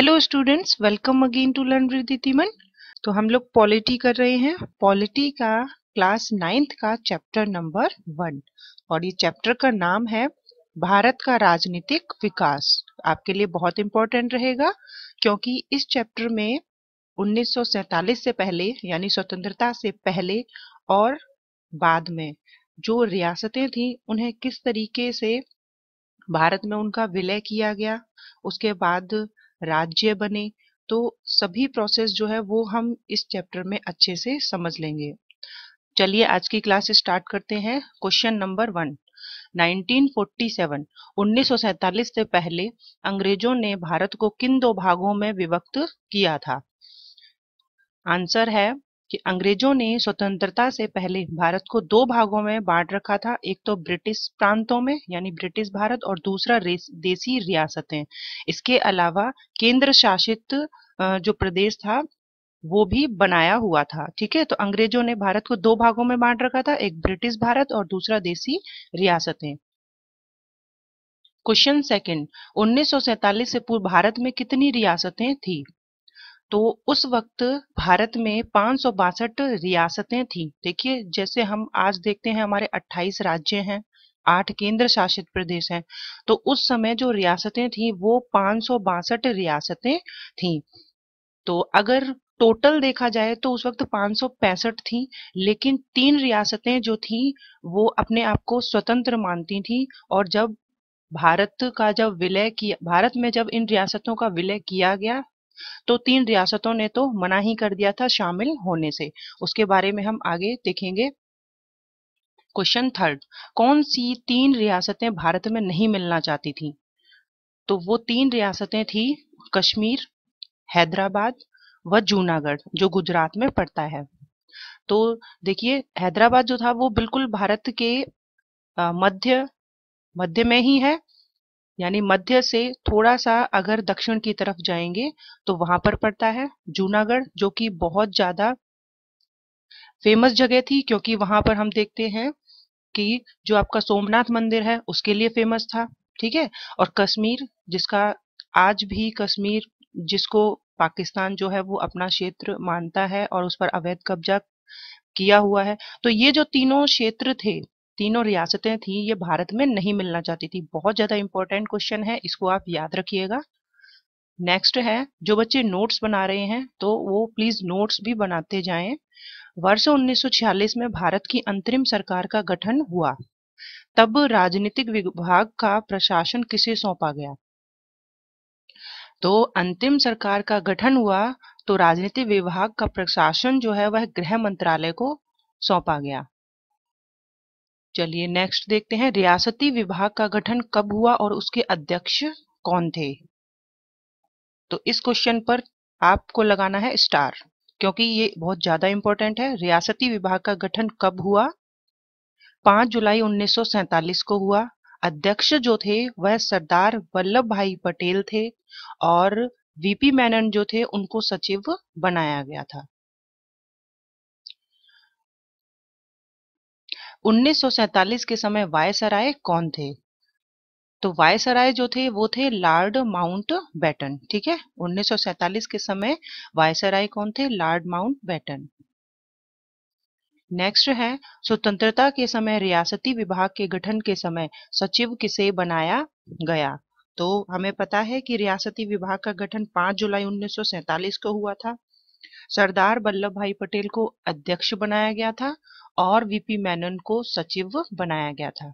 hello students welcome again to learn with तो हम लोग पॉलिटी कर रहे हैं पॉलिटी का क्लास नाइन्थ का चैप्टर नंबर वन और ये चैप्टर का नाम है भारत का राजनीतिक विकास आपके लिए बहुत इम्पोर्टेंट रहेगा क्योंकि इस चैप्टर में 1947 से पहले यानी स्वतंत्रता से पहले और बाद में जो रियासतें थी उन्हें किस तरीके से भारत में उनका विलय किया गया उसके बाद राज्य बने तो सभी प्रोसेस जो है वो हम इस चैप्टर में अच्छे से समझ लेंगे चलिए आज की क्लास स्टार्ट करते हैं क्वेश्चन नंबर वन 1947 1947 से पहले अंग्रेजों ने भारत को किन दो भागों में विभक्त किया था आंसर है कि अंग्रेजों ने स्वतंत्रता से पहले भारत को दो भागों में बांट रखा था एक तो ब्रिटिश प्रांतों में यानी ब्रिटिश भारत और दूसरा देसी रियासतें इसके अलावा केंद्र शासित जो प्रदेश था वो भी बनाया हुआ था ठीक है तो अंग्रेजों ने भारत को दो भागों में बांट रखा था एक ब्रिटिश भारत और दूसरा देसी रियासतें क्वेश्चन सेकंड 1947 से पूर्व भारत में कितनी रियासतें थी तो उस वक्त भारत में बासठ रियासतें थी देखिए जैसे हम आज देखते हैं हमारे 28 राज्य हैं आठ केंद्र शासित प्रदेश हैं तो उस समय जो रियासतें थी वो बासठ रियासतें थी तो अगर टोटल देखा जाए तो उस वक्त पैंसठ थी लेकिन तीन रियासतें जो थी वो अपने आप को स्वतंत्र मानती थी और जब भारत का जब विलय किया भारत में जब इन रियासतों का विलय किया गया तो तीन रियासतों ने तो मना ही कर दिया था शामिल होने से उसके बारे में हम आगे देखेंगे क्वेश्चन थर्ड कौन सी तीन रियासतें भारत में नहीं मिलना चाहती थी तो वो तीन रियासतें थी कश्मीर हैदराबाद व जूनागढ़ जो गुजरात में पड़ता है तो देखिए हैदराबाद जो था वो बिल्कुल भारत के मध्य मध्य में ही है यानी मध्य से थोड़ा सा अगर दक्षिण की तरफ जाएंगे तो वहां पर पड़ता है जूनागढ़ जो कि बहुत ज्यादा फेमस जगह थी क्योंकि वहां पर हम देखते हैं कि जो आपका सोमनाथ मंदिर है उसके लिए फेमस था ठीक है और कश्मीर जिसका आज भी कश्मीर जिसको पाकिस्तान जो है वो अपना क्षेत्र मानता है और उस पर अवैध कब्जा किया हुआ है तो ये जो तीनों क्षेत्र थे तीनों रियासतें थी ये भारत में नहीं मिलना चाहती थी बहुत ज़्यादा इंपॉर्टेंट क्वेश्चन है इसको आप याद रखिएगा नेक्स्ट है जो बच्चे नोट्स बना रहे हैं तो वो प्लीज़ नोट्स भी बनाते जाएं वर्ष 1946 में भारत की अंतरिम सरकार का गठन हुआ तब राजनीतिक विभाग का प्रशासन किसे सौंपा गया तो अंतिम सरकार का गठन हुआ तो राजनीतिक विभाग का प्रशासन जो है वह गृह मंत्रालय को सौंपा गया चलिए नेक्स्ट देखते हैं रियासती विभाग का गठन कब हुआ और उसके अध्यक्ष कौन थे तो इस क्वेश्चन पर आपको लगाना है स्टार क्योंकि ये बहुत ज्यादा इंपॉर्टेंट है रियासती विभाग का गठन कब हुआ 5 जुलाई 1947 को हुआ अध्यक्ष जो थे वह सरदार वल्लभ भाई पटेल थे और वीपी मैनन जो थे उनको सचिव बनाया गया था 1947 के समय वायसराय कौन थे तो वायसराय जो थे वो थे लॉर्ड माउंट बैटन ठीक है 1947 के समय वायसराय कौन थे लॉर्ड माउंट बैटन नेक्स्ट है स्वतंत्रता के समय रियासती विभाग के गठन के समय सचिव किसे बनाया गया तो हमें पता है कि रियासती विभाग का गठन 5 जुलाई 1947 को हुआ था सरदार वल्लभ भाई पटेल को अध्यक्ष बनाया गया था और वीपी मैनन को सचिव बनाया गया था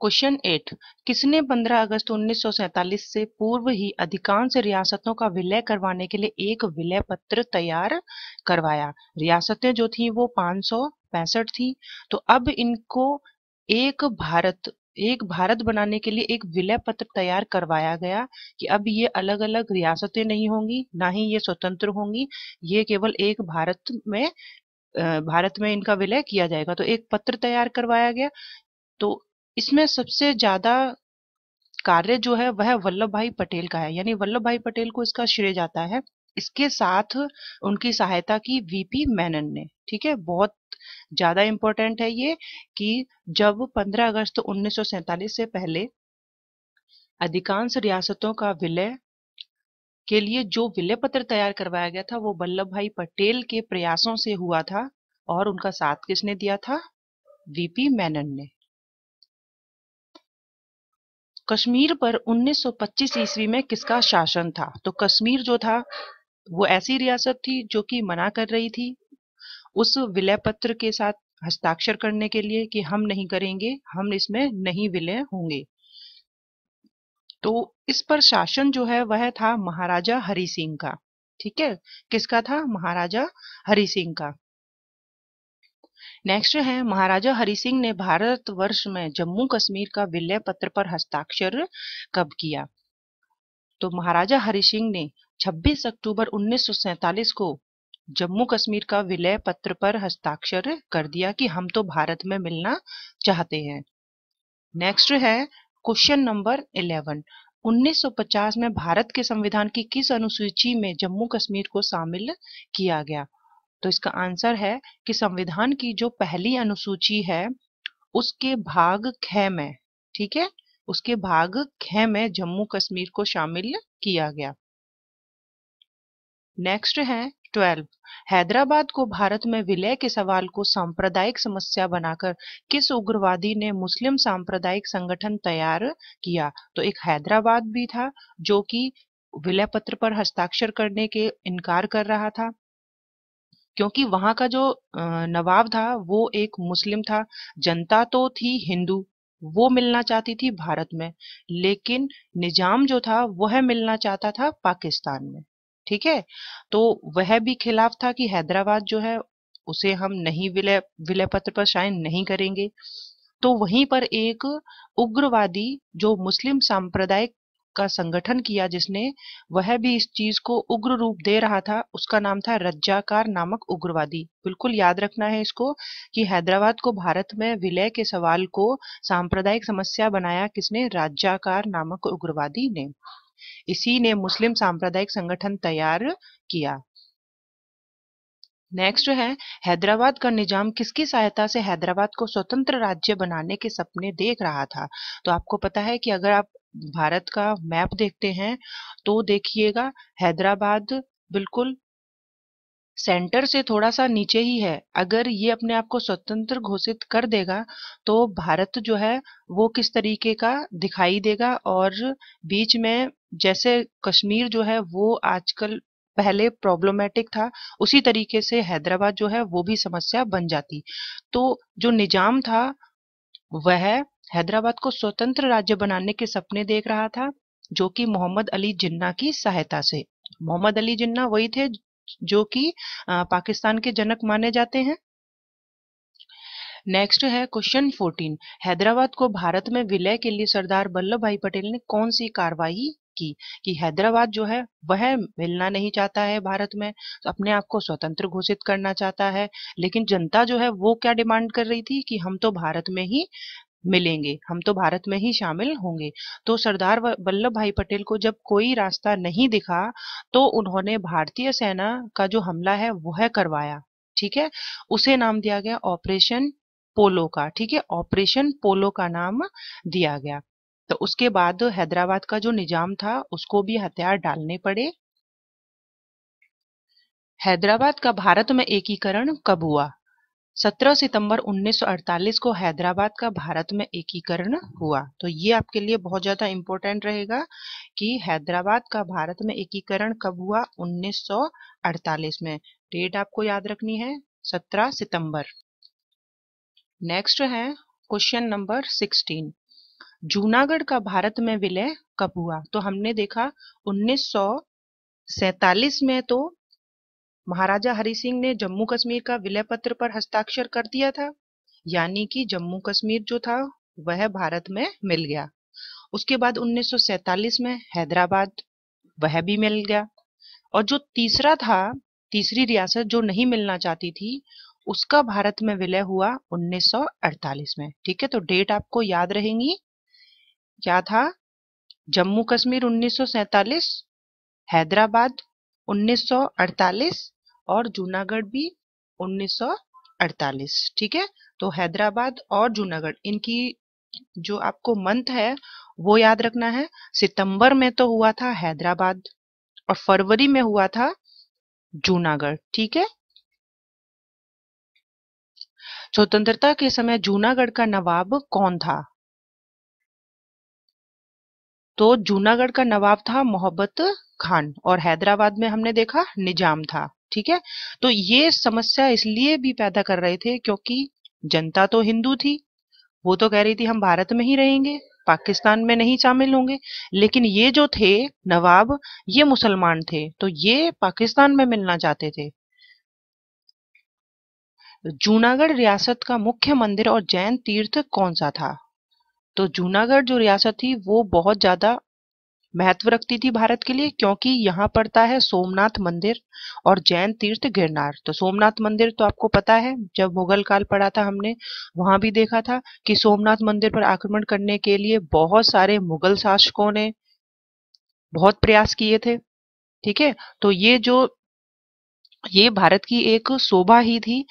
क्वेश्चन एट किसने 15 अगस्त 1947 से पूर्व ही अधिकांश रियासतों का विलय करवाने के लिए एक विलय पत्र तैयार करवाया रियासतें जो थी वो पांच थी तो अब इनको एक भारत एक भारत बनाने के लिए एक विलय पत्र तैयार करवाया गया कि अब ये अलग अलग रियासतें नहीं होंगी ना ही ये स्वतंत्र होंगी ये केवल एक भारत में भारत में इनका विलय किया जाएगा तो एक पत्र तैयार करवाया गया तो इसमें सबसे ज्यादा कार्य जो है वह वल्लभ भाई पटेल का है यानी वल्लभ भाई पटेल को इसका श्रेय जाता है इसके साथ उनकी सहायता की वीपी मैनन ने ठीक है बहुत ज़्यादा इंपॉर्टेंट है ये कि जब 15 अगस्त 1947 से पहले अधिकांश रियासतों का विलय के लिए जो विलय पत्र तैयार करवाया गया था वो वल्लभ भाई पटेल के प्रयासों से हुआ था और उनका साथ किसने दिया था वीपी मैनन ने कश्मीर पर 1925 ईस्वी में किसका शासन था तो कश्मीर जो था वो ऐसी रियासत थी जो कि मना कर रही थी उस विलय पत्र के साथ हस्ताक्षर करने के लिए कि हम नहीं करेंगे हम इसमें नहीं विलय होंगे तो इस पर शासन जो है वह था महाराजा हरि सिंह का ठीक है किसका था महाराजा हरि सिंह का नेक्स्ट है महाराजा हरि सिंह ने भारत वर्ष में जम्मू कश्मीर का विलय पत्र पर हस्ताक्षर कब किया तो महाराजा हरि सिंह ने 26 अक्टूबर 1947 को जम्मू कश्मीर का विलय पत्र पर हस्ताक्षर कर दिया कि हम तो भारत में मिलना चाहते हैं नेक्स्ट है क्वेश्चन नंबर 11 1950 में भारत के संविधान की किस अनुसूची में जम्मू कश्मीर को शामिल किया गया तो इसका आंसर है कि संविधान की जो पहली अनुसूची है उसके भाग ख में ठीक है उसके भाग ख में जम्मू कश्मीर को शामिल किया गया नेक्स्ट है ट्वेल्व हैदराबाद को भारत में विलय के सवाल को सांप्रदायिक समस्या बनाकर किस उग्रवादी ने मुस्लिम सांप्रदायिक संगठन तैयार किया तो एक हैदराबाद भी था जो कि विलय पत्र पर हस्ताक्षर करने के इनकार कर रहा था क्योंकि वहां का जो नवाब था वो एक मुस्लिम था जनता तो थी हिंदू वो मिलना चाहती थी भारत में लेकिन निजाम जो था वह मिलना चाहता था पाकिस्तान में ठीक है तो वह भी खिलाफ था कि हैदराबाद जो है उसे हम नहीं विलय विलय पत्र पर साइन नहीं करेंगे तो वहीं पर एक उग्रवादी जो मुस्लिम सांप्रदायिक का संगठन किया जिसने वह भी इस चीज को उग्र रूप दे रहा था उसका नाम था रज्जाकार नामक उग्रवादी बिल्कुल याद रखना है इसको कि हैदराबाद को भारत में विलय के सवाल को सांप्रदायिक समस्या बनाया किसने राज्याकार नामक उग्रवादी ने इसी ने मुस्लिम सांप्रदायिक संगठन तैयार किया नेक्स्ट है हैदराबाद का निजाम किसकी सहायता से हैदराबाद को स्वतंत्र राज्य बनाने के सपने देख रहा था तो आपको पता है कि अगर आप भारत का मैप देखते हैं तो देखिएगा हैदराबाद बिल्कुल सेंटर से थोड़ा सा नीचे ही है अगर ये अपने आप को स्वतंत्र घोषित कर देगा तो भारत जो है वो किस तरीके का दिखाई देगा और बीच में जैसे कश्मीर जो है वो आजकल पहले प्रॉब्लमेटिक था उसी तरीके से हैदराबाद जो है वो भी समस्या बन जाती तो जो निजाम था वह हैदराबाद को स्वतंत्र राज्य बनाने के सपने देख रहा था जो कि मोहम्मद अली जिन्ना की सहायता से मोहम्मद अली जिन्ना वही थे जो कि पाकिस्तान के जनक माने जाते हैं नेक्स्ट है क्वेश्चन 14 हैदराबाद को भारत में विलय के लिए सरदार वल्लभ भाई पटेल ने कौन सी कार्रवाई की कि हैदराबाद जो है वह मिलना नहीं चाहता है भारत में तो अपने आप को स्वतंत्र घोषित करना चाहता है लेकिन जनता जो है वो क्या डिमांड कर रही थी कि हम तो भारत में ही मिलेंगे हम तो भारत में ही शामिल होंगे तो सरदार वल्लभ भाई पटेल को जब कोई रास्ता नहीं दिखा तो उन्होंने भारतीय सेना का जो हमला है वह करवाया ठीक है उसे नाम दिया गया ऑपरेशन पोलो का ठीक है ऑपरेशन पोलो का नाम दिया गया तो उसके बाद हैदराबाद का जो निजाम था उसको भी हथियार डालने पड़े हैदराबाद का भारत में एकीकरण कब हुआ 17 सितंबर 1948 को हैदराबाद का भारत में एकीकरण हुआ तो ये आपके लिए बहुत ज़्यादा इम्पोर्टेंट रहेगा कि हैदराबाद का भारत में एकीकरण कब हुआ 1948 में डेट आपको याद रखनी है 17 सितंबर नेक्स्ट है क्वेश्चन नंबर जूनागढ़ का भारत में विलय कब हुआ तो हमने देखा उन्नीस में तो महाराजा हरि सिंह ने जम्मू कश्मीर का विलय पत्र पर हस्ताक्षर कर दिया था यानी कि जम्मू कश्मीर जो था वह भारत में मिल गया उसके बाद 1947 में हैदराबाद वह भी मिल गया और जो तीसरा था तीसरी रियासत जो नहीं मिलना चाहती थी उसका भारत में विलय हुआ 1948 में ठीक है तो डेट आपको याद रहेंगी क्या था जम्मू कश्मीर 1947, हैदराबाद 1948 और जूनागढ़ भी 1948 ठीक है तो हैदराबाद और जूनागढ़ इनकी जो आपको मंथ है वो याद रखना है सितंबर में तो हुआ था हैदराबाद और फरवरी में हुआ था जूनागढ़ ठीक है स्वतंत्रता के समय जूनागढ़ का नवाब कौन था तो जूनागढ़ का नवाब था मोहब्बत खान और हैदराबाद में हमने देखा निजाम था ठीक है तो ये समस्या इसलिए भी पैदा कर रहे थे क्योंकि जनता तो हिंदू थी वो तो कह रही थी हम भारत में ही रहेंगे पाकिस्तान में नहीं शामिल होंगे लेकिन ये जो थे नवाब ये मुसलमान थे तो ये पाकिस्तान में मिलना चाहते थे जूनागढ़ रियासत का मुख्य मंदिर और जैन तीर्थ कौन सा था तो जूनागढ़ जो रियासत थी वो बहुत ज़्यादा महत्व रखती थी भारत के लिए क्योंकि यहाँ पड़ता है सोमनाथ मंदिर और जैन तीर्थ गिरनार तो सोमनाथ मंदिर तो आपको पता है जब मुगल काल पड़ा था हमने वहां भी देखा था कि सोमनाथ मंदिर पर आक्रमण करने के लिए बहुत सारे मुगल शासकों ने बहुत प्रयास किए थे ठीक है तो ये जो ये भारत की एक शोभा ही थी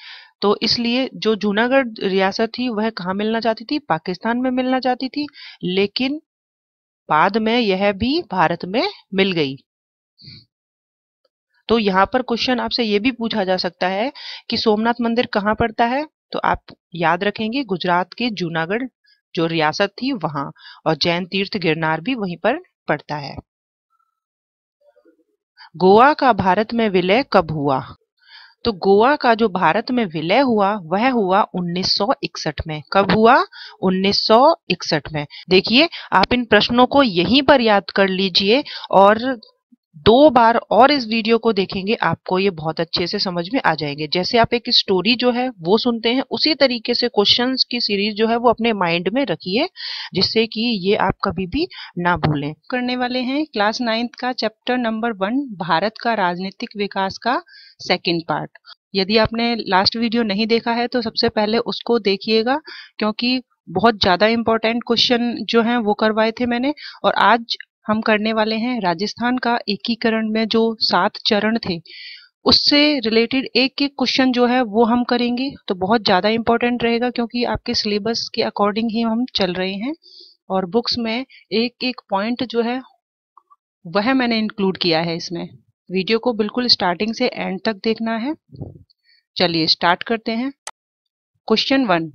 तो इसलिए जो जूनागढ़ रियासत थी वह कहाँ मिलना चाहती थी पाकिस्तान में मिलना चाहती थी लेकिन बाद में यह भी भारत में मिल गई तो यहाँ पर क्वेश्चन आपसे ये भी पूछा जा सकता है कि सोमनाथ मंदिर कहाँ पड़ता है तो आप याद रखेंगे गुजरात के जूनागढ़ जो रियासत थी वहां और जैन तीर्थ गिरनार भी वहीं पर पड़ता है गोवा का भारत में विलय कब हुआ तो गोवा का जो भारत में विलय हुआ वह हुआ 1961 में कब हुआ 1961 में देखिए आप इन प्रश्नों को यहीं पर याद कर लीजिए और दो बार और इस वीडियो को देखेंगे आपको ये बहुत अच्छे से समझ में आ जाएंगे जैसे आप एक स्टोरी जो है वो सुनते हैं उसी तरीके से क्वेश्चंस की सीरीज जो है वो अपने माइंड में रखिए जिससे कि ये आप कभी भी ना भूलें करने वाले हैं क्लास नाइन्थ का चैप्टर नंबर वन भारत का राजनीतिक विकास का सेकेंड पार्ट यदि आपने लास्ट वीडियो नहीं देखा है तो सबसे पहले उसको देखिएगा क्योंकि बहुत ज़्यादा इम्पोर्टेंट क्वेश्चन जो है वो करवाए थे मैंने और आज हम करने वाले हैं राजस्थान का एकीकरण में जो सात चरण थे उससे रिलेटेड एक एक क्वेश्चन जो है वो हम करेंगे तो बहुत ज़्यादा इम्पोर्टेंट रहेगा क्योंकि आपके सिलेबस के अकॉर्डिंग ही हम चल रहे हैं और बुक्स में एक एक पॉइंट जो है वह मैंने इंक्लूड किया है इसमें वीडियो को बिल्कुल स्टार्टिंग से एंड तक देखना है चलिए स्टार्ट करते हैं क्वेश्चन वन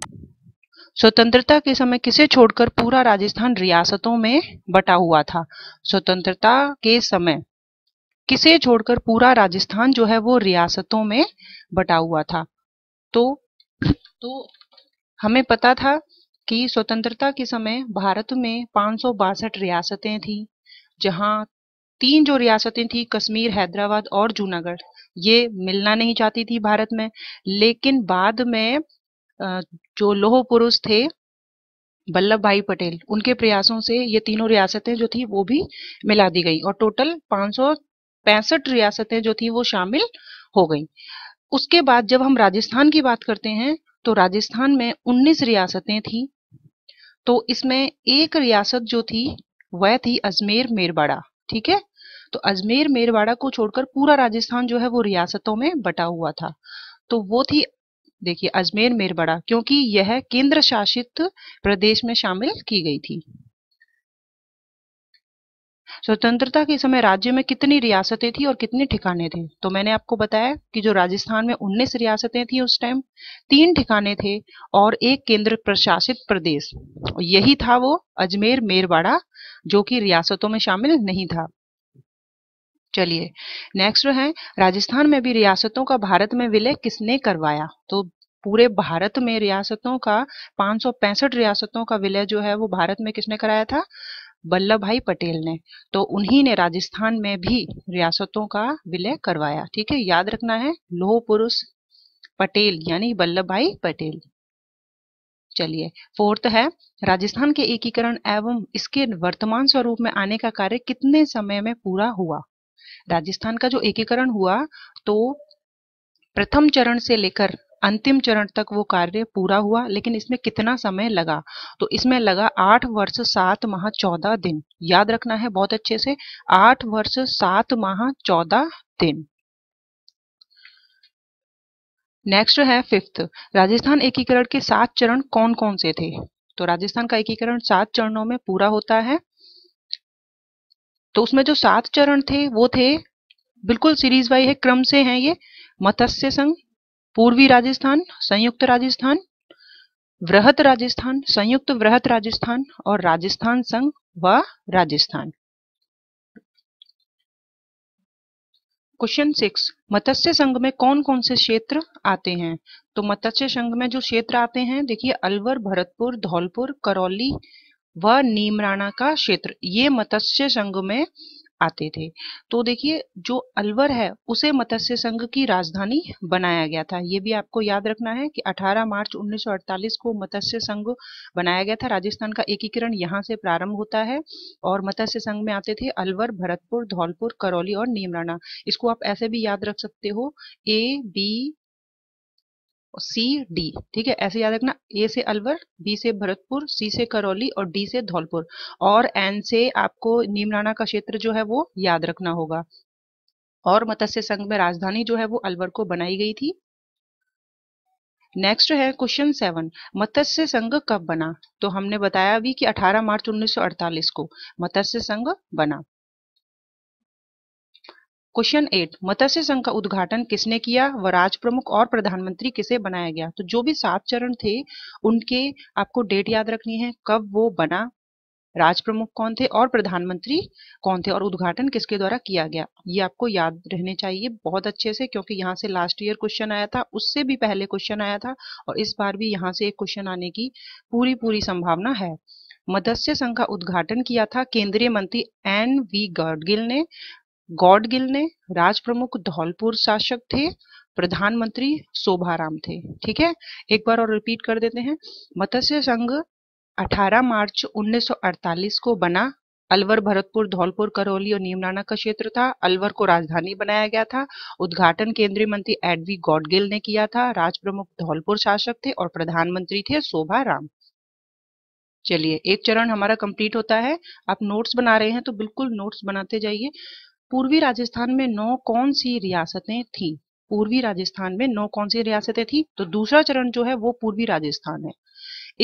स्वतंत्रता के समय किसे छोड़कर पूरा राजस्थान रियासतों में बटा हुआ था स्वतंत्रता के समय किसे छोड़कर पूरा राजस्थान जो है वो रियासतों में बटा हुआ था तो तो हमें पता था कि स्वतंत्रता के समय भारत में पांच रियासतें थीं जहां तीन जो रियासतें थीं कश्मीर हैदराबाद और जूनागढ़ ये मिलना नहीं चाहती थी भारत में लेकिन बाद में जो लोह पुरुष थे वल्लभ भाई पटेल उनके प्रयासों से ये तीनों रियासतें जो थी वो भी मिला दी गई और टोटल पैंसठ रियासतें जो थी वो शामिल हो गई उसके बाद जब हम राजस्थान की बात करते हैं तो राजस्थान में 19 रियासतें थी तो इसमें एक रियासत जो थी वह थी अजमेर मेरवाड़ा ठीक है तो अजमेर मेरवाड़ा को छोड़कर पूरा राजस्थान जो है वो रियासतों में बटा हुआ था तो वो थी देखिए अजमेर मेरबड़ा क्योंकि यह केंद्र शासित प्रदेश में शामिल की गई थी स्वतंत्रता के समय राज्य में कितनी रियासतें थी और कितने ठिकाने थे तो मैंने आपको बताया कि जो राजस्थान में 19 रियासतें थी उस टाइम तीन ठिकाने थे और एक केंद्र प्रशासित प्रदेश यही था वो अजमेर मेरवाड़ा जो कि रियासतों में शामिल नहीं था चलिए नेक्स्ट जो है राजस्थान में भी रियासतों का भारत में विलय किसने करवाया तो पूरे भारत में रियासतों का पांच रियासतों का विलय जो है वो भारत में किसने कराया था वल्लभ भाई पटेल ने तो उन्हीं ने राजस्थान में भी रियासतों का विलय करवाया ठीक है याद रखना है लोह पुरुष पटेल यानी वल्लभ भाई पटेल चलिए फोर्थ है राजस्थान के एकीकरण एवं इसके वर्तमान स्वरूप में आने का कार्य कितने समय में पूरा हुआ राजस्थान का जो एकीकरण हुआ तो प्रथम चरण से लेकर अंतिम चरण तक वो कार्य पूरा हुआ लेकिन इसमें कितना समय लगा तो इसमें लगा आठ वर्ष सात माह चौदह दिन याद रखना है बहुत अच्छे से आठ वर्ष सात माह चौदह दिन नेक्स्ट है फिफ्थ राजस्थान एकीकरण के सात चरण कौन कौन से थे तो राजस्थान का एकीकरण सात चरणों में पूरा होता है तो उसमें जो सात चरण थे वो थे बिल्कुल सीरीज वाई है क्रम से हैं ये मत्स्य संघ पूर्वी राजस्थान संयुक्त राजस्थान वृहत राजस्थान संयुक्त वृहत राजस्थान और राजस्थान संघ व राजस्थान क्वेश्चन सिक्स मत्स्य संघ में कौन कौन से क्षेत्र आते हैं तो मत्स्य संघ में जो क्षेत्र आते हैं देखिए अलवर भरतपुर धौलपुर करौली व नीमराणा का क्षेत्र ये मत्स्य संघ में आते थे तो देखिए जो अलवर है उसे मत्स्य संघ की राजधानी बनाया गया था ये भी आपको याद रखना है कि 18 मार्च 1948 को मत्स्य संघ बनाया गया था राजस्थान का एकीकरण यहाँ से प्रारंभ होता है और मत्स्य संघ में आते थे अलवर भरतपुर धौलपुर करौली और नीमराना इसको आप ऐसे भी याद रख सकते हो ए बी सी डी ठीक है ऐसे याद रखना ए से अलवर बी से भरतपुर सी से करौली और डी से धौलपुर और एन से आपको नीमराना का क्षेत्र जो है वो याद रखना होगा और मत्स्य संघ में राजधानी जो है वो अलवर को बनाई गई थी नेक्स्ट है क्वेश्चन सेवन मत्स्य संघ कब बना तो हमने बताया भी कि 18 मार्च 1948 को मत्स्य संघ बना क्वेश्चन एट मत्स्य संघ का उद्घाटन किसने किया व राज प्रमुख और प्रधानमंत्री किसे बनाया गया तो जो भी सात चरण थे उनके आपको डेट याद रखनी है कब वो बना राज प्रमुख कौन थे और प्रधानमंत्री कौन थे और उद्घाटन किसके द्वारा किया गया ये आपको याद रहने चाहिए बहुत अच्छे से क्योंकि यहाँ से लास्ट ईयर क्वेश्चन आया था उससे भी पहले क्वेश्चन आया था और इस बार भी यहाँ से एक क्वेश्चन आने की पूरी पूरी संभावना है मत्स्य संघ का उद्घाटन किया था केंद्रीय मंत्री एन वी गडगिल ने गॉडगिल ने राज प्रमुख धौलपुर शासक थे प्रधानमंत्री शोभाराम थे ठीक है एक बार और रिपीट कर देते हैं मत्स्य संघ 18 मार्च 1948 को बना अलवर भरतपुर धौलपुर करौली और नीमराना का क्षेत्र था अलवर को राजधानी बनाया गया था उद्घाटन केंद्रीय मंत्री एडवी गॉडगिल ने किया था राज प्रमुख धौलपुर शासक थे और प्रधानमंत्री थे शोभा राम चलिए एक चरण हमारा कंप्लीट होता है आप नोट्स बना रहे हैं तो बिल्कुल नोट्स बनाते जाइए पूर्वी राजस्थान में नौ कौन सी रियासतें थी पूर्वी राजस्थान में नौ कौन सी रियासतें थी तो दूसरा चरण जो है वो पूर्वी राजस्थान है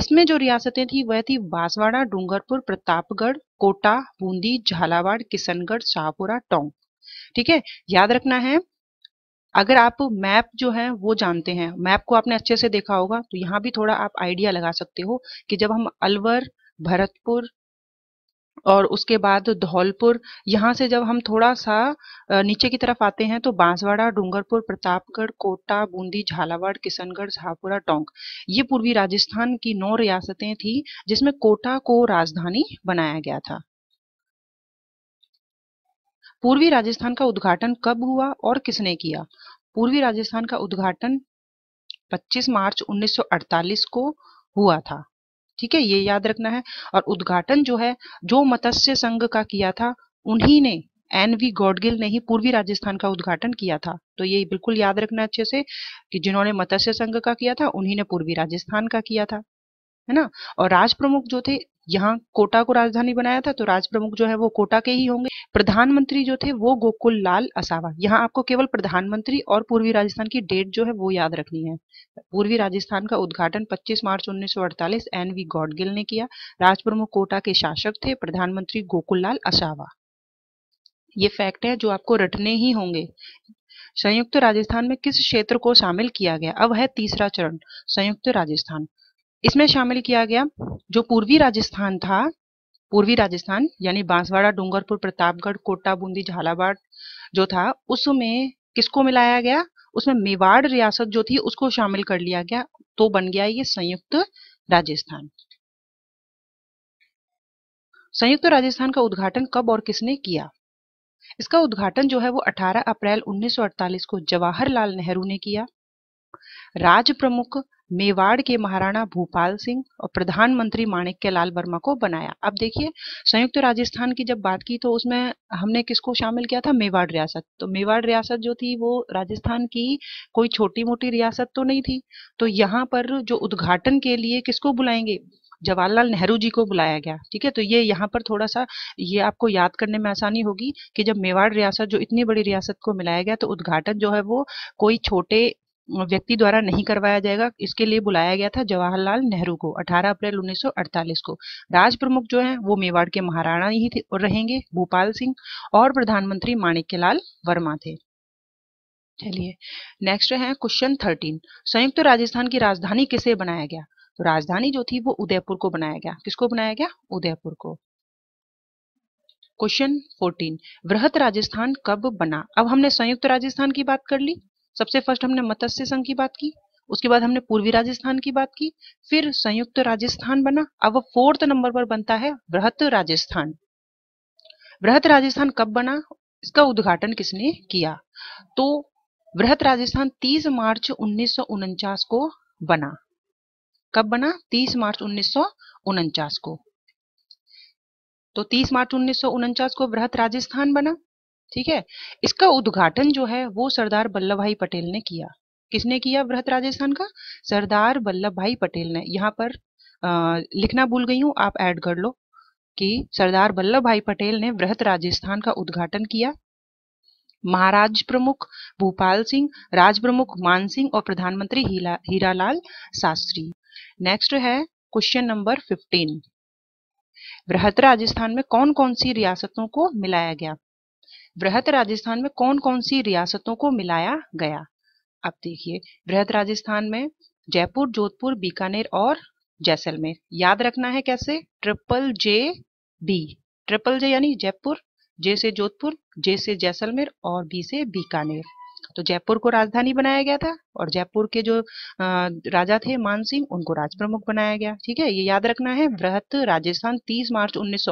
इसमें जो रियासतें थी वह थी बांसवाड़ा डूंगरपुर प्रतापगढ़ कोटा बूंदी झालावाड़ किशनगढ़ शाहपुरा टोंक ठीक है याद रखना है अगर आप मैप जो है वो जानते हैं मैप को आपने अच्छे से देखा होगा तो यहाँ भी थोड़ा आप आइडिया लगा सकते हो कि जब हम अलवर भरतपुर और उसके बाद धौलपुर यहाँ से जब हम थोड़ा सा नीचे की तरफ आते हैं तो बांसवाड़ा डूंगरपुर प्रतापगढ़ कोटा बूंदी झालावाड़ किशनगढ़ झापुरा टोंक ये पूर्वी राजस्थान की नौ रियासतें थी जिसमें कोटा को राजधानी बनाया गया था पूर्वी राजस्थान का उद्घाटन कब हुआ और किसने किया पूर्वी राजस्थान का उद्घाटन 25 मार्च 1948 को हुआ था ठीक है ये याद रखना है और उद्घाटन जो है जो मत्स्य संघ का किया था उन्हीं ने एन वी गॉडगिल ने ही पूर्वी राजस्थान का उद्घाटन किया था तो ये बिल्कुल याद रखना अच्छे से कि जिन्होंने मत्स्य संघ का किया था उन्हीं ने पूर्वी राजस्थान का किया था है ना और राज प्रमुख जो थे यहाँ कोटा को राजधानी बनाया था तो राज प्रमुख जो है वो कोटा के ही होंगे प्रधानमंत्री जो थे वो गोकुल लाल असावा यहाँ आपको केवल प्रधानमंत्री और पूर्वी राजस्थान की डेट जो है वो याद रखनी है पूर्वी राजस्थान का उद्घाटन 25 मार्च 1948 एन वी गॉडगिल ने किया राज प्रमुख कोटा के शासक थे प्रधानमंत्री गोकुल लाल असावा ये फैक्ट है जो आपको रटने ही होंगे संयुक्त राजस्थान में किस क्षेत्र को शामिल किया गया अब है तीसरा चरण संयुक्त राजस्थान इसमें शामिल किया गया जो पूर्वी राजस्थान था पूर्वी राजस्थान यानी बांसवाड़ा डूंगरपुर प्रतापगढ़ कोटा बूंदी झालावाड़ जो था उसमें किसको मिलाया गया उसमें मेवाड़ रियासत जो थी उसको शामिल कर लिया गया तो बन गया ये संयुक्त राजस्थान संयुक्त राजस्थान का उद्घाटन कब और किसने किया इसका उद्घाटन जो है वो 18 अप्रैल 1948 को जवाहरलाल नेहरू ने किया राज प्रमुख मेवाड़ के महाराणा भूपाल सिंह और प्रधानमंत्री माणिक्य लाल वर्मा को बनाया अब देखिए संयुक्त राजस्थान की जब बात की तो उसमें हमने किसको शामिल किया था मेवाड़ रियासत तो मेवाड़ रियासत जो थी वो राजस्थान की कोई छोटी मोटी रियासत तो नहीं थी तो यहाँ पर जो उद्घाटन के लिए किसको बुलाएंगे जवाहरलाल नेहरू जी को बुलाया गया ठीक है तो ये यहाँ पर थोड़ा सा ये आपको याद करने में आसानी होगी कि जब मेवाड़ रियासत जो इतनी बड़ी रियासत को मिलाया गया तो उद्घाटन जो है वो कोई छोटे व्यक्ति द्वारा नहीं करवाया जाएगा इसके लिए बुलाया गया था जवाहरलाल नेहरू को 18 अप्रैल 1948 को राज प्रमुख जो है वो मेवाड़ के महाराणा ही थे और रहेंगे भोपाल सिंह और प्रधानमंत्री माणिक्यलाल वर्मा थे चलिए नेक्स्ट है क्वेश्चन थर्टीन संयुक्त राजस्थान की राजधानी किसे बनाया गया तो राजधानी जो थी वो उदयपुर को बनाया गया किसको बनाया गया उदयपुर को क्वेश्चन 14 वृहत राजस्थान कब बना अब हमने संयुक्त राजस्थान की बात कर ली सबसे फर्स्ट हमने मत्स्य संघ की बात की उसके बाद हमने पूर्वी राजस्थान की बात की फिर संयुक्त राजस्थान बना अब फोर्थ नंबर पर बनता है बृहत राजस्थान बृहत राजस्थान कब बना इसका उद्घाटन किसने किया तो बृहत राजस्थान 30 मार्च उन्नीस को बना कब बना 30 मार्च उन्नीस को तो 30 मार्च उन्नीस को बृहत राजस्थान बना ठीक है इसका उद्घाटन जो है वो सरदार वल्लभ भाई पटेल ने किया किसने किया बृहत राजस्थान का सरदार वल्लभ भाई पटेल ने यहाँ पर आ, लिखना भूल गई हूँ आप ऐड कर लो कि सरदार वल्लभ भाई पटेल ने बृहत राजस्थान का उद्घाटन किया महाराज प्रमुख भूपाल सिंह राज प्रमुख मान सिंह और प्रधानमंत्री हीरा हीरालाल शास्त्री नेक्स्ट है क्वेश्चन नंबर फिफ्टीन बृहत राजस्थान में कौन कौन सी रियासतों को मिलाया गया बृहत राजस्थान में कौन कौन सी रियासतों को मिलाया गया अब देखिए बृहत राजस्थान में जयपुर जोधपुर बीकानेर और जैसलमेर याद रखना है कैसे triple J B triple J यानी जयपुर जे से जोधपुर जे से जैसलमेर और बी से बीकानेर तो जयपुर को राजधानी बनाया गया था और जयपुर के जो राजा थे मानसिंह उनको राजप्रमुख बनाया गया ठीक है ये याद रखना है वृहत राजस्थान 30 मार्च उन्नीस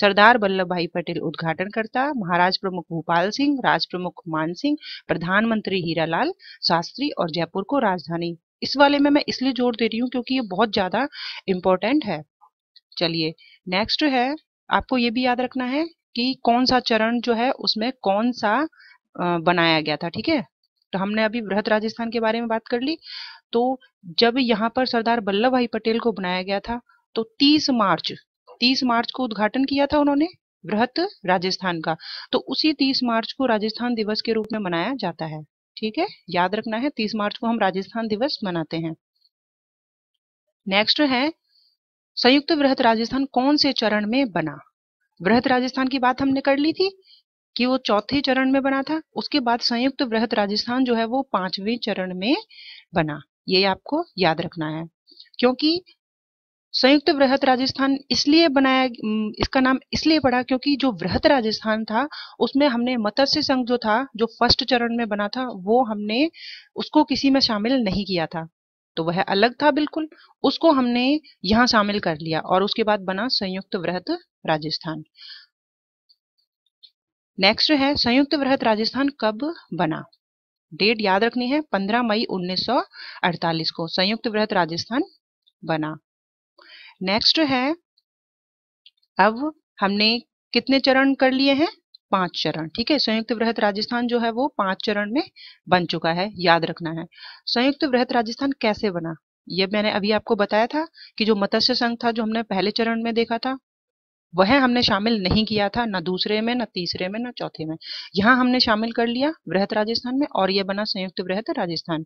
सरदार वल्लभ भाई पटेल उद्घाटन करता महाराज प्रमुख भूपाल सिंह राज प्रमुख मान सिंह प्रधानमंत्री हीरालाल शास्त्री और जयपुर को राजधानी इस वाले में मैं इसलिए जोर दे रही हूँ क्योंकि ये बहुत ज्यादा इम्पोर्टेंट है चलिए नेक्स्ट है आपको ये भी याद रखना है कि कौन सा चरण जो है उसमें कौन सा बनाया गया था ठीक है तो हमने अभी बृहत राजस्थान के बारे में बात कर ली तो जब यहाँ पर सरदार वल्लभ भाई पटेल को बनाया गया था तो 30 मार्च 30 मार्च को उद्घाटन किया था उन्होंने बृहत राजस्थान का तो उसी 30 मार्च को राजस्थान दिवस के रूप में मनाया जाता है ठीक है याद रखना है 30 मार्च को हम राजस्थान दिवस मनाते हैं नेक्स्ट है संयुक्त बृहत राजस्थान कौन से चरण में बना बृहत राजस्थान की बात हमने कर ली थी कि वो चौथे चरण में बना था उसके बाद संयुक्त वृहत राजस्थान जो है वो पांचवें चरण में बना ये आपको याद रखना है क्योंकि संयुक्त वृहत राजस्थान इसलिए बनाया इसका नाम इसलिए पड़ा क्योंकि जो वृहत राजस्थान था उसमें हमने मत्स्य संघ जो था जो फर्स्ट चरण में बना था वो हमने उसको किसी में शामिल नहीं किया था तो वह अलग था बिल्कुल उसको हमने यहाँ शामिल कर लिया और उसके बाद बना संयुक्त वृहत राजस्थान नेक्स्ट है संयुक्त वृहत राजस्थान कब बना डेट याद रखनी है 15 मई 1948 को संयुक्त वृहत राजस्थान बना नेक्स्ट है अब हमने कितने चरण कर लिए हैं पांच चरण ठीक है संयुक्त वृहत राजस्थान जो है वो पांच चरण में बन चुका है याद रखना है संयुक्त वृहत राजस्थान कैसे बना ये मैंने अभी आपको बताया था कि जो मत्स्य संघ था जो हमने पहले चरण में देखा था वह हमने शामिल नहीं किया था ना दूसरे में ना तीसरे में ना चौथे में यहाँ हमने शामिल कर लिया वृहत राजस्थान में और यह बना संयुक्त वृहत राजस्थान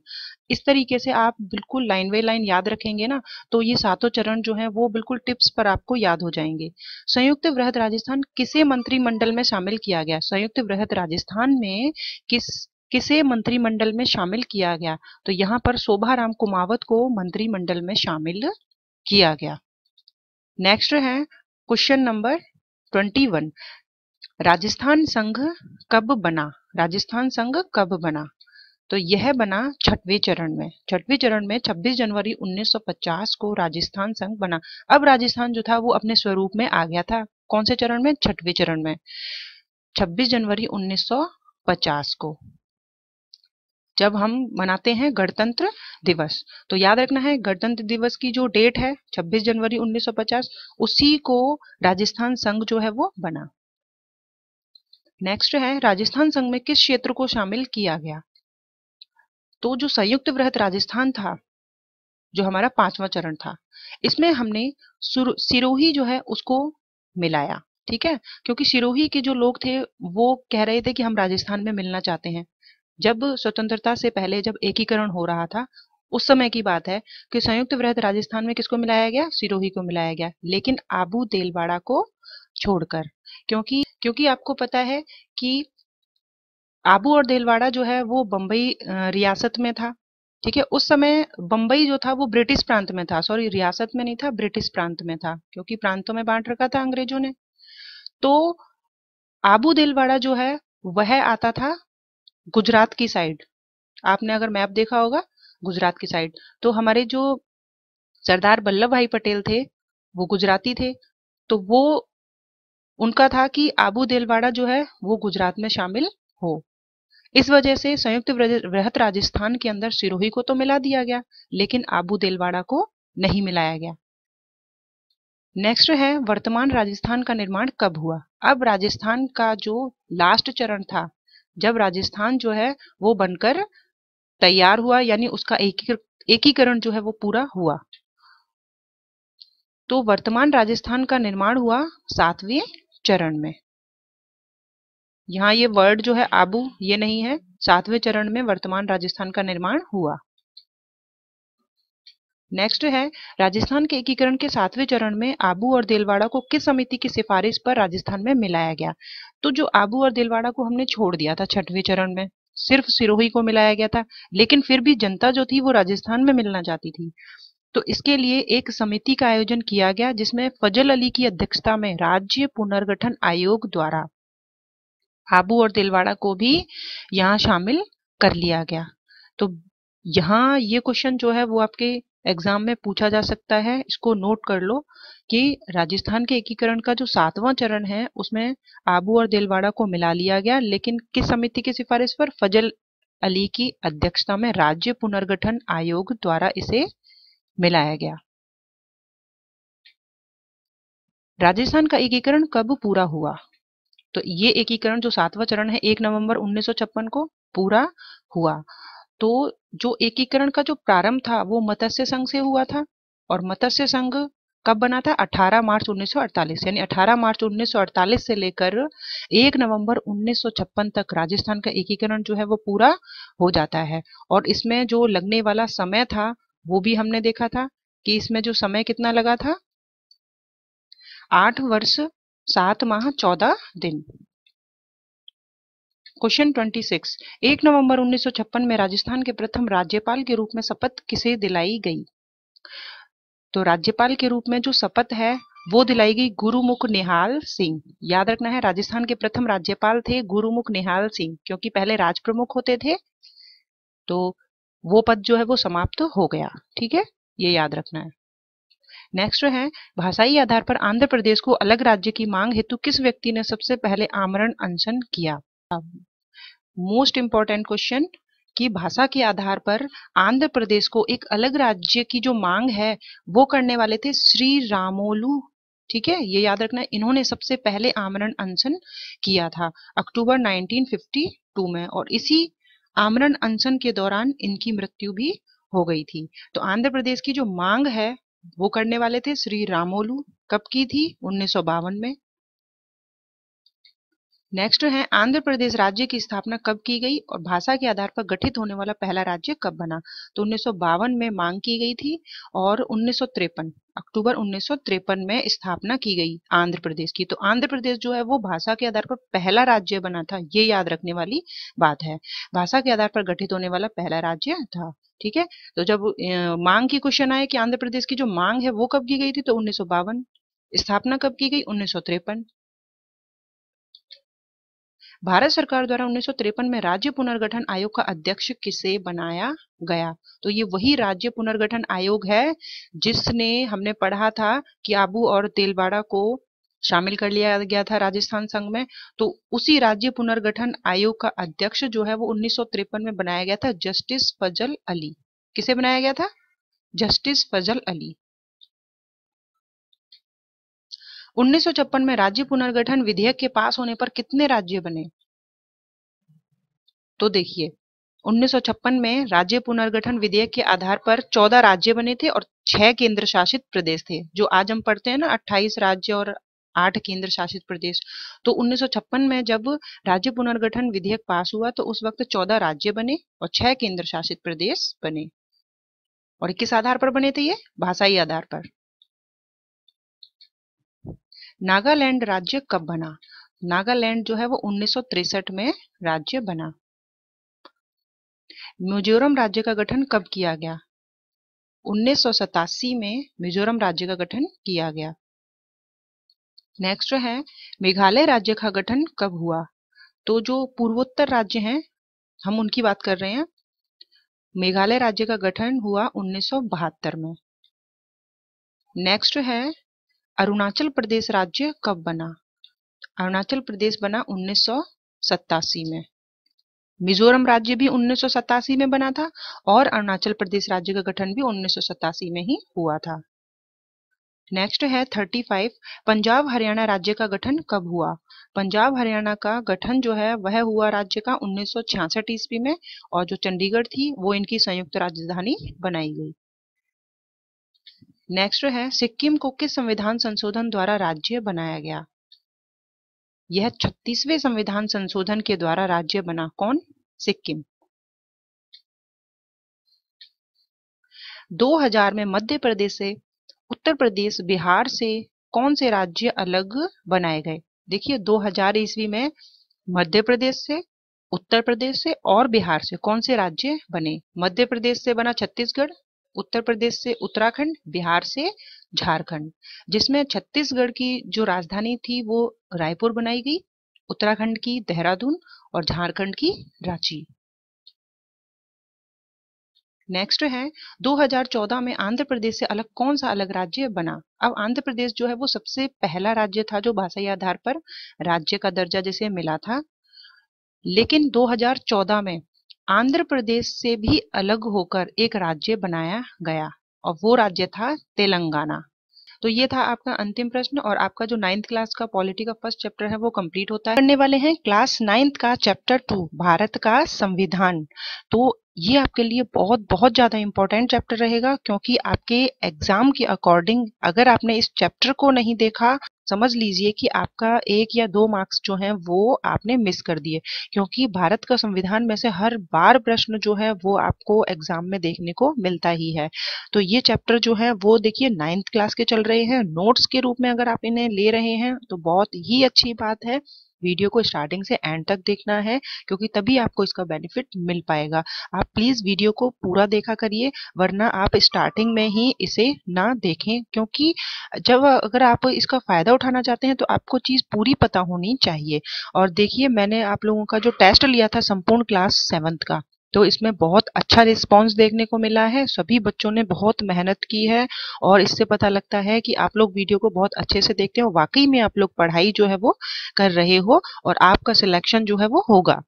इस तरीके से आप बिल्कुल लाइन बाई लाइन याद रखेंगे ना तो ये सातों चरण जो है वो बिल्कुल टिप्स पर आपको याद हो जाएंगे संयुक्त वृहत राजस्थान किसे मंत्रिमंडल में शामिल किया गया संयुक्त वृहत राजस्थान में किस किसे मंत्रिमंडल में शामिल किया गया तो यहाँ पर शोभा राम कुमावत को मंत्रिमंडल में शामिल किया गया नेक्स्ट है question number twenty one Rajasthan संघ कब बना राजस्थान संघ कब बना तो यह बना छठवें चरण में छठवें चरण में 26 जनवरी 1950 को राजस्थान संघ बना अब राजस्थान जो था वो अपने स्वरूप में आ गया था कौन से चरण में छठवें चरण में 26 जनवरी 1950 को जब हम मनाते हैं गणतंत्र दिवस तो याद रखना है गणतंत्र दिवस की जो डेट है 26 जनवरी 1950 उसी को राजस्थान संघ जो है वो बना नेक्स्ट है राजस्थान संघ में किस क्षेत्र को शामिल किया गया तो जो संयुक्त वृहत राजस्थान था जो हमारा पांचवा चरण था इसमें हमने सिरोही जो है उसको मिलाया ठीक है क्योंकि सिरोही के जो लोग थे वो कह रहे थे कि हम राजस्थान में मिलना चाहते हैं जब स्वतंत्रता से पहले जब एकीकरण हो रहा था उस समय की बात है कि संयुक्त वृहद राजस्थान में किसको मिलाया गया सिरोही को मिलाया गया लेकिन आबू तेलवाड़ा को छोड़कर क्योंकि क्योंकि आपको पता है कि आबू और देलवाड़ा जो है वो बंबई रियासत में था ठीक है उस समय बंबई जो था वो ब्रिटिश प्रांत में था सॉरी रियासत में नहीं था ब्रिटिश प्रांत में था क्योंकि प्रांतों में बांट रखा था अंग्रेजों ने तो आबू देलवाड़ा जो है वह आता था गुजरात की साइड आपने अगर मैप देखा होगा गुजरात की साइड तो हमारे जो सरदार वल्लभ भाई पटेल थे वो गुजराती थे तो वो उनका था कि आबू देलवाड़ा जो है वो गुजरात में शामिल हो इस वजह से संयुक्त वृहत राजस्थान के अंदर सिरोही को तो मिला दिया गया लेकिन आबू देलवाड़ा को नहीं मिलाया गया नेक्स्ट है वर्तमान राजस्थान का निर्माण कब हुआ अब राजस्थान का जो लास्ट चरण था जब राजस्थान जो है वो बनकर तैयार हुआ यानी उसका एकीकरण जो है वो पूरा हुआ तो वर्तमान राजस्थान का निर्माण हुआ सातवें चरण में यहाँ ये वर्ड जो है आबू ये नहीं है सातवें चरण में वर्तमान राजस्थान का निर्माण हुआ नेक्स्ट है राजस्थान के एकीकरण के सातवें चरण में आबू और देलवाड़ा को किस समिति की सिफारिश पर राजस्थान में मिलाया गया तो जो आबू और दिलवाड़ा को हमने छोड़ दिया था छठवें चरण में सिर्फ सिरोही को मिलाया गया था लेकिन फिर भी जनता जो थी वो राजस्थान में मिलना चाहती थी तो इसके लिए एक समिति का आयोजन किया गया जिसमें फजल अली की अध्यक्षता में राज्य पुनर्गठन आयोग द्वारा आबू और दिलवाड़ा को भी यहाँ शामिल कर लिया गया तो यहाँ ये क्वेश्चन जो है वो आपके एग्जाम में पूछा जा सकता है इसको नोट कर लो कि राजस्थान के एकीकरण का जो सातवां चरण है उसमें आबू और दिलवाड़ा को मिला लिया गया लेकिन किस समिति की सिफारिश पर फजल अली की अध्यक्षता में राज्य पुनर्गठन आयोग द्वारा इसे मिलाया गया राजस्थान का एकीकरण कब पूरा हुआ तो ये एकीकरण जो सातवां चरण है एक नवंबर 1956 को पूरा हुआ तो जो एकीकरण का जो प्रारंभ था वो मत्स्य संघ से हुआ था और मत्स्य संघ कब बना था 18 मार्च 1948 यानी 18 मार्च 1948 से लेकर 1 नवंबर 1956 तक राजस्थान का एकीकरण जो है वो पूरा हो जाता है और इसमें जो लगने वाला समय था वो भी हमने देखा था कि इसमें जो समय कितना लगा था आठ वर्ष सात माह चौदह दिन क्वेश्चन 26 एक नवंबर 1956 में राजस्थान के प्रथम राज्यपाल के रूप में शपथ किसे दिलाई गई तो राज्यपाल के रूप में जो शपथ है वो दिलाई गई गुरुमुख निहाल सिंह याद रखना है राजस्थान के प्रथम राज्यपाल थे गुरुमुख निहाल सिंह क्योंकि पहले राज प्रमुख होते थे तो वो पद जो है वो समाप्त हो गया ठीक है ये याद रखना है नेक्स्ट है भाषाई आधार पर आंध्र प्रदेश को अलग राज्य की मांग हेतु किस व्यक्ति ने सबसे पहले आमरण अनशन किया मोस्ट इम्पोर्टेंट क्वेश्चन कि भाषा के आधार पर आंध्र प्रदेश को एक अलग राज्य की जो मांग है वो करने वाले थे श्री रामोलू ठीक है ये याद रखना इन्होंने सबसे पहले आमरण अनशन किया था अक्टूबर 1952 में और इसी आमरण अनशन के दौरान इनकी मृत्यु भी हो गई थी तो आंध्र प्रदेश की जो मांग है वो करने वाले थे श्री रामोलू कब की थी उन्नीस में नेक्स्ट है आंध्र प्रदेश राज्य की स्थापना कब की गई और भाषा के आधार पर गठित होने वाला पहला राज्य कब बना तो उन्नीस में मांग की गई थी और उन्नीस अक्टूबर उन्नीस में स्थापना की गई आंध्र प्रदेश की तो आंध्र प्रदेश जो है वो भाषा के आधार पर पहला राज्य बना था ये याद रखने वाली बात है भाषा के आधार पर गठित होने वाला पहला राज्य था ठीक है तो जब मांग की क्वेश्चन आए कि आंध्र प्रदेश की जो मांग है वो कब की गई थी तो उन्नीस स्थापना कब की गई उन्नीस भारत सरकार द्वारा उन्नीस में राज्य पुनर्गठन आयोग का अध्यक्ष किसे बनाया गया तो ये वही राज्य पुनर्गठन आयोग है जिसने हमने पढ़ा था कि आबू और तेलवाड़ा को शामिल कर लिया गया था राजस्थान संघ में तो उसी राज्य पुनर्गठन आयोग का अध्यक्ष जो है वो उन्नीस में बनाया गया था जस्टिस फजल अली किसे बनाया गया था जस्टिस फजल अली उन्नीस में राज्य पुनर्गठन विधेयक के पास होने पर कितने राज्य बने तो देखिए 1956 में राज्य पुनर्गठन विधेयक के आधार पर 14 राज्य बने थे और 6 केंद्र शासित प्रदेश थे जो आज हम पढ़ते हैं ना 28 राज्य और 8 केंद्र शासित प्रदेश तो 1956 में जब राज्य पुनर्गठन विधेयक पास हुआ तो उस वक्त 14 राज्य बने और 6 केंद्र शासित प्रदेश बने और किस आधार पर बने थे ये भाषाई आधार पर नागालैंड राज्य कब बना नागालैंड जो है वो उन्नीस में राज्य बना मिजोरम राज्य का गठन कब किया गया उन्नीस में मिजोरम राज्य का गठन किया गया नेक्स्ट है मेघालय राज्य का गठन कब हुआ तो जो पूर्वोत्तर राज्य हैं हम उनकी बात कर रहे हैं मेघालय राज्य का गठन हुआ उन्नीस में नेक्स्ट है अरुणाचल प्रदेश राज्य कब बना अरुणाचल प्रदेश बना उन्नीस में मिजोरम राज्य भी उन्नीस में बना था और अरुणाचल प्रदेश राज्य का गठन भी उन्नीस में ही हुआ था नेक्स्ट है 35 पंजाब हरियाणा राज्य का गठन कब हुआ पंजाब हरियाणा का गठन जो है वह हुआ राज्य का उन्नीस ईस्वी में और जो चंडीगढ़ थी वो इनकी संयुक्त राजधानी बनाई गई नेक्स्ट है सिक्किम को किस संविधान संशोधन द्वारा राज्य बनाया गया यह छत्तीसवें संविधान संशोधन के द्वारा राज्य बना कौन सिक्किम 2000 में मध्य प्रदेश से उत्तर प्रदेश बिहार से कौन से राज्य अलग बनाए गए देखिए 2000 ईस्वी में मध्य प्रदेश से उत्तर प्रदेश से और बिहार से कौन से राज्य बने मध्य प्रदेश से बना छत्तीसगढ़ उत्तर प्रदेश से उत्तराखंड बिहार से झारखंड जिसमें छत्तीसगढ़ की जो राजधानी थी वो रायपुर बनाई गई उत्तराखंड की देहरादून और झारखंड की रांची नेक्स्ट है 2014 में आंध्र प्रदेश से अलग कौन सा अलग राज्य बना अब आंध्र प्रदेश जो है वो सबसे पहला राज्य था जो भाषाई आधार पर राज्य का दर्जा जैसे मिला था लेकिन 2014 में आंध्र प्रदेश से भी अलग होकर एक राज्य बनाया गया और वो राज्य था तेलंगाना तो ये था आपका अंतिम प्रश्न और आपका जो नाइन्थ क्लास का पॉलिटी का फर्स्ट चैप्टर है वो कंप्लीट होता है करने वाले हैं क्लास नाइन्थ का चैप्टर टू भारत का संविधान तो ये आपके लिए बहुत बहुत ज़्यादा इंपॉर्टेंट चैप्टर रहेगा क्योंकि आपके एग्जाम के अकॉर्डिंग अगर आपने इस चैप्टर को नहीं देखा समझ लीजिए कि आपका एक या दो मार्क्स जो हैं वो आपने मिस कर दिए क्योंकि भारत का संविधान में से हर बार प्रश्न जो है वो आपको एग्जाम में देखने को मिलता ही है तो ये चैप्टर जो है वो देखिए नाइन्थ क्लास के चल रहे हैं नोट्स के रूप में अगर आप इन्हें ले रहे हैं तो बहुत ही अच्छी बात है वीडियो को स्टार्टिंग से एंड तक देखना है क्योंकि तभी आपको इसका बेनिफिट मिल पाएगा आप प्लीज़ वीडियो को पूरा देखा करिए वरना आप स्टार्टिंग में ही इसे ना देखें क्योंकि जब अगर आप इसका फ़ायदा उठाना चाहते हैं तो आपको चीज़ पूरी पता होनी चाहिए और देखिए मैंने आप लोगों का जो टेस्ट लिया था संपूर्ण क्लास सेवंथ का तो इसमें बहुत अच्छा रिस्पॉन्स देखने को मिला है सभी बच्चों ने बहुत मेहनत की है और इससे पता लगता है कि आप लोग वीडियो को बहुत अच्छे से देखते हो वाकई में आप लोग पढ़ाई जो है वो कर रहे हो और आपका सिलेक्शन जो है वो होगा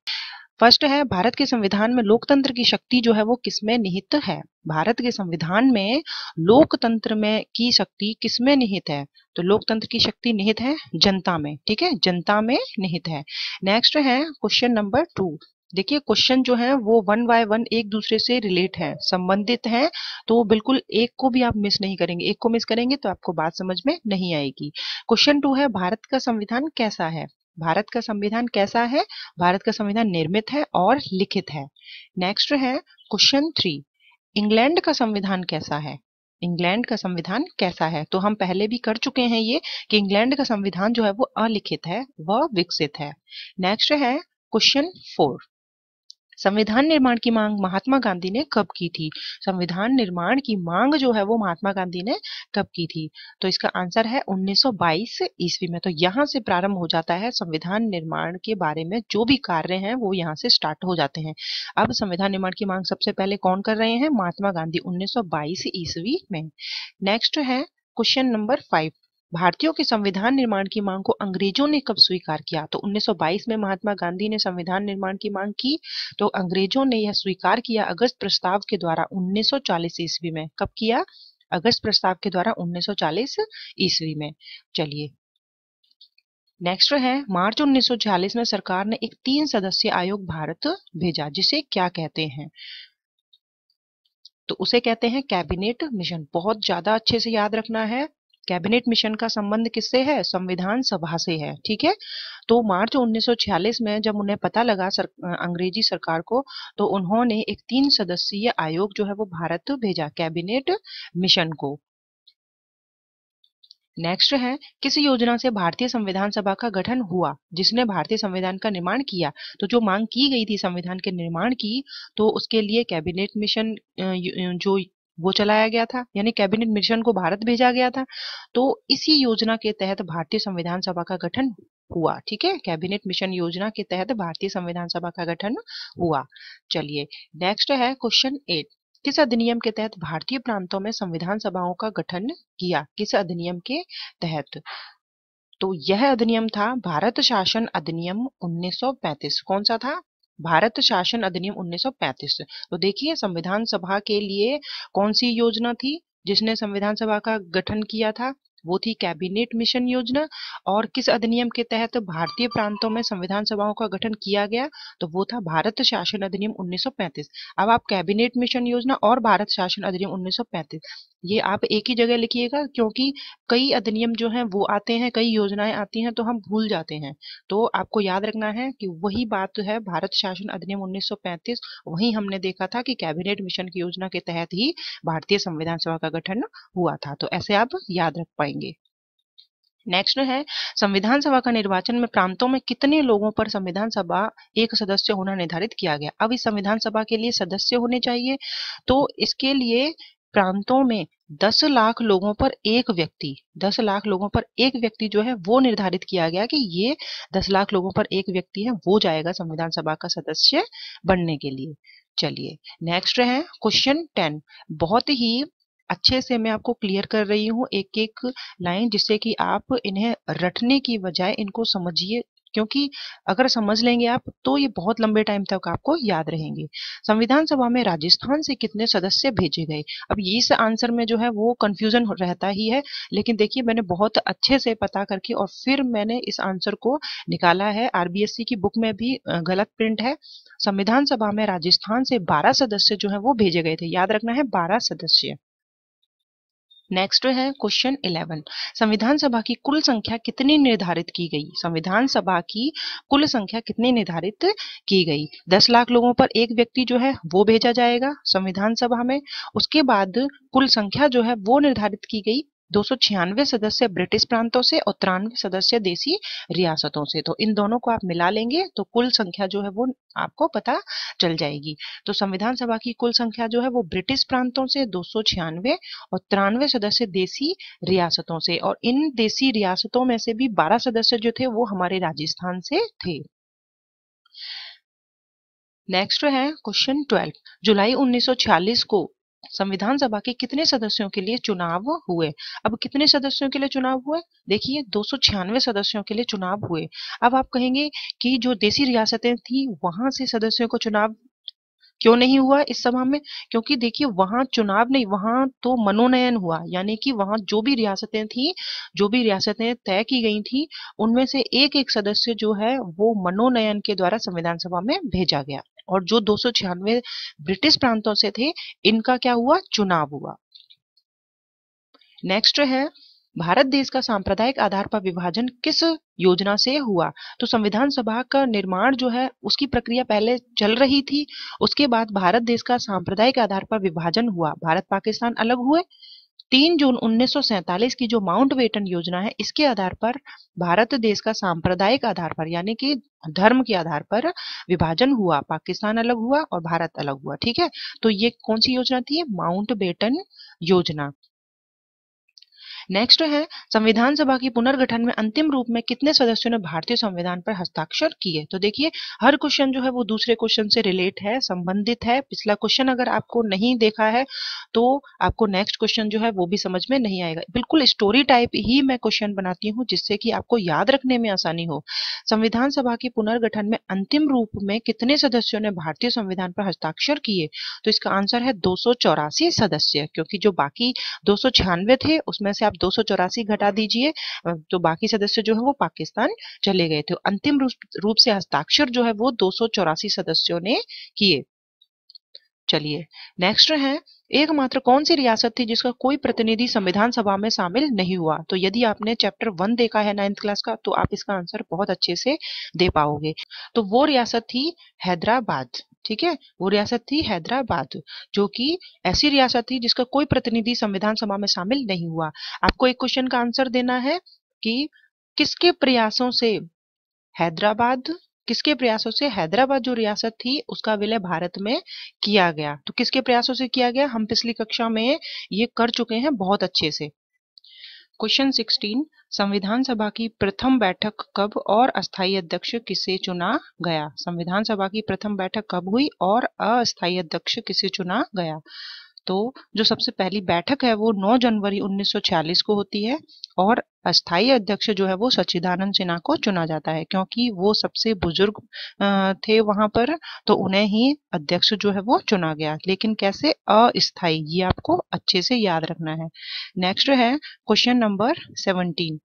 फर्स्ट है भारत के संविधान में लोकतंत्र की शक्ति जो है वो किसमें निहित है भारत के संविधान में लोकतंत्र में की शक्ति किसमें निहित है तो लोकतंत्र की शक्ति निहित है जनता में ठीक है जनता में निहित है नेक्स्ट है क्वेश्चन नंबर टू देखिए क्वेश्चन जो है वो वन बाय वन एक दूसरे से रिलेट है संबंधित है तो वो बिल्कुल एक को भी आप मिस नहीं करेंगे एक को मिस करेंगे तो आपको बात समझ में नहीं आएगी क्वेश्चन टू है भारत का संविधान कैसा है भारत का संविधान कैसा है भारत का संविधान निर्मित है और लिखित है नेक्स्ट है क्वेश्चन थ्री इंग्लैंड का संविधान कैसा है इंग्लैंड का संविधान कैसा है तो हम पहले भी कर चुके हैं ये कि इंग्लैंड का संविधान जो है वो अलिखित है वह विकसित है नेक्स्ट है क्वेश्चन फोर संविधान निर्माण की मांग महात्मा गांधी ने कब की थी संविधान निर्माण की मांग जो है वो महात्मा गांधी ने कब की थी तो इसका आंसर है 1922 ईस्वी में तो यहाँ से प्रारंभ हो जाता है संविधान निर्माण के बारे में जो भी कार्य हैं वो यहाँ से स्टार्ट हो जाते हैं अब संविधान निर्माण की मांग सबसे पहले कौन कर रहे हैं महात्मा गांधी उन्नीस ईस्वी में नेक्स्ट है क्वेश्चन नंबर फाइव भारतीयों के संविधान निर्माण की मांग को अंग्रेजों ने कब स्वीकार किया तो 1922 में महात्मा गांधी ने संविधान निर्माण की मांग की तो अंग्रेजों ने यह स्वीकार किया अगस्त प्रस्ताव के द्वारा 1940 ईस्वी में कब किया अगस्त प्रस्ताव के द्वारा 1940 ईस्वी में चलिए नेक्स्ट है मार्च 1940 में सरकार ने एक तीन सदस्यीय आयोग भारत भेजा जिसे क्या कहते हैं तो उसे कहते हैं कैबिनेट मिशन बहुत ज्यादा अच्छे से याद रखना है कैबिनेट मिशन का संबंध किससे है संविधान सभा से है ठीक है तो मार्च 1946 में जब उन्हें पता लगा सर, अंग्रेजी सरकार को तो उन्होंने एक तीन सदस्यीय आयोग जो है वो भारत भेजा कैबिनेट मिशन को नेक्स्ट है किस योजना से भारतीय संविधान सभा का गठन हुआ जिसने भारतीय संविधान का निर्माण किया तो जो मांग की गई थी संविधान के निर्माण की तो उसके लिए कैबिनेट मिशन जो वो चलाया गया था यानी कैबिनेट मिशन को भारत भेजा गया था तो इसी योजना के तहत भारतीय संविधान सभा का गठन हुआ ठीक है कैबिनेट मिशन योजना के तहत भारतीय संविधान सभा का गठन हुआ चलिए नेक्स्ट है क्वेश्चन एट किस अधिनियम के तहत भारतीय प्रांतों में संविधान सभाओं का गठन किया किस अधिनियम के तहत तो यह अधिनियम था भारत शासन अधिनियम 1935 कौन सा था भारत शासन अधिनियम 1935 तो देखिए संविधान सभा के लिए कौन सी योजना थी जिसने संविधान सभा का गठन किया था वो थी कैबिनेट मिशन योजना और किस अधिनियम के तहत भारतीय प्रांतों में संविधान सभाओं का गठन किया गया तो वो था भारत शासन अधिनियम 1935 अब आप कैबिनेट मिशन योजना और भारत शासन अधिनियम 1935 ये आप एक ही जगह लिखिएगा क्योंकि कई अधिनियम जो है वो आते हैं कई योजनाएं आती हैं तो हम भूल जाते हैं तो आपको याद रखना है कि वही बात है भारत शासन अधिनियम उन्नीस वही हमने देखा था कि कैबिनेट मिशन की योजना के तहत ही भारतीय संविधान सभा का गठन हुआ था तो ऐसे आप याद रख पाएंगे करेंगे नेक्स्ट है संविधान सभा का निर्वाचन में प्रांतों में कितने लोगों पर संविधान सभा एक सदस्य होना निर्धारित किया गया अब इस संविधान सभा के लिए सदस्य होने चाहिए तो इसके लिए प्रांतों में 10 लाख लोगों पर एक व्यक्ति 10 लाख लोगों पर एक व्यक्ति जो है वो निर्धारित किया गया कि ये 10 लाख लोगों पर एक व्यक्ति है वो जाएगा संविधान सभा का सदस्य बनने के लिए चलिए नेक्स्ट है क्वेश्चन टेन बहुत ही अच्छे से मैं आपको क्लियर कर रही हूँ एक एक लाइन जिससे कि आप इन्हें रटने की बजाय इनको समझिए क्योंकि अगर समझ लेंगे आप तो ये बहुत लंबे टाइम तक आपको याद रहेंगे संविधान सभा में राजस्थान से कितने सदस्य भेजे गए अब इस आंसर में जो है वो कंफ्यूजन रहता ही है लेकिन देखिए मैंने बहुत अच्छे से पता करके और फिर मैंने इस आंसर को निकाला है आरबीएससी की बुक में भी गलत प्रिंट है संविधान सभा में राजस्थान से बारह सदस्य जो है वो भेजे गए थे याद रखना है बारह सदस्य नेक्स्ट है क्वेश्चन इलेवन संविधान सभा की कुल संख्या कितनी निर्धारित की गई संविधान सभा की कुल संख्या कितनी निर्धारित की गई दस लाख लोगों पर एक व्यक्ति जो है वो भेजा जाएगा संविधान सभा में उसके बाद कुल संख्या जो है वो निर्धारित की गई दो सदस्य ब्रिटिश प्रांतों से और तिरानवे सदस्य देसी रियासतों से तो इन दोनों को आप मिला लेंगे तो कुल संख्या जो है वो आपको पता चल जाएगी तो संविधान सभा की कुल संख्या जो है वो ब्रिटिश प्रांतों से दो और तिरानवे सदस्य देसी रियासतों से और इन देसी रियासतों में से भी बारह सदस्य जो थे वो हमारे राजस्थान से थे नेक्स्ट है क्वेश्चन 12 जुलाई 1946 को संविधान सभा के कितने सदस्यों के लिए चुनाव हुए अब कितने सदस्यों के लिए चुनाव हुए देखिए दो सदस्यों के लिए चुनाव हुए अब आप कहेंगे कि जो देसी रियासतें थी वहां से सदस्यों को चुनाव क्यों नहीं हुआ इस सभा में क्योंकि देखिए वहां चुनाव नहीं वहां तो मनोनयन हुआ यानी कि वहां जो भी रियासतें थी जो भी रियासतें तय की गई थी उनमें से एक एक सदस्य जो है वो मनोनयन के द्वारा संविधान सभा में भेजा गया और जो दो ब्रिटिश प्रांतों से थे इनका क्या हुआ चुनाव हुआ नेक्स्ट है भारत देश का सांप्रदायिक आधार पर विभाजन किस योजना से हुआ तो संविधान सभा का निर्माण जो है उसकी प्रक्रिया पहले चल रही थी उसके बाद भारत देश का सांप्रदायिक आधार पर विभाजन हुआ भारत पाकिस्तान अलग हुए तीन जून 1947 की जो माउंट बेटन योजना है इसके आधार पर भारत देश का सांप्रदायिक आधार पर यानी कि धर्म के आधार पर विभाजन हुआ पाकिस्तान अलग हुआ और भारत अलग हुआ ठीक है तो ये कौन सी योजना थी माउंट बेटन योजना नेक्स्ट है संविधान सभा की पुनर्गठन में अंतिम रूप में कितने सदस्यों ने भारतीय संविधान पर हस्ताक्षर किए तो देखिए हर क्वेश्चन जो है वो दूसरे क्वेश्चन से रिलेट है संबंधित है पिछला क्वेश्चन अगर आपको नहीं देखा है तो आपको नेक्स्ट क्वेश्चन जो है वो भी समझ में नहीं आएगा बिल्कुल स्टोरी टाइप ही मैं क्वेश्चन बनाती हूँ जिससे कि आपको याद रखने में आसानी हो संविधान सभा की पुनर्गठन में अंतिम रूप में कितने सदस्यों ने भारतीय संविधान पर हस्ताक्षर किए तो इसका आंसर है दो सदस्य क्योंकि जो बाकी दो थे उसमें से आप आप दो घटा दीजिए तो बाकी सदस्य जो है वो पाकिस्तान चले गए थे अंतिम रूप से हस्ताक्षर जो है वो दो सदस्यों ने किए चलिए नेक्स्ट है एकमात्र कौन सी रियासत थी जिसका कोई प्रतिनिधि संविधान सभा में शामिल नहीं हुआ तो यदि आपने चैप्टर वन देखा है नाइन्थ क्लास का तो आप इसका आंसर बहुत अच्छे से दे पाओगे तो वो रियासत थी हैदराबाद ठीक है वो रियासत थी हैदराबाद जो कि ऐसी रियासत थी जिसका कोई प्रतिनिधि संविधान सभा में शामिल नहीं हुआ आपको एक क्वेश्चन का आंसर देना है कि किसके प्रयासों से हैदराबाद किसके प्रयासों से हैदराबाद जो रियासत थी उसका विलय भारत में किया गया तो किसके प्रयासों से किया गया हम पिछली कक्षा में ये कर चुके हैं बहुत अच्छे से क्वेश्चन 16 संविधान सभा की प्रथम बैठक कब और अस्थायी अध्यक्ष किसे चुना गया संविधान सभा की प्रथम बैठक कब हुई और अस्थायी अध्यक्ष किसे चुना गया तो जो सबसे पहली बैठक है वो 9 जनवरी 1946 को होती है और अस्थाई अध्यक्ष जो है वो सच्चिदानंद सिन्हा को चुना जाता है क्योंकि वो सबसे बुजुर्ग थे वहां पर तो उन्हें ही अध्यक्ष जो है वो चुना गया लेकिन कैसे अस्थाई ये आपको अच्छे से याद रखना है नेक्स्ट है क्वेश्चन नंबर सेवनटीन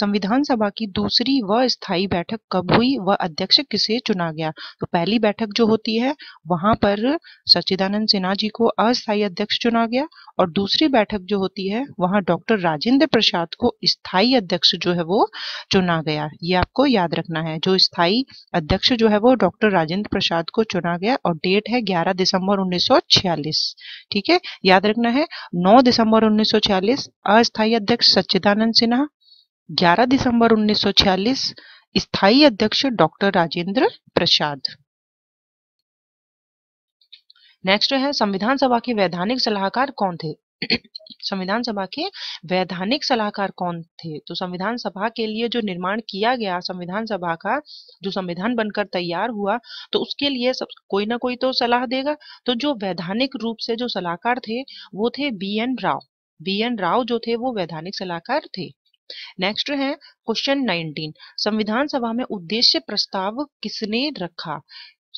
संविधान सभा की दूसरी व स्थायी बैठक कब हुई व अध्यक्ष किसे चुना गया तो पहली बैठक जो होती है वहां पर सच्चिदानंद सिन्हा जी को अस्थायी अध्यक्ष चुना गया और दूसरी बैठक जो होती है वहां डॉक्टर राजेंद्र प्रसाद को स्थायी स्थायी अध्यक्ष जो है वो चुना गया ये आपको याद रखना है जो स्थायी अध्यक्ष जो है वो डॉक्टर राजेंद्र प्रसाद को चुना गया और डेट है 11 दिसंबर 1946 ठीक है याद रखना है 9 दिसंबर 1946 अस्थायी अध्यक्ष सच्चिदानंद सिन्हा 11 दिसंबर 1946 स्थाई अध्यक्ष डॉक्टर राजेंद्र प्रसाद नेक्स्ट है संविधान सभा के वैधानिक सलाहकार कौन थे संविधान सभा के वैधानिक सलाहकार कौन थे तो संविधान सभा के लिए जो निर्माण किया गया संविधान सभा का जो संविधान बनकर तैयार हुआ तो उसके लिए सब कोई ना कोई तो सलाह देगा तो जो वैधानिक रूप से जो सलाहकार थे वो थे B N Rau B N Rau जो थे वो वैधानिक सलाहकार थे नेक्स्ट है क्वेश्चन 19 संविधान सभा में उद्देश्य प्रस्ताव किसने रखा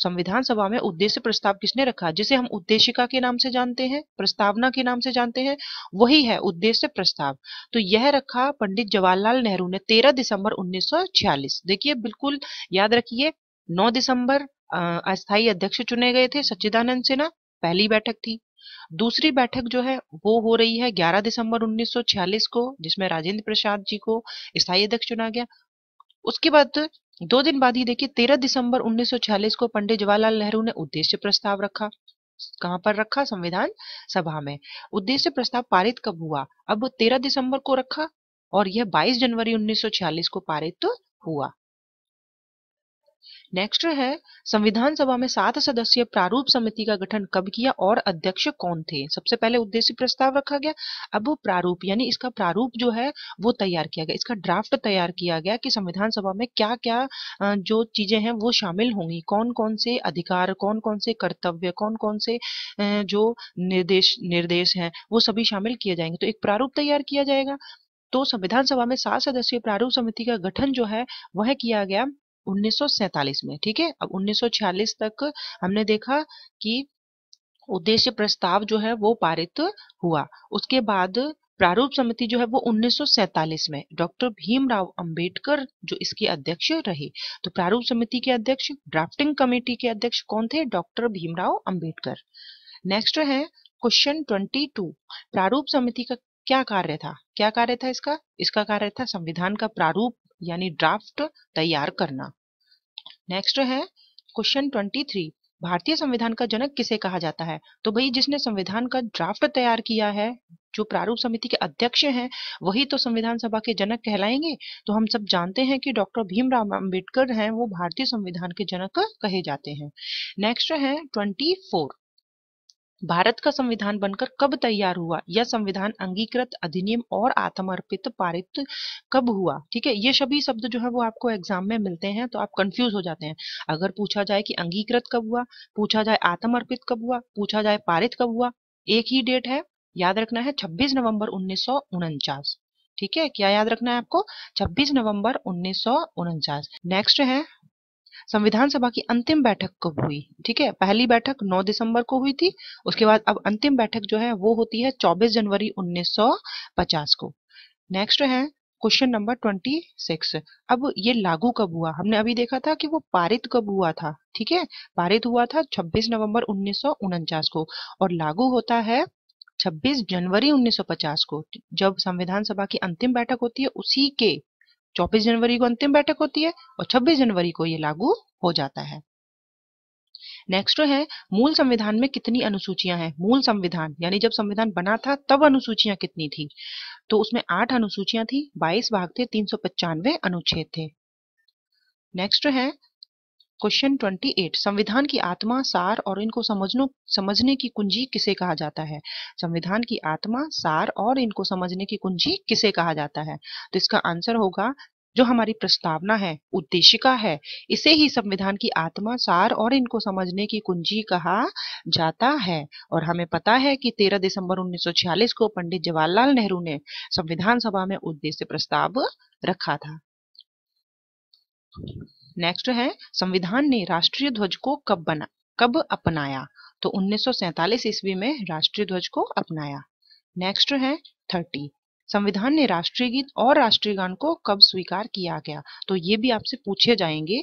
संविधान सभा में उद्देश्य प्रस्ताव किसने रखा जिसे हम उद्देशिका के नाम से जानते हैं प्रस्तावना के नाम से जानते हैं वही है उद्देश्य प्रस्ताव तो यह रखा पंडित जवाहरलाल नेहरू ने 13 दिसंबर 1946 देखिए बिल्कुल याद रखिए 9 दिसंबर अस्थायी अध्यक्ष चुने गए थे सच्चिदानंद सिन्हा पहली बैठक थी दूसरी बैठक जो है वो हो रही है 11 दिसंबर 1946 को जिसमें राजेंद्र प्रसाद जी को स्थायी अध्यक्ष चुना गया उसके बाद दो दिन बाद ही देखिए तेरह दिसंबर 1946 को पंडित जवाहरलाल नेहरू ने उद्देश्य प्रस्ताव रखा कहां पर रखा संविधान सभा में उद्देश्य प्रस्ताव पारित कब हुआ अब 13 दिसंबर को रखा और यह 22 जनवरी 1946 को पारित तो हुआ नेक्स्ट है संविधान सभा में सात सदस्यीय प्रारूप समिति का गठन कब किया और अध्यक्ष कौन थे सबसे पहले उद्देश्य प्रस्ताव रखा गया अब वो प्रारूप यानी इसका प्रारूप जो है वो तैयार किया गया इसका ड्राफ्ट तैयार किया गया कि संविधान सभा में क्या क्या जो चीजें हैं वो शामिल होंगी कौन कौन से अधिकार कौन कौन से कर्तव्य कौन कौन से जो निर्देश निर्देश है वो सभी शामिल किए जाएंगे तो एक प्रारूप तैयार किया जाएगा तो संविधान सभा में सात सदस्यीय प्रारूप समिति का गठन जो है वह किया गया 1947 में ठीक है अब 1946 तक हमने देखा कि उद्देश्य प्रस्ताव जो है वो पारित हुआ उसके बाद प्रारूप समिति जो है वो 1947 में डॉक्टर भीमराव अंबेडकर जो इसके अध्यक्ष रहे तो प्रारूप समिति के अध्यक्ष ड्राफ्टिंग कमेटी के अध्यक्ष कौन थे डॉक्टर भीमराव अंबेडकर नेक्स्ट है क्वेश्चन 22 प्रारूप समिति का क्या कार्य था क्या कार्य था इसका इसका कार्य था संविधान का प्रारूप यानी ड्राफ्ट तैयार करना नेक्स्ट है क्वेश्चन ट्वेंटी थ्री भारतीय संविधान का जनक किसे कहा जाता है तो भाई जिसने संविधान का ड्राफ्ट तैयार किया है जो प्रारूप समिति के अध्यक्ष हैं वही तो संविधान सभा के जनक कहलाएंगे तो हम सब जानते हैं कि डॉक्टर भीमराव अंबेडकर हैं वो भारतीय संविधान के जनक कहे जाते हैं नेक्स्ट है ट्वेंटी फोर भारत का संविधान बनकर कब तैयार हुआ यह संविधान अंगीकृत अधिनियम और आत्मर्पित पारित कब हुआ ठीक है ये सभी शब्द जो है वो आपको एग्जाम में मिलते हैं तो आप कंफ्यूज हो जाते हैं अगर पूछा जाए कि अंगीकृत कब हुआ पूछा जाए आत्मर्पित कब हुआ पूछा जाए पारित कब हुआ एक ही डेट है याद रखना है छब्बीस नवम्बर उन्नीस ठीक है क्या याद रखना है आपको 26 नवंबर उन्नीस नेक्स्ट है संविधान सभा की अंतिम बैठक कब हुई ठीक है पहली बैठक 9 दिसंबर को हुई थी उसके बाद अब अंतिम बैठक जो है वो होती है 24 जनवरी 1950 को नेक्स्ट है क्वेश्चन नंबर ट्वेंटी सिक्स अब ये लागू कब हुआ हमने अभी देखा था कि वो पारित कब हुआ था ठीक है पारित हुआ था छब्बीस नवम्बर उन्नीस को और लागू होता है 26 जनवरी 1950 को जब संविधान सभा की अंतिम बैठक होती है उसी के 24 जनवरी को अंतिम बैठक होती है और 26 जनवरी को ये लागू हो जाता है नेक्स्ट है मूल संविधान में कितनी अनुसूचियां हैं मूल संविधान यानी जब संविधान बना था तब अनुसूचियां कितनी थी तो उसमें आठ अनुसूचियां थी बाईस भाग थे तीन अनुच्छेद थे नेक्स्ट है क्वेश्चन 28 संविधान की आत्मा सार और इनको समझनो समझने की कुंजी किसे कहा जाता है संविधान की आत्मा सार और इनको समझने की कुंजी किसे कहा जाता है तो इसका आंसर होगा जो हमारी प्रस्तावना है उद्देशिका है इसे ही संविधान की आत्मा सार और इनको समझने की कुंजी कहा जाता है और हमें पता है कि 13 दिसंबर 1946 को पंडित जवाहरलाल नेहरू ने संविधान सभा में उद्देश्य प्रस्ताव रखा था नेक्स्ट है संविधान ने राष्ट्रीय ध्वज को कब बना कब अपनाया तो उन्नीस ईस्वी में राष्ट्रीय ध्वज को अपनाया नेक्स्ट है थर्टी संविधान ने राष्ट्रीय गीत और राष्ट्रीय गान को कब स्वीकार किया गया तो ये भी आपसे पूछे जाएंगे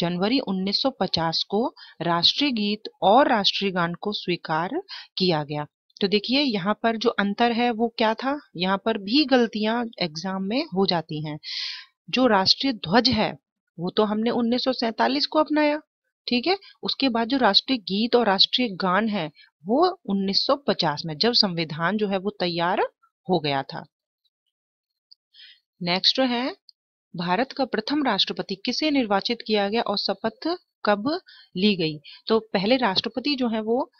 जनवरी 1950 को राष्ट्रीय गीत और राष्ट्रीय गान को स्वीकार किया गया तो देखिए यहाँ पर जो अंतर है वो क्या था यहाँ पर भी गलतियां एग्जाम में हो जाती हैं जो राष्ट्रीय ध्वज है वो तो हमने 1947 को अपनाया ठीक है उसके बाद जो राष्ट्रीय गीत और राष्ट्रीय गान है वो 1950 में जब संविधान जो है वो तैयार हो गया था नेक्स्ट है भारत का प्रथम राष्ट्रपति किसे निर्वाचित किया गया और शपथ कब ली गई तो पहले राष्ट्रपति जो है वो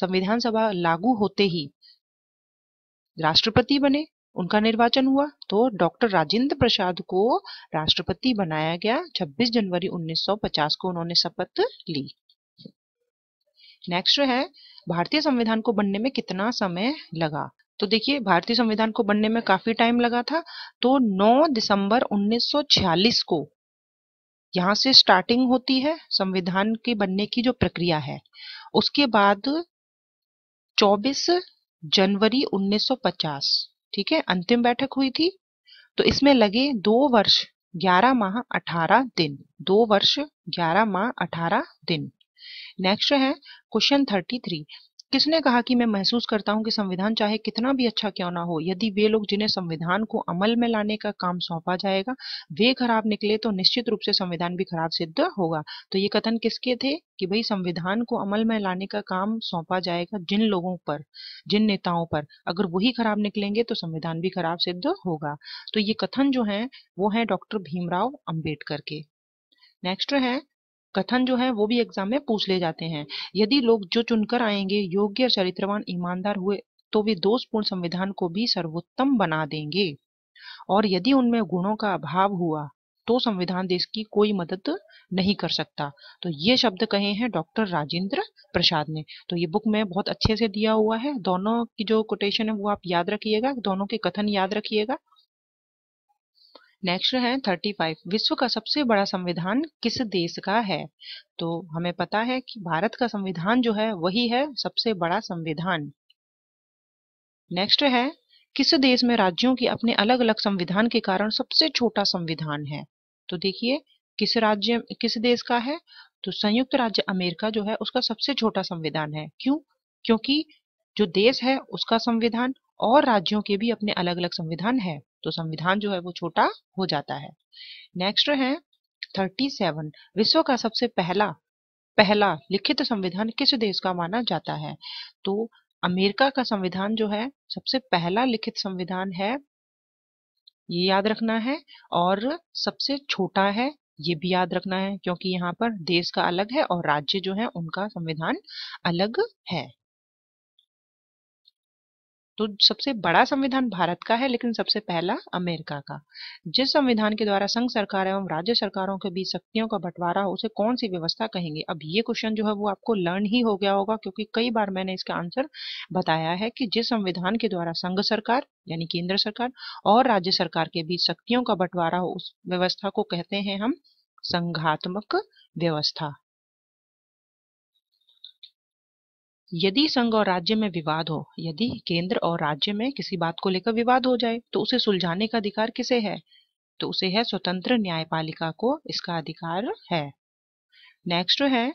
संविधान सभा लागू होते ही राष्ट्रपति बने उनका निर्वाचन हुआ तो डॉक्टर राजेंद्र प्रसाद को राष्ट्रपति बनाया गया 26 जनवरी 1950 को उन्होंने शपथ ली नेक्स्ट है भारतीय संविधान को बनने में कितना समय लगा तो देखिए भारतीय संविधान को बनने में काफी टाइम लगा था तो 9 दिसंबर 1946 को यहाँ से स्टार्टिंग होती है संविधान के बनने की जो प्रक्रिया है उसके बाद 24 जनवरी 1950 ठीक है अंतिम बैठक हुई थी तो इसमें लगे दो वर्ष ग्यारह माह अठारह दिन दो वर्ष ग्यारह माह अठारह दिन नेक्स्ट है क्वेश्चन थर्टी थ्री किसने कहा कि मैं महसूस करता हूं कि संविधान चाहे कितना भी अच्छा क्यों ना हो यदि वे लोग जिन्हें संविधान को अमल में लाने का काम सौंपा जाएगा वे खराब निकले तो निश्चित रूप से संविधान भी खराब सिद्ध होगा तो ये कथन किसके थे कि भाई संविधान को अमल में लाने का काम सौंपा जाएगा जिन लोगों पर जिन नेताओं पर अगर वही खराब निकलेंगे तो संविधान भी खराब सिद्ध होगा तो ये कथन जो है वो है डॉक्टर भीमराव अम्बेडकर के नेक्स्ट है कथन जो है वो भी एग्जाम में पूछ ले जाते हैं यदि लोग जो चुनकर आएंगे योग्य चरित्रवान ईमानदार हुए तो वे दोषपूर्ण संविधान को भी सर्वोत्तम बना देंगे और यदि उनमें गुणों का अभाव हुआ तो संविधान देश की कोई मदद नहीं कर सकता तो ये शब्द कहे हैं डॉक्टर राजेंद्र प्रसाद ने तो ये बुक में बहुत अच्छे से दिया हुआ है दोनों की जो कोटेशन है वो आप याद रखिएगा दोनों के कथन याद रखिएगा नेक्स्ट है थर्टी फाइव विश्व का सबसे बड़ा संविधान किस देश का है तो हमें पता है कि भारत का संविधान जो है वही है सबसे बड़ा संविधान नेक्स्ट है किस देश में राज्यों की अपने अलग अलग संविधान के कारण सबसे छोटा संविधान है तो देखिए किस राज्य किस देश का है तो संयुक्त राज्य अमेरिका जो है उसका सबसे छोटा संविधान है क्यों क्योंकि जो देश है उसका संविधान और राज्यों के भी अपने अलग अलग संविधान है तो संविधान जो है वो छोटा हो जाता है नेक्स्ट है थर्टी सेवन विश्व का सबसे पहला पहला लिखित तो संविधान किस देश का माना जाता है तो अमेरिका का संविधान जो है सबसे पहला लिखित संविधान है ये याद रखना है और सबसे छोटा है ये भी याद रखना है क्योंकि यहाँ पर देश का अलग है और राज्य जो है उनका संविधान अलग है तो सबसे बड़ा संविधान भारत का है लेकिन सबसे पहला अमेरिका का जिस संविधान के द्वारा संघ सरकार एवं राज्य सरकारों के बीच शक्तियों का बंटवारा हो उसे कौन सी व्यवस्था कहेंगे अब ये क्वेश्चन जो है वो आपको लर्न ही हो गया होगा क्योंकि कई बार मैंने इसका आंसर बताया है कि जिस संविधान के द्वारा संघ सरकार यानी केंद्र सरकार और राज्य सरकार के बीच शक्तियों का बंटवारा हो उस व्यवस्था को कहते हैं हम संघात्मक व्यवस्था यदि संघ और राज्य में विवाद हो यदि केंद्र और राज्य में किसी बात को लेकर विवाद हो जाए तो उसे सुलझाने का अधिकार किसे है तो उसे है स्वतंत्र न्यायपालिका को इसका अधिकार है नेक्स्ट है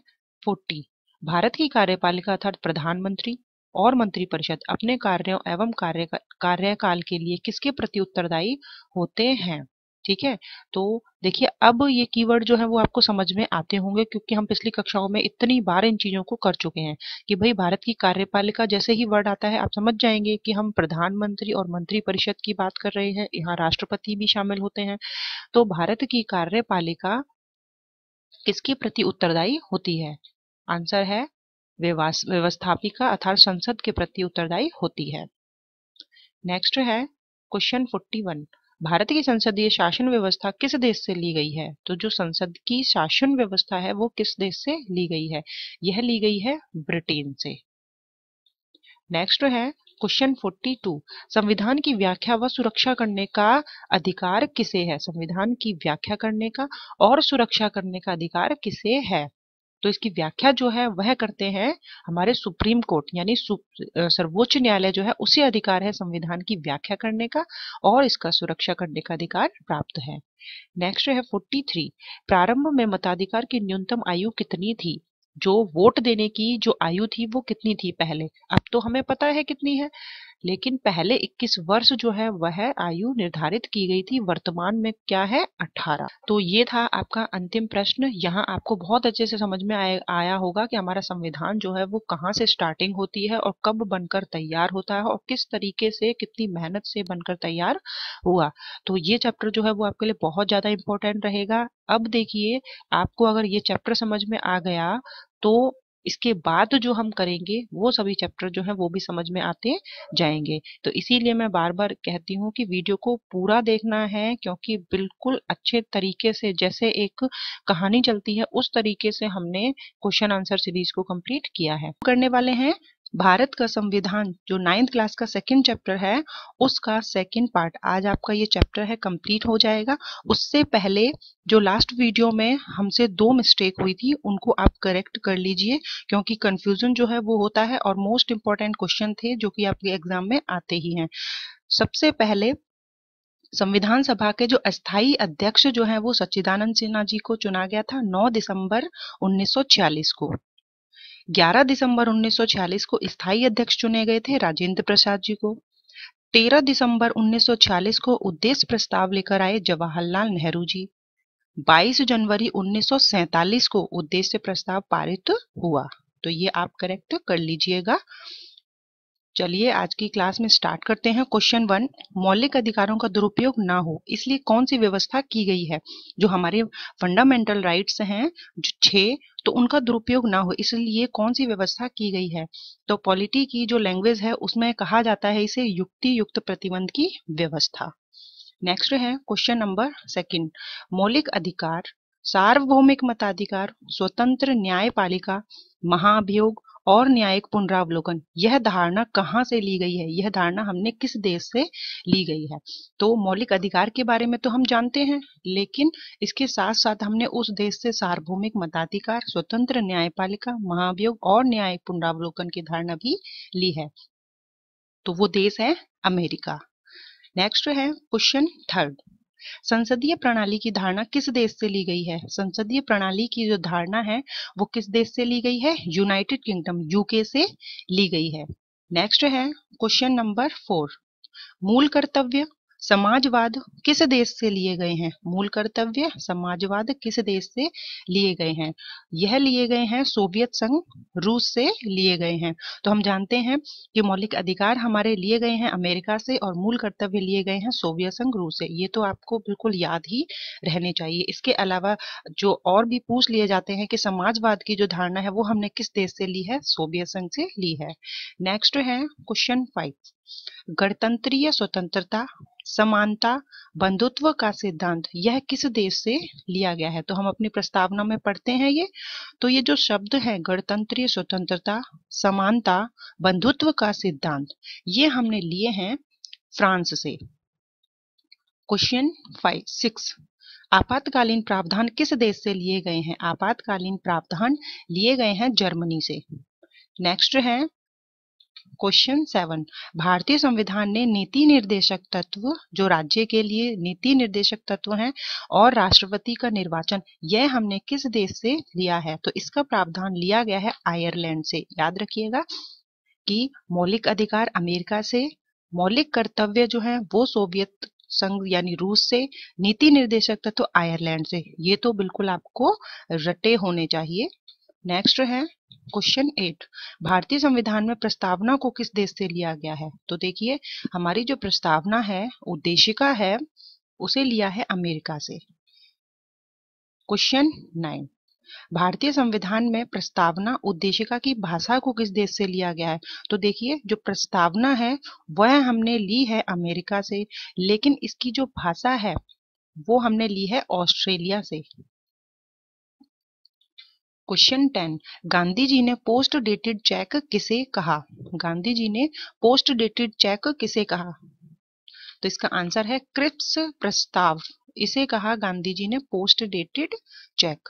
फोर्टी भारत की कार्यपालिका अर्थात प्रधानमंत्री और मंत्रिपरिषद अपने कार्यों एवं कार्य कार्यकाल के लिए किसके प्रति उत्तरदायी होते हैं ठीक है तो देखिए अब ये कीवर्ड जो है वो आपको समझ में आते होंगे क्योंकि हम पिछली कक्षाओं में इतनी बार इन चीज़ों को कर चुके हैं कि भाई भारत की कार्यपालिका जैसे ही वर्ड आता है आप समझ जाएंगे कि हम प्रधानमंत्री और मंत्री परिषद की बात कर रहे हैं यहाँ राष्ट्रपति भी शामिल होते हैं तो भारत की कार्यपालिका किसके प्रति उत्तरदायी होती है आंसर है व्यवस्थापिका अर्थात संसद के प्रति उत्तरदायी होती है नेक्स्ट है क्वेश्चन फोर्टी वन भारत की संसदीय शासन व्यवस्था किस देश से ली गई है तो जो संसद की शासन व्यवस्था है वो किस देश से ली गई है यह ली गई है ब्रिटेन से नेक्स्ट है क्वेश्चन 42 संविधान की व्याख्या व सुरक्षा करने का अधिकार किसे है संविधान की व्याख्या करने का और सुरक्षा करने का अधिकार किसे है तो इसकी व्याख्या जो है वह करते हैं हमारे सुप्रीम कोर्ट यानी सर्वोच्च न्यायालय जो है उसे अधिकार है संविधान की व्याख्या करने का और इसका सुरक्षा करने का अधिकार प्राप्त है नेक्स्ट है फोर्टी थ्री प्रारंभ में मताधिकार की न्यूनतम आयु कितनी थी जो वोट देने की जो आयु थी वो कितनी थी पहले अब तो हमें पता है कितनी है लेकिन पहले 21 वर्ष जो है वह आयु निर्धारित की गई थी वर्तमान में क्या है 18 तो ये था आपका अंतिम प्रश्न यहाँ आपको बहुत अच्छे से समझ में आ, आया होगा कि हमारा संविधान जो है वो कहाँ से स्टार्टिंग होती है और कब बनकर तैयार होता है और किस तरीके से कितनी मेहनत से बनकर तैयार हुआ तो ये चैप्टर जो है वो आपके लिए बहुत ज्यादा इंपॉर्टेंट रहेगा अब देखिए आपको अगर ये चैप्टर समझ में आ गया तो इसके बाद जो हम करेंगे वो सभी चैप्टर जो है वो भी समझ में आते जाएंगे तो इसीलिए मैं बार बार कहती हूँ कि वीडियो को पूरा देखना है क्योंकि बिल्कुल अच्छे तरीके से जैसे एक कहानी चलती है उस तरीके से हमने क्वेश्चन आंसर सीरीज को कंप्लीट किया है करने वाले हैं भारत का संविधान जो नाइन्थ क्लास का सेकंड चैप्टर है उसका सेकंड पार्ट आज आपका ये चैप्टर है कंप्लीट हो जाएगा उससे पहले जो लास्ट वीडियो में हमसे दो मिस्टेक हुई थी उनको आप करेक्ट कर लीजिए क्योंकि कंफ्यूजन जो है वो होता है और मोस्ट इंपॉर्टेंट क्वेश्चन थे जो कि आपके एग्जाम में आते ही हैं सबसे पहले संविधान सभा के जो अस्थाई अध्यक्ष जो है वो सच्चिदानंद सिन्हा जी को चुना गया था 9 दिसंबर 1946 को 11 दिसंबर 1946 को स्थायी अध्यक्ष चुने गए थे राजेंद्र प्रसाद जी को 13 दिसंबर 1946 को उद्देश्य प्रस्ताव लेकर आए जवाहरलाल नेहरू जी 22 जनवरी 1947 को उद्देश्य प्रस्ताव पारित हुआ तो ये आप करेक्ट कर लीजिएगा चलिए आज की क्लास में स्टार्ट करते हैं क्वेश्चन वन मौलिक अधिकारों का दुरुपयोग ना हो इसलिए कौन सी व्यवस्था की गई है जो हमारे फंडामेंटल राइट्स हैं जो छह तो उनका दुरुपयोग ना हो इसलिए कौन सी व्यवस्था की गई है तो पॉलिटी की जो लैंग्वेज है उसमें कहा जाता है इसे युक्ति युक्त प्रतिबंध की व्यवस्था नेक्स्ट है क्वेश्चन नंबर सेकेंड मौलिक अधिकार सार्वभौमिक मताधिकार स्वतंत्र न्यायपालिका महाभियोग और न्यायिक पुनरावलोकन यह धारणा कहाँ से ली गई है यह धारणा हमने किस देश से ली गई है तो मौलिक अधिकार के बारे में तो हम जानते हैं लेकिन इसके साथ साथ हमने उस देश से सार्वभौमिक मताधिकार स्वतंत्र न्यायपालिका महाभियोग और न्यायिक पुनरावलोकन की धारणा भी ली है तो वो देश है अमेरिका नेक्स्ट है क्वेश्चन थर्ड संसदीय प्रणाली की धारणा किस देश से ली गई है संसदीय प्रणाली की जो धारणा है वो किस देश से ली गई है यूनाइटेड किंगडम यूके से ली गई है नेक्स्ट है क्वेश्चन नंबर फोर मूल कर्तव्य समाजवाद किस देश से लिए गए हैं मूल कर्तव्य समाजवाद किस देश से लिए गए हैं यह लिए गए हैं सोवियत संघ रूस से लिए गए हैं तो हम जानते हैं कि मौलिक अधिकार हमारे लिए गए हैं अमेरिका से और मूल कर्तव्य लिए गए हैं सोवियत संघ रूस से ये तो आपको बिल्कुल याद ही रहने चाहिए इसके अलावा जो और भी पूछ लिए जाते हैं कि समाजवाद की जो धारणा है वो हमने किस देश से ली है सोवियत संघ से ली है नेक्स्ट है क्वेश्चन फाइव गणतंत्रीय स्वतंत्रता समानता बंधुत्व का सिद्धांत यह किस देश से लिया गया है तो हम अपनी प्रस्तावना में पढ़ते हैं ये तो ये जो शब्द है गणतंत्रीय स्वतंत्रता समानता बंधुत्व का सिद्धांत ये हमने लिए हैं फ्रांस से क्वेश्चन फाइव सिक्स आपातकालीन प्रावधान किस देश से लिए गए हैं आपातकालीन प्रावधान लिए गए हैं जर्मनी से नेक्स्ट है क्वेश्चन सेवन भारतीय संविधान ने नीति निर्देशक तत्व जो राज्य के लिए नीति निर्देशक तत्व हैं और राष्ट्रपति का निर्वाचन यह हमने किस देश से लिया है तो इसका प्रावधान लिया गया है आयरलैंड से याद रखिएगा कि मौलिक अधिकार अमेरिका से मौलिक कर्तव्य जो है वो सोवियत संघ यानी रूस से नीति निर्देशक तत्व आयरलैंड से ये तो बिल्कुल आपको रटे होने चाहिए नेक्स्ट है क्वेश्चन एट भारतीय संविधान में प्रस्तावना को किस देश से लिया गया है तो देखिए हमारी जो प्रस्तावना है उद्देशिका है उसे लिया है अमेरिका से क्वेश्चन नाइन भारतीय संविधान में प्रस्तावना उद्देशिका की भाषा को किस देश से लिया गया है तो देखिए जो प्रस्तावना है वह हमने ली है अमेरिका से लेकिन इसकी जो भाषा है वो हमने ली है ऑस्ट्रेलिया से क्वेश्चन टेन गांधी जी ने पोस्ट डेटेड चेक किसे कहा गांधी जी ने पोस्ट डेटेड चेक किसे कहा तो इसका आंसर है क्रिप्स प्रस्ताव इसे कहा गांधी जी ने post dated cheque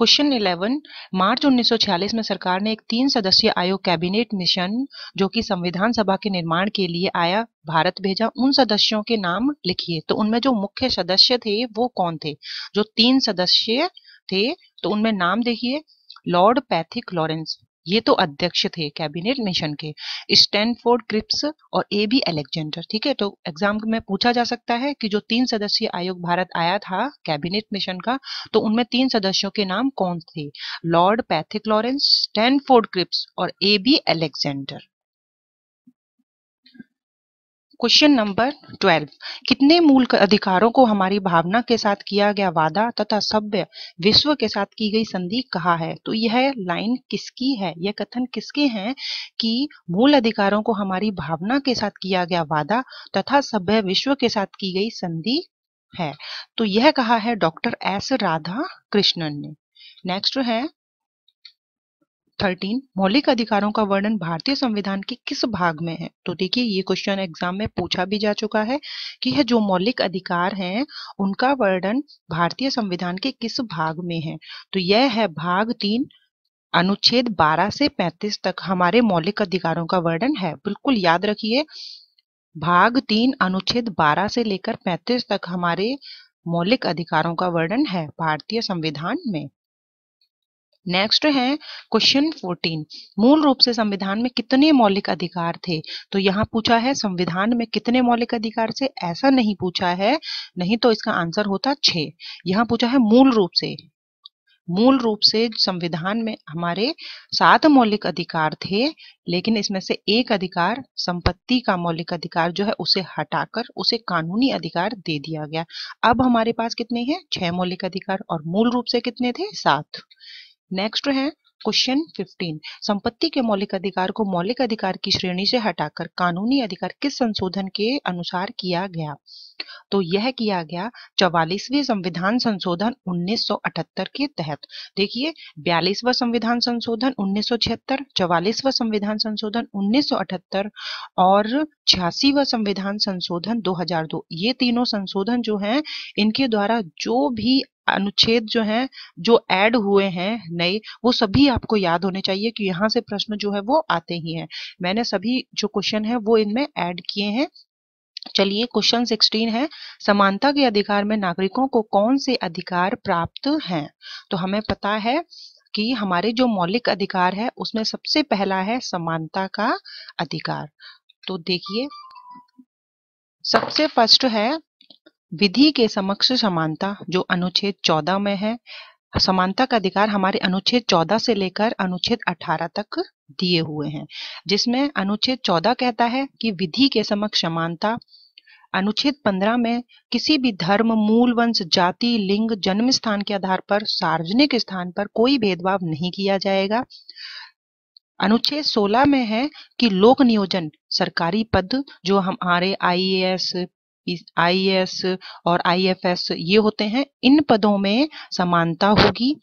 question 11 March 1946 में सरकार ने एक तीन सदस्यीय आयोग कैबिनेट मिशन जो कि संविधान सभा के निर्माण के लिए आया भारत भेजा उन सदस्यों के नाम लिखिए तो उनमें जो मुख्य सदस्य थे वो कौन थे जो तीन सदस्यीय थे तो उनमें नाम देखिए लॉर्ड पैथिक लॉरेंस ये तो अध्यक्ष थे कैबिनेट मिशन के स्टैनफोर्ड क्रिप्स और ए बी एलेक्जेंडर ठीक है तो एग्जाम में पूछा जा सकता है कि जो तीन सदस्यीय आयोग भारत आया था कैबिनेट मिशन का तो उनमें तीन सदस्यों के नाम कौन थे Lord Pethick Lawrence Stanford Cripps और A B Alexander question number twelve कितने मूल अधिकारों को हमारी भावना के साथ किया गया वादा तथा सभ्य विश्व के साथ की गई संधि कहा है तो यह लाइन किसकी है यह कथन किसके हैं कि मूल अधिकारों को हमारी भावना के साथ किया गया वादा तथा सभ्य विश्व के साथ की गई संधि है तो यह कहा है डॉक्टर एस राधा कृष्णन ने नेक्स्ट है थर्टीन मौलिक अधिकारों का वर्णन भारतीय संविधान के किस भाग में है तो देखिए ये क्वेश्चन एग्जाम में पूछा भी जा चुका है कि यह जो मौलिक अधिकार हैं उनका वर्णन भारतीय संविधान के किस भाग में है तो यह है भाग तीन अनुच्छेद 12 से 35 तक हमारे मौलिक अधिकारों का वर्णन है बिल्कुल याद रखिए भाग तीन अनुच्छेद 12 से लेकर 35 तक हमारे मौलिक अधिकारों का वर्णन है भारतीय संविधान में नेक्स्ट है क्वेश्चन 14 मूल रूप से संविधान में कितने मौलिक अधिकार थे तो यहाँ पूछा है संविधान में कितने मौलिक अधिकार से ऐसा नहीं पूछा है नहीं तो इसका आंसर होता छे यहाँ पूछा है मूल रूप से मूल रूप से संविधान में हमारे सात मौलिक अधिकार थे लेकिन इसमें से एक अधिकार संपत्ति का मौलिक अधिकार जो है उसे हटाकर उसे कानूनी अधिकार दे दिया गया अब हमारे पास कितने हैं छह मौलिक अधिकार और मूल रूप से कितने थे सात नेक्स्ट है क्वेश्चन 15 संपत्ति के मौलिक अधिकार को मौलिक अधिकार की श्रेणी से हटाकर कानूनी अधिकार किस संशोधन के अनुसार किया गया तो यह किया गया चौवालीसवी संविधान संशोधन 1978 के तहत देखिए बयालीसवा संविधान संशोधन 1976, सौ चौवालीसवा संविधान संशोधन 1978 और छियासीवा संविधान संशोधन 2002 ये तीनों संशोधन जो हैं इनके द्वारा जो भी अनुच्छेद जो हैं जो ऐड हुए हैं नए वो सभी आपको याद होने चाहिए कि यहाँ से प्रश्न जो है वो आते ही हैं मैंने सभी जो क्वेश्चन है वो इनमें ऐड किए हैं चलिए क्वेश्चन सिक्सटीन है समानता के अधिकार में नागरिकों को कौन से अधिकार प्राप्त हैं तो हमें पता है कि हमारे जो मौलिक अधिकार है उसमें सबसे पहला है समानता का अधिकार तो देखिए सबसे फर्स्ट है विधि के समक्ष समानता जो अनुच्छेद चौदह में है समानता का अधिकार हमारे अनुच्छेद चौदह से लेकर अनुच्छेद अठारह तक दिए हुए हैं जिसमें अनुच्छेद चौदह कहता है कि विधि के समक्ष समानता अनुच्छेद पंद्रह में किसी भी धर्म मूल वंश जाति लिंग जन्म स्थान के आधार पर सार्वजनिक स्थान पर कोई भेदभाव नहीं किया जाएगा अनुच्छेद 16 में है कि लोक नियोजन सरकारी पद जो हमारे आई एस और एस ये होते हैं इन पदों में समानता होगी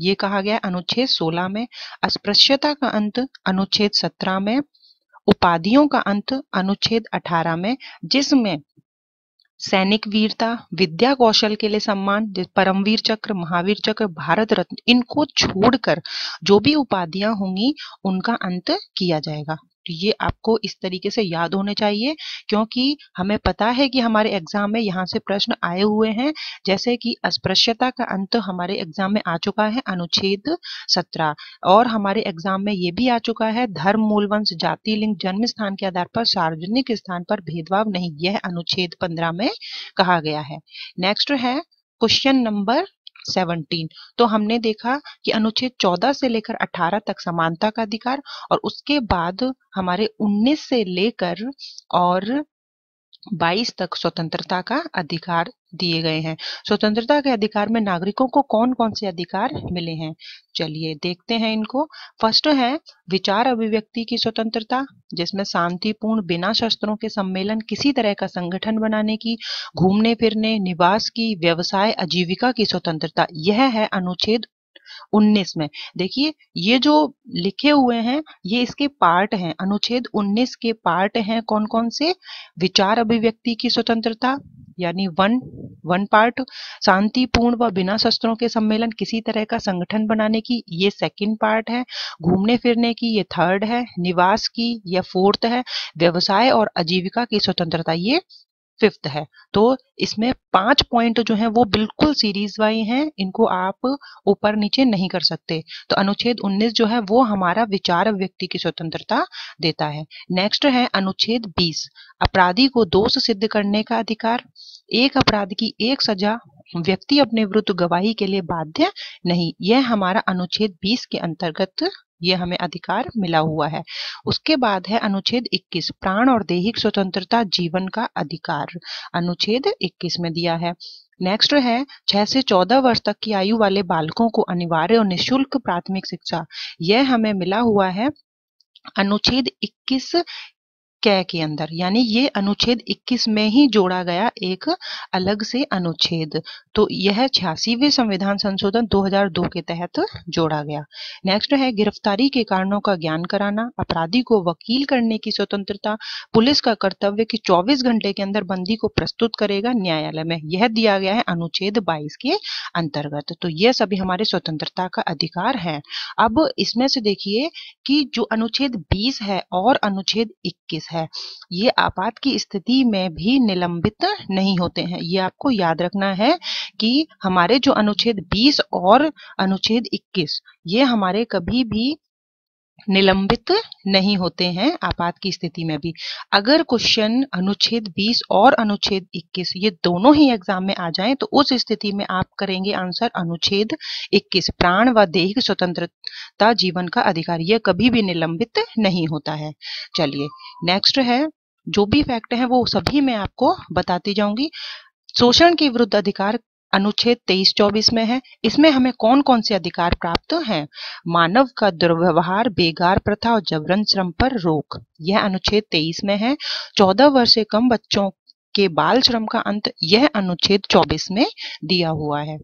ये कहा गया अनुच्छेद 16 में अस्पृश्यता का अंत अनुच्छेद 17 में उपाधियों का अंत अनुच्छेद 18 में जिसमें सैनिक वीरता विद्या कौशल के लिए सम्मान परमवीर चक्र महावीर चक्र भारत रत्न इनको छोड़कर जो भी उपाधियां होंगी उनका अंत किया जाएगा तो ये आपको इस तरीके से याद होने चाहिए क्योंकि हमें पता है कि हमारे एग्जाम में यहाँ से प्रश्न आए हुए हैं जैसे कि अस्पृश्यता का अंत हमारे एग्जाम में आ चुका है अनुच्छेद सत्रह और हमारे एग्जाम में ये भी आ चुका है धर्म मूलवंश जाति लिंग जन्म स्थान के आधार पर सार्वजनिक स्थान पर भेदभाव नहीं यह अनुच्छेद पंद्रह में कहा गया है नेक्स्ट है क्वेश्चन नंबर 17 तो हमने देखा कि अनुच्छेद 14 से लेकर 18 तक समानता का अधिकार और उसके बाद हमारे 19 से लेकर और 22 तक स्वतंत्रता का अधिकार दिए गए हैं स्वतंत्रता के अधिकार में नागरिकों को कौन कौन से अधिकार मिले हैं चलिए देखते हैं इनको फर्स्ट है विचार अभिव्यक्ति की स्वतंत्रता जिसमें शांतिपूर्ण बिना शस्त्रों के सम्मेलन किसी तरह का संगठन बनाने की घूमने फिरने निवास की व्यवसाय आजीविका की स्वतंत्रता यह है अनुच्छेद 19 में देखिए ये जो लिखे हुए हैं ये इसके पार्ट हैं अनुच्छेद 19 के पार्ट हैं कौन कौन से विचार अभिव्यक्ति की स्वतंत्रता यानी वन वन पार्ट शांतिपूर्ण व बिना शस्त्रों के सम्मेलन किसी तरह का संगठन बनाने की ये सेकंड पार्ट है घूमने फिरने की ये थर्ड है निवास की यह फोर्थ है व्यवसाय और आजीविका की स्वतंत्रता ये फिफ्थ है तो इसमें पांच पॉइंट जो है वो बिल्कुल सीरीज वाई हैं इनको आप ऊपर नीचे नहीं कर सकते तो अनुच्छेद 19 जो है वो हमारा विचार व्यक्ति की स्वतंत्रता देता है नेक्स्ट है अनुच्छेद 20 अपराधी को दोष सिद्ध करने का अधिकार एक अपराध की एक सजा व्यक्ति अपने विरुद्ध गवाही के लिए बाध्य नहीं यह हमारा अनुच्छेद 20 के अंतर्गत ये हमें अधिकार मिला हुआ है उसके बाद है अनुच्छेद 21 प्राण और देहिक स्वतंत्रता जीवन का अधिकार अनुच्छेद 21 में दिया है नेक्स्ट है छह से चौदह वर्ष तक की आयु वाले बालकों को अनिवार्य और निशुल्क प्राथमिक शिक्षा यह हमें मिला हुआ है अनुच्छेद 21 कै के अंदर यानी ये अनुच्छेद 21 में ही जोड़ा गया एक अलग से अनुच्छेद तो यह छियासीवे संविधान संशोधन 2002 के तहत जोड़ा गया नेक्स्ट है गिरफ्तारी के कारणों का ज्ञान कराना अपराधी को वकील करने की स्वतंत्रता पुलिस का कर्तव्य कि 24 घंटे के अंदर बंदी को प्रस्तुत करेगा न्यायालय में यह दिया गया है अनुच्छेद बाईस के अंतर्गत तो यह सभी हमारे स्वतंत्रता का अधिकार है अब इसमें से देखिए कि जो अनुच्छेद 20 है और अनुच्छेद 21 है है ये आपात की स्थिति में भी निलंबित नहीं होते हैं ये आपको याद रखना है कि हमारे जो अनुच्छेद 20 और अनुच्छेद 21 ये हमारे कभी भी निलंबित नहीं होते हैं आपात की स्थिति में भी अगर क्वेश्चन अनुच्छेद 20 और अनुच्छेद 21 ये दोनों ही एग्जाम में आ जाएं तो उस स्थिति में आप करेंगे आंसर अनुच्छेद 21 प्राण व देह की स्वतंत्रता जीवन का अधिकार यह कभी भी निलंबित नहीं होता है चलिए नेक्स्ट है जो भी फैक्ट है वो सभी मैं आपको बताती जाऊंगी शोषण के विरुद्ध अधिकार अनुच्छेद 23-24 में है इसमें हमें कौन कौन से अधिकार प्राप्त हैं मानव का दुर्व्यवहार बेगार प्रथा और जबरन श्रम पर रोक यह अनुच्छेद 23 में है 14 वर्ष से कम बच्चों के बाल श्रम का अंत यह अनुच्छेद 24 में दिया हुआ है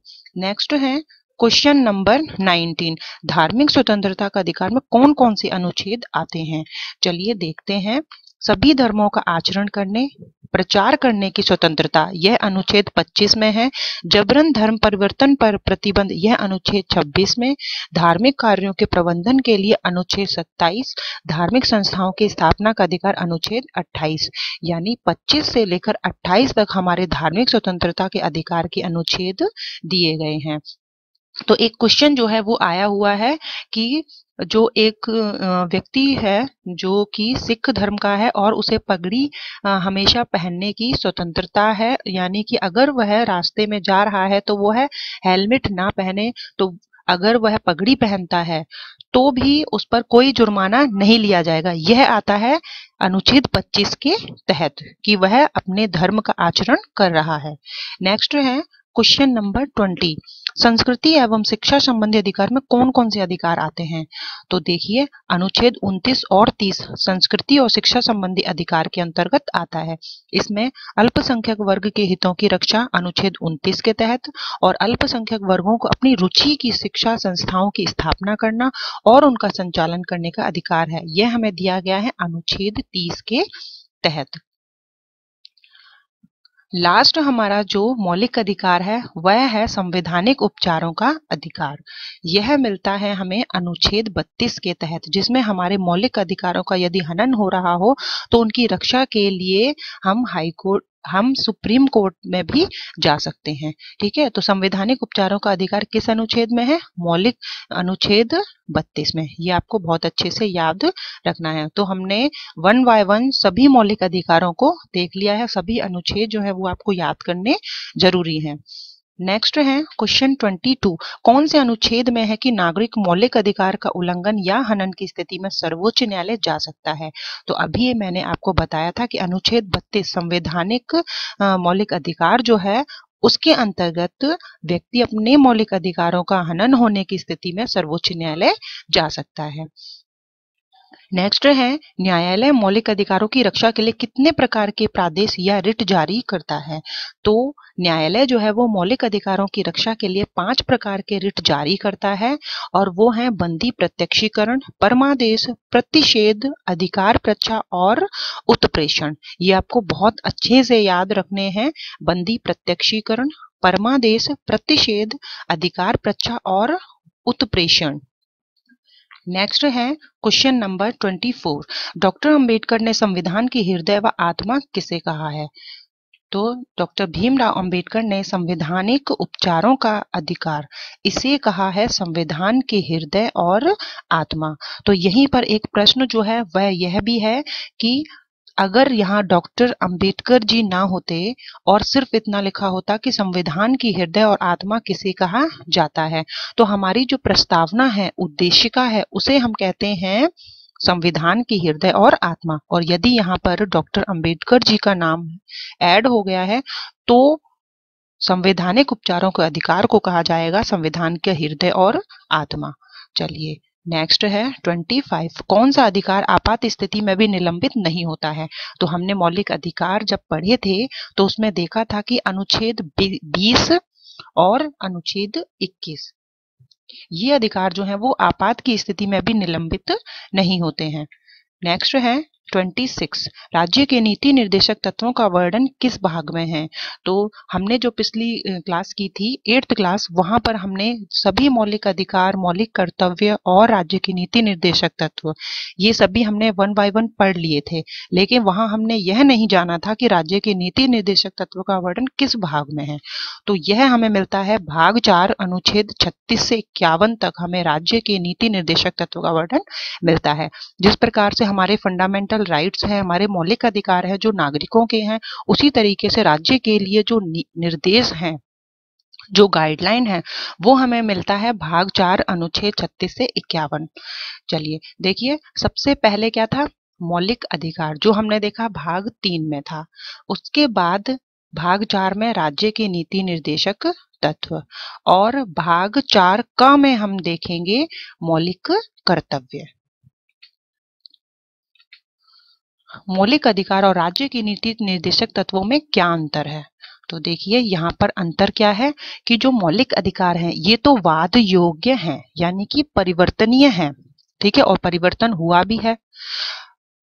नेक्स्ट है क्वेश्चन नंबर 19 धार्मिक स्वतंत्रता का अधिकार में कौन कौन से अनुच्छेद आते हैं चलिए देखते हैं सभी धर्मों का आचरण करने प्रचार करने की स्वतंत्रता यह अनुच्छेद 25 में है जबरन धर्म परिवर्तन पर प्रतिबंध यह अनुच्छेद 26 में धार्मिक कार्यों के प्रबंधन के लिए अनुच्छेद 27 धार्मिक संस्थाओं की स्थापना का अधिकार अनुच्छेद 28 यानी 25 से लेकर 28 तक हमारे धार्मिक स्वतंत्रता के अधिकार के अनुच्छेद दिए गए हैं तो एक क्वेश्चन जो है वो आया हुआ है कि जो एक व्यक्ति है जो कि सिख धर्म का है और उसे पगड़ी हमेशा पहनने की स्वतंत्रता है यानी कि अगर वह रास्ते में जा रहा है तो वह है हेलमेट ना पहने तो अगर वह पगड़ी पहनता है तो भी उस पर कोई जुर्माना नहीं लिया जाएगा यह आता है अनुच्छेद 25 के तहत कि वह अपने धर्म का आचरण कर रहा है नेक्स्ट है क्वेश्चन नंबर ट्वेंटी संस्कृति एवं शिक्षा संबंधी अधिकार में कौन कौन से अधिकार आते हैं तो देखिए अनुच्छेद 29 और 30 संस्कृति और शिक्षा संबंधी अधिकार के अंतर्गत आता है इसमें अल्पसंख्यक वर्ग के हितों की रक्षा अनुच्छेद 29 के तहत और अल्पसंख्यक वर्गों को अपनी रुचि की शिक्षा संस्थाओं की स्थापना करना और उनका संचालन करने का अधिकार है यह हमें दिया गया है अनुच्छेद तीस के तहत लास्ट हमारा जो मौलिक अधिकार है वह है संवैधानिक उपचारों का अधिकार यह मिलता है हमें अनुच्छेद 32 के तहत जिसमें हमारे मौलिक अधिकारों का यदि हनन हो रहा हो तो उनकी रक्षा के लिए हम हाईकोर्ट हम सुप्रीम कोर्ट में भी जा सकते हैं ठीक है तो संवैधानिक उपचारों का अधिकार किस अनुच्छेद में है मौलिक अनुच्छेद 32 में ये आपको बहुत अच्छे से याद रखना है तो हमने वन बाय वन सभी मौलिक अधिकारों को देख लिया है सभी अनुच्छेद जो है वो आपको याद करने जरूरी है नेक्स्ट है क्वेश्चन 22 कौन से अनुच्छेद में है कि नागरिक मौलिक अधिकार का उल्लंघन या हनन की स्थिति में सर्वोच्च न्यायालय जा सकता है तो अभी मैंने आपको बताया था कि अनुच्छेद 32 संवैधानिक मौलिक अधिकार जो है उसके अंतर्गत व्यक्ति अपने मौलिक अधिकारों का हनन होने की स्थिति में सर्वोच्च न्यायालय जा सकता है नेक्स्ट है न्यायालय मौलिक अधिकारों की रक्षा के लिए कितने प्रकार के प्रादेश या रिट जारी करता है तो न्यायालय जो है वो मौलिक अधिकारों की रक्षा के लिए पांच प्रकार के रिट जारी करता है और वो है बंदी प्रत्यक्षीकरण परमादेश प्रतिषेध अधिकार प्रचा और उत्प्रेषण ये आपको बहुत अच्छे से याद रखने हैं बंदी प्रत्यक्षीकरण परमादेश प्रतिषेध अधिकार प्रचा और उत्प्रेषण नेक्स्ट है question number twenty four doctor Ambedkar ने संविधान की हृदय व आत्मा किसे कहा है तो डॉक्टर भीमराव अंबेडकर ने संविधानिक उपचारों का अधिकार इसे कहा है संविधान के हृदय और आत्मा तो यहीं पर एक प्रश्न जो है वह यह भी है कि अगर यहाँ डॉक्टर अंबेडकर जी ना होते और सिर्फ इतना लिखा होता कि संविधान की हृदय और आत्मा किसे कहा जाता है तो हमारी जो प्रस्तावना है उद्देशिका है उसे हम कहते हैं संविधान की हृदय और आत्मा और यदि यहाँ पर डॉक्टर अंबेडकर जी का नाम ऐड हो गया है तो संवैधानिक उपचारों के अधिकार को कहा जाएगा संविधान के हृदय और आत्मा चलिए नेक्स्ट है 25 कौन सा अधिकार आपात स्थिति में भी निलंबित नहीं होता है तो हमने मौलिक अधिकार जब पढ़े थे तो उसमें देखा था कि अनुच्छेद 20 और अनुच्छेद 21 ये अधिकार जो है वो आपात की स्थिति में भी निलंबित नहीं होते हैं नेक्स्ट है 26 राज्य के नीति निर्देशक तत्वों का वर्णन किस भाग में है तो हमने जो पिछली क्लास की थी एट्थ क्लास वहां पर हमने सभी मौलिक अधिकार मौलिक कर्तव्य और राज्य के नीति निर्देशक तत्व ये सभी हमने वन बाय वन पढ़ लिए थे लेकिन वहां हमने यह नहीं जाना था कि राज्य के नीति निर्देशक तत्व का वर्णन किस भाग में है तो यह हमें मिलता है भाग चार अनुच्छेद छत्तीस से इक्यावन तक हमें राज्य के नीति निर्देशक तत्व का वर्णन मिलता है जिस प्रकार से हमारे फंडामेंटल फंडामेंटल राइट्स हैं हमारे मौलिक अधिकार हैं जो नागरिकों के हैं उसी तरीके से राज्य के लिए जो निर्देश हैं जो गाइडलाइन है वो हमें मिलता है भाग चार अनुच्छेद छत्तीस से इक्यावन चलिए देखिए सबसे पहले क्या था मौलिक अधिकार जो हमने देखा भाग तीन में था उसके बाद भाग चार में राज्य के नीति निर्देशक तत्व और भाग चार क में हम देखेंगे मौलिक कर्तव्य मौलिक अधिकार और राज्य की नीति निर्देशक तत्वों में क्या अंतर है तो देखिए यहाँ पर अंतर क्या है कि जो मौलिक अधिकार हैं ये तो वाद योग्य हैं यानी कि परिवर्तनीय हैं ठीक है और परिवर्तन हुआ भी है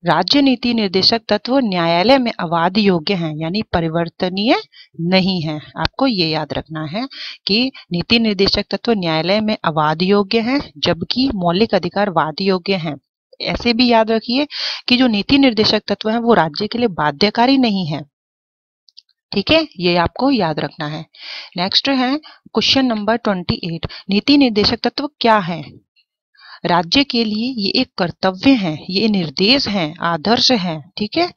राज्य नीति निर्देशक तत्व न्यायालय में अवाद योग्य हैं यानी परिवर्तनीय नहीं है आपको ये याद रखना है कि नीति निर्देशक तत्व न्यायालय में अवाद योग्य हैं जबकि मौलिक अधिकार वाद योग्य हैं ऐसे भी याद रखिए कि जो नीति निर्देशक तत्व है वो राज्य के लिए बाध्यकारी नहीं है ठीक है ये आपको याद रखना है नेक्स्ट है क्वेश्चन नंबर ट्वेंटी एट नीति निर्देशक तत्व क्या है राज्य के लिए ये एक कर्तव्य है ये निर्देश है आदर्श है ठीक है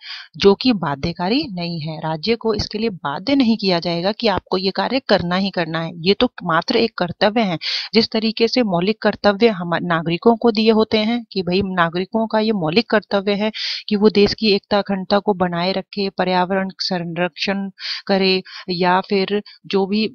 जो कि बाध्यकारी नहीं है राज्य को इसके लिए बाध्य नहीं किया जाएगा कि आपको ये कार्य करना ही करना है ये तो मात्र एक कर्तव्य है जिस तरीके से मौलिक कर्तव्य हम नागरिकों को दिए होते हैं कि भाई नागरिकों का ये मौलिक कर्तव्य है कि वो देश की एकता अखंडता को बनाए रखे पर्यावरण संरक्षण करे या फिर जो भी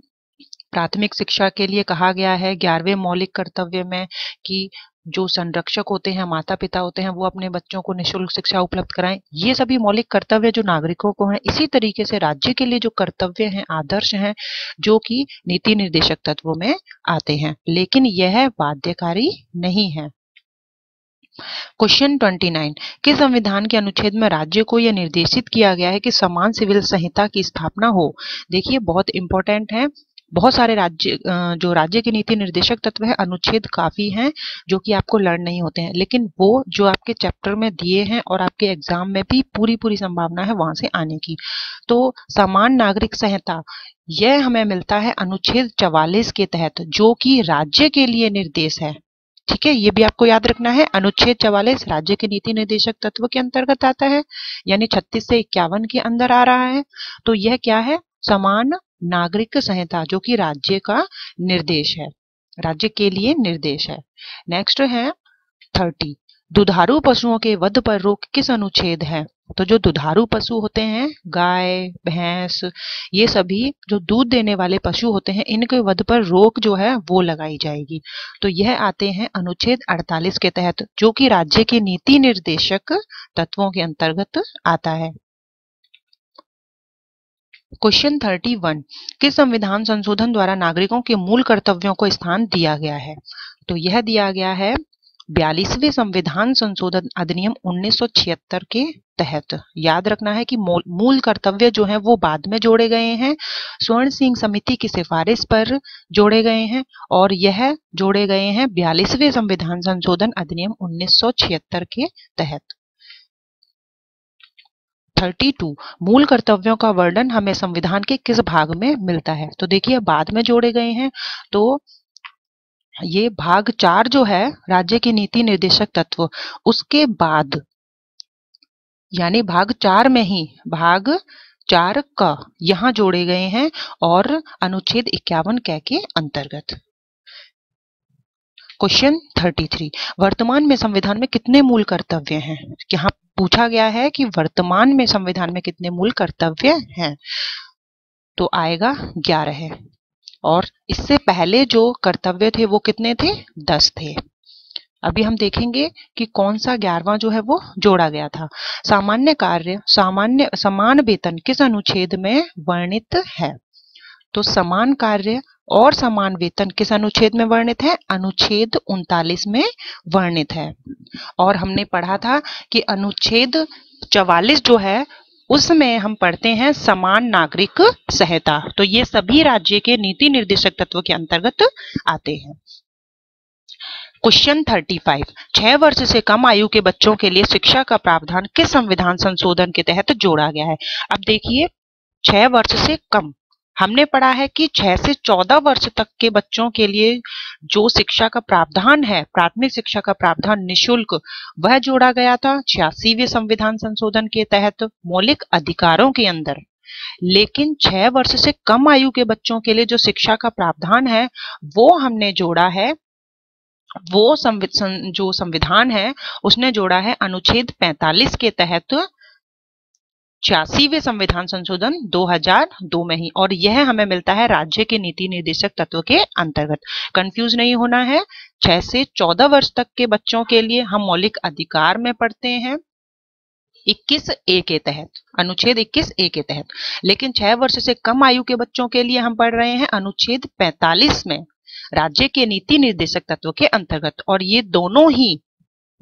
प्राथमिक शिक्षा के लिए कहा गया है ग्यारहवें मौलिक कर्तव्य में कि जो संरक्षक होते हैं माता पिता होते हैं वो अपने बच्चों को निःशुल्क शिक्षा उपलब्ध कराएं ये सभी मौलिक कर्तव्य जो नागरिकों को हैं इसी तरीके से राज्य के लिए जो कर्तव्य हैं आदर्श हैं जो कि नीति निर्देशक तत्वों में आते हैं लेकिन यह बाध्यकारी नहीं है क्वेश्चन 29 किस संविधान के अनुच्छेद में राज्य को यह निर्देशित किया गया है कि समान सिविल संहिता की स्थापना हो देखिए बहुत इंपॉर्टेंट है बहुत सारे राज्य जो राज्य के नीति निर्देशक तत्व है अनुच्छेद काफ़ी हैं जो कि आपको लर्न नहीं होते हैं लेकिन वो जो आपके चैप्टर में दिए हैं और आपके एग्जाम में भी पूरी पूरी संभावना है वहां से आने की तो समान नागरिक संहिता यह हमें मिलता है अनुच्छेद चवालीस के तहत जो कि राज्य के लिए निर्देश है ठीक है ये भी आपको याद रखना है अनुच्छेद चवालीस राज्य के नीति निर्देशक तत्व के अंतर्गत आता है यानी छत्तीस से इक्यावन के अंदर आ रहा है तो यह क्या है समान नागरिक संहिता जो कि राज्य का निर्देश है राज्य के लिए निर्देश है नेक्स्ट है थर्टी दुधारू पशुओं के वध पर रोक किस अनुच्छेद है तो जो दुधारू पशु होते हैं गाय भैंस ये सभी जो दूध देने वाले पशु होते हैं इनके वध पर रोक जो है वो लगाई जाएगी तो यह आते हैं अनुच्छेद 48 के तहत जो कि राज्य के नीति निर्देशक तत्वों के अंतर्गत आता है क्वेश्चन थर्टी वन किस संविधान संशोधन द्वारा नागरिकों के मूल कर्तव्यों को स्थान दिया गया है तो यह दिया गया है बयालीसवें संविधान संशोधन अधिनियम 1976 के तहत याद रखना है कि मूल कर्तव्य जो है वो बाद में जोड़े गए हैं स्वर्ण सिंह समिति की सिफारिश पर जोड़े गए हैं और यह जोड़े गए हैं बयालीसवें संविधान संशोधन अधिनियम 1976 के तहत 32 मूल कर्तव्यों का वर्णन हमें संविधान के किस भाग में मिलता है तो देखिए बाद में जोड़े गए हैं तो ये भाग चार जो है राज्य की नीति निर्देशक तत्व उसके बाद यानी भाग चार में ही भाग चार का यहाँ जोड़े गए हैं और अनुच्छेद इक्यावन कह के अंतर्गत क्वेश्चन 33 वर्तमान में संविधान में कितने मूल कर्तव्य हैं यहाँ पूछा गया है कि वर्तमान में संविधान में कितने मूल कर्तव्य हैं तो आएगा ग्यारह है और इससे पहले जो कर्तव्य थे वो कितने थे दस थे अभी हम देखेंगे कि कौन सा ग्यारहवा जो है वो जोड़ा गया था सामान्य कार्य सामान्य समान वेतन किस अनुच्छेद में वर्णित है तो समान कार्य और समान वेतन किस अनुच्छेद में वर्णित है अनुच्छेद उनतालीस में वर्णित है और हमने पढ़ा था कि अनुच्छेद चवालीस जो है उसमें हम पढ़ते हैं समान नागरिक सहायता तो ये सभी राज्य के नीति निर्देशक तत्व के अंतर्गत आते हैं क्वेश्चन 35 छह वर्ष से कम आयु के बच्चों के लिए शिक्षा का प्रावधान किस संविधान संशोधन के तहत जोड़ा गया है अब देखिए छह वर्ष से कम हमने पढ़ा है कि 6 से 14 वर्ष तक के बच्चों के लिए जो शिक्षा का प्रावधान है प्राथमिक शिक्षा का प्रावधान निशुल्क वह जोड़ा गया था छियासीवे संविधान संशोधन के तहत मौलिक अधिकारों के अंदर लेकिन 6 वर्ष से कम आयु के बच्चों के लिए जो शिक्षा का प्रावधान है वो हमने जोड़ा है वो संविधान जो संविधान है उसने जोड़ा है अनुच्छेद पैंतालीस के तहत छियासीवे संविधान संशोधन 2002 में ही और यह हमें मिलता है राज्य के नीति निर्देशक तत्व के अंतर्गत कंफ्यूज नहीं होना है छह से चौदह वर्ष तक के बच्चों के लिए हम मौलिक अधिकार में पढ़ते हैं 21 ए के तहत अनुच्छेद 21 ए के तहत लेकिन छह वर्ष से कम आयु के बच्चों के लिए हम पढ़ रहे हैं अनुच्छेद पैंतालीस में राज्य के नीति निर्देशक तत्व के अंतर्गत और ये दोनों ही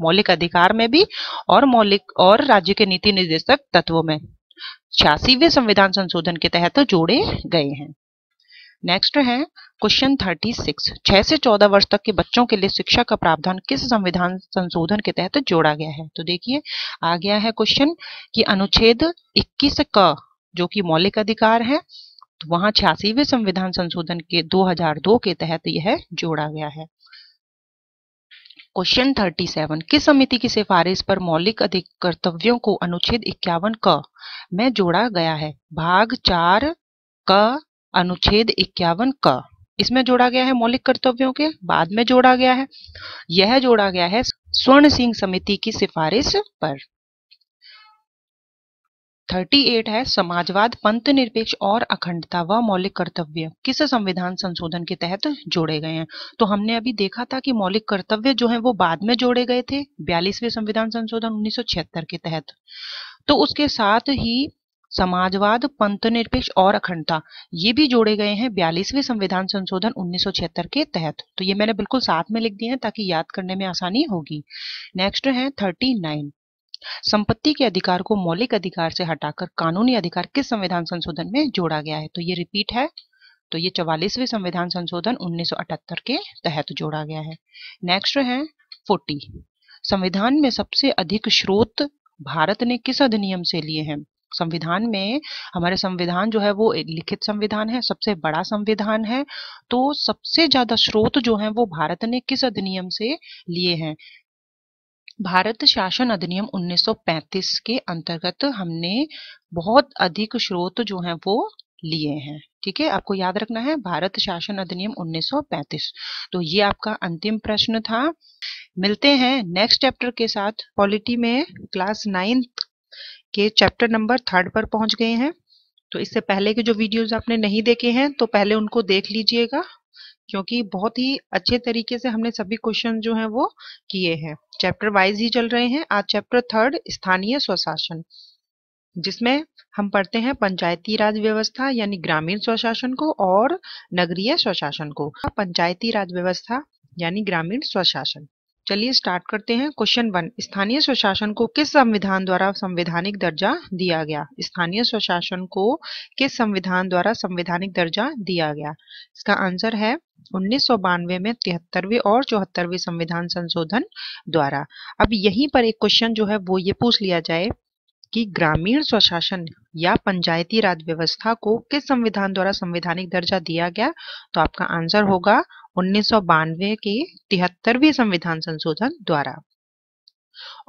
मौलिक अधिकार में भी और मौलिक और राज्य के नीति निर्देशक तत्वों में छियासीवे संविधान संशोधन के तहत तो जोड़े गए हैं नेक्स्ट है क्वेश्चन 36 छह से चौदह वर्ष तक के बच्चों के लिए शिक्षा का प्रावधान किस संविधान संशोधन के तहत तो जोड़ा गया है तो देखिए आ गया है क्वेश्चन कि अनुच्छेद 21 क जो कि मौलिक अधिकार है तो वहां छियासीवे संविधान संशोधन के 2002 के तहत यह जोड़ा गया है क्वेश्चन 37 किस समिति की सिफारिश पर मौलिक अधिक कर्तव्यों को अनुच्छेद इक्यावन क में जोड़ा गया है भाग चार क अनुच्छेद इक्यावन क इसमें जोड़ा गया है मौलिक कर्तव्यों के बाद में जोड़ा गया है यह जोड़ा गया है स्वर्ण सिंह समिति की सिफारिश पर थर्टी एट है समाजवाद पंथ निरपेक्ष और अखंडता व मौलिक कर्तव्य किस संविधान संशोधन के तहत जोड़े गए हैं तो हमने अभी देखा था कि मौलिक कर्तव्य जो है वो बाद में जोड़े गए थे बयालीसवें संविधान संशोधन उन्नीस के तहत तो उसके साथ ही समाजवाद पंथ निरपेक्ष और अखंडता ये भी जोड़े गए हैं बयालीसवें संविधान संशोधन 1976 के तहत तो ये मैंने बिल्कुल साथ में लिख दिए हैं ताकि याद करने में आसानी होगी नेक्स्ट है 39 संपत्ति के अधिकार को मौलिक अधिकार से हटाकर कानूनी अधिकार किस संविधान संशोधन में जोड़ा गया है तो ये रिपीट है तो ये चवालीसवें संविधान संशोधन 1978 के तहत जोड़ा गया है नेक्स्ट है फोर्टी संविधान में सबसे अधिक स्रोत भारत ने किस अधिनियम से लिए हैं संविधान में हमारे संविधान जो है वो लिखित संविधान है सबसे बड़ा संविधान है तो सबसे ज्यादा स्रोत जो है वो भारत ने किस अधिनियम से लिए हैं भारत शासन अधिनियम 1935 के अंतर्गत हमने बहुत अधिक स्रोत जो है वो लिए हैं ठीक है आपको याद रखना है भारत शासन अधिनियम 1935 तो ये आपका अंतिम प्रश्न था मिलते हैं नेक्स्ट चैप्टर के साथ पॉलिटी में क्लास नाइन्थ के चैप्टर नंबर थर्ड पर पहुंच गए हैं तो इससे पहले के जो वीडियोस आपने नहीं देखे हैं तो पहले उनको देख लीजिएगा क्योंकि बहुत ही अच्छे तरीके से हमने सभी क्वेश्चन जो है वो किए हैं चैप्टर वाइज ही चल रहे हैं आज चैप्टर थर्ड स्थानीय स्वशासन जिसमें हम पढ़ते हैं पंचायती राज व्यवस्था यानी ग्रामीण स्वशासन को और नगरीय स्वशासन को पंचायती राज व्यवस्था यानी ग्रामीण स्वशासन चलिए स्टार्ट करते हैं क्वेश्चन वन स्थानीय स्वशासन को किस संविधान द्वारा संवैधानिक दर्जा दिया गया स्थानीय स्वशासन को किस संविधान द्वारा संवैधानिक दर्जा दिया गया इसका आंसर है उन्नीस में तिहत्तरवी और चौहत्तरवी संविधान संशोधन द्वारा अब यहीं पर एक क्वेश्चन जो है वो ये पूछ लिया जाए कि ग्रामीण स्वशासन या पंचायती राज व्यवस्था को किस संविधान द्वारा संवैधानिक दर्जा दिया गया तो आपका आंसर होगा उन्नीस के तिहत्तरवी संविधान संशोधन द्वारा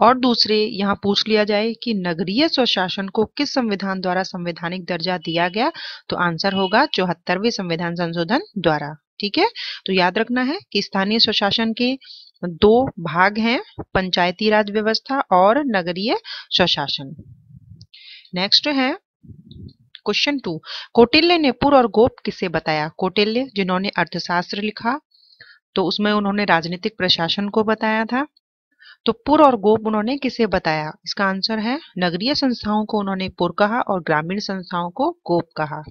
और दूसरे यहाँ पूछ लिया जाए कि नगरीय स्वशासन को किस संविधान द्वारा संवैधानिक दर्जा दिया गया तो आंसर होगा चौहत्तरवी संविधान संशोधन द्वारा ठीक है तो याद रखना है कि स्थानीय स्वशासन के दो भाग हैं पंचायती राज व्यवस्था और नगरीय स्वशासन नेक्स्ट है क्वेश्चन टू कौटिल्य ने पुर और गोप किसे बताया कौटिल्य जिन्होंने अर्थशास्त्र लिखा तो उसमें उन्होंने राजनीतिक प्रशासन को बताया था तो पुर और गोप उन्होंने किसे बताया इसका आंसर है नगरीय संस्थाओं को उन्होंने पुर कहा और ग्रामीण संस्थाओं को गोप कहा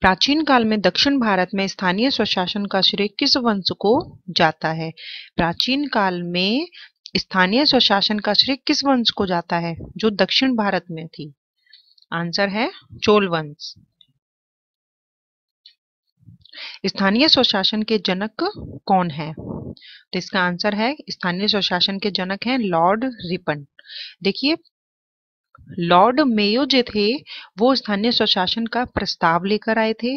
प्राचीन काल में दक्षिण भारत में स्थानीय स्वशासन का श्रेय किस वंश को जाता है प्राचीन काल में स्थानीय स्वशासन का श्रेय किस वंश को जाता है जो दक्षिण भारत में थी आंसर है चोल वंश स्थानीय स्वशासन के जनक कौन है तो इसका आंसर है स्थानीय स्वशासन के जनक हैं लॉर्ड रिपन देखिए लॉर्ड मेयो जो थे वो स्थानीय स्वशासन का प्रस्ताव लेकर आए थे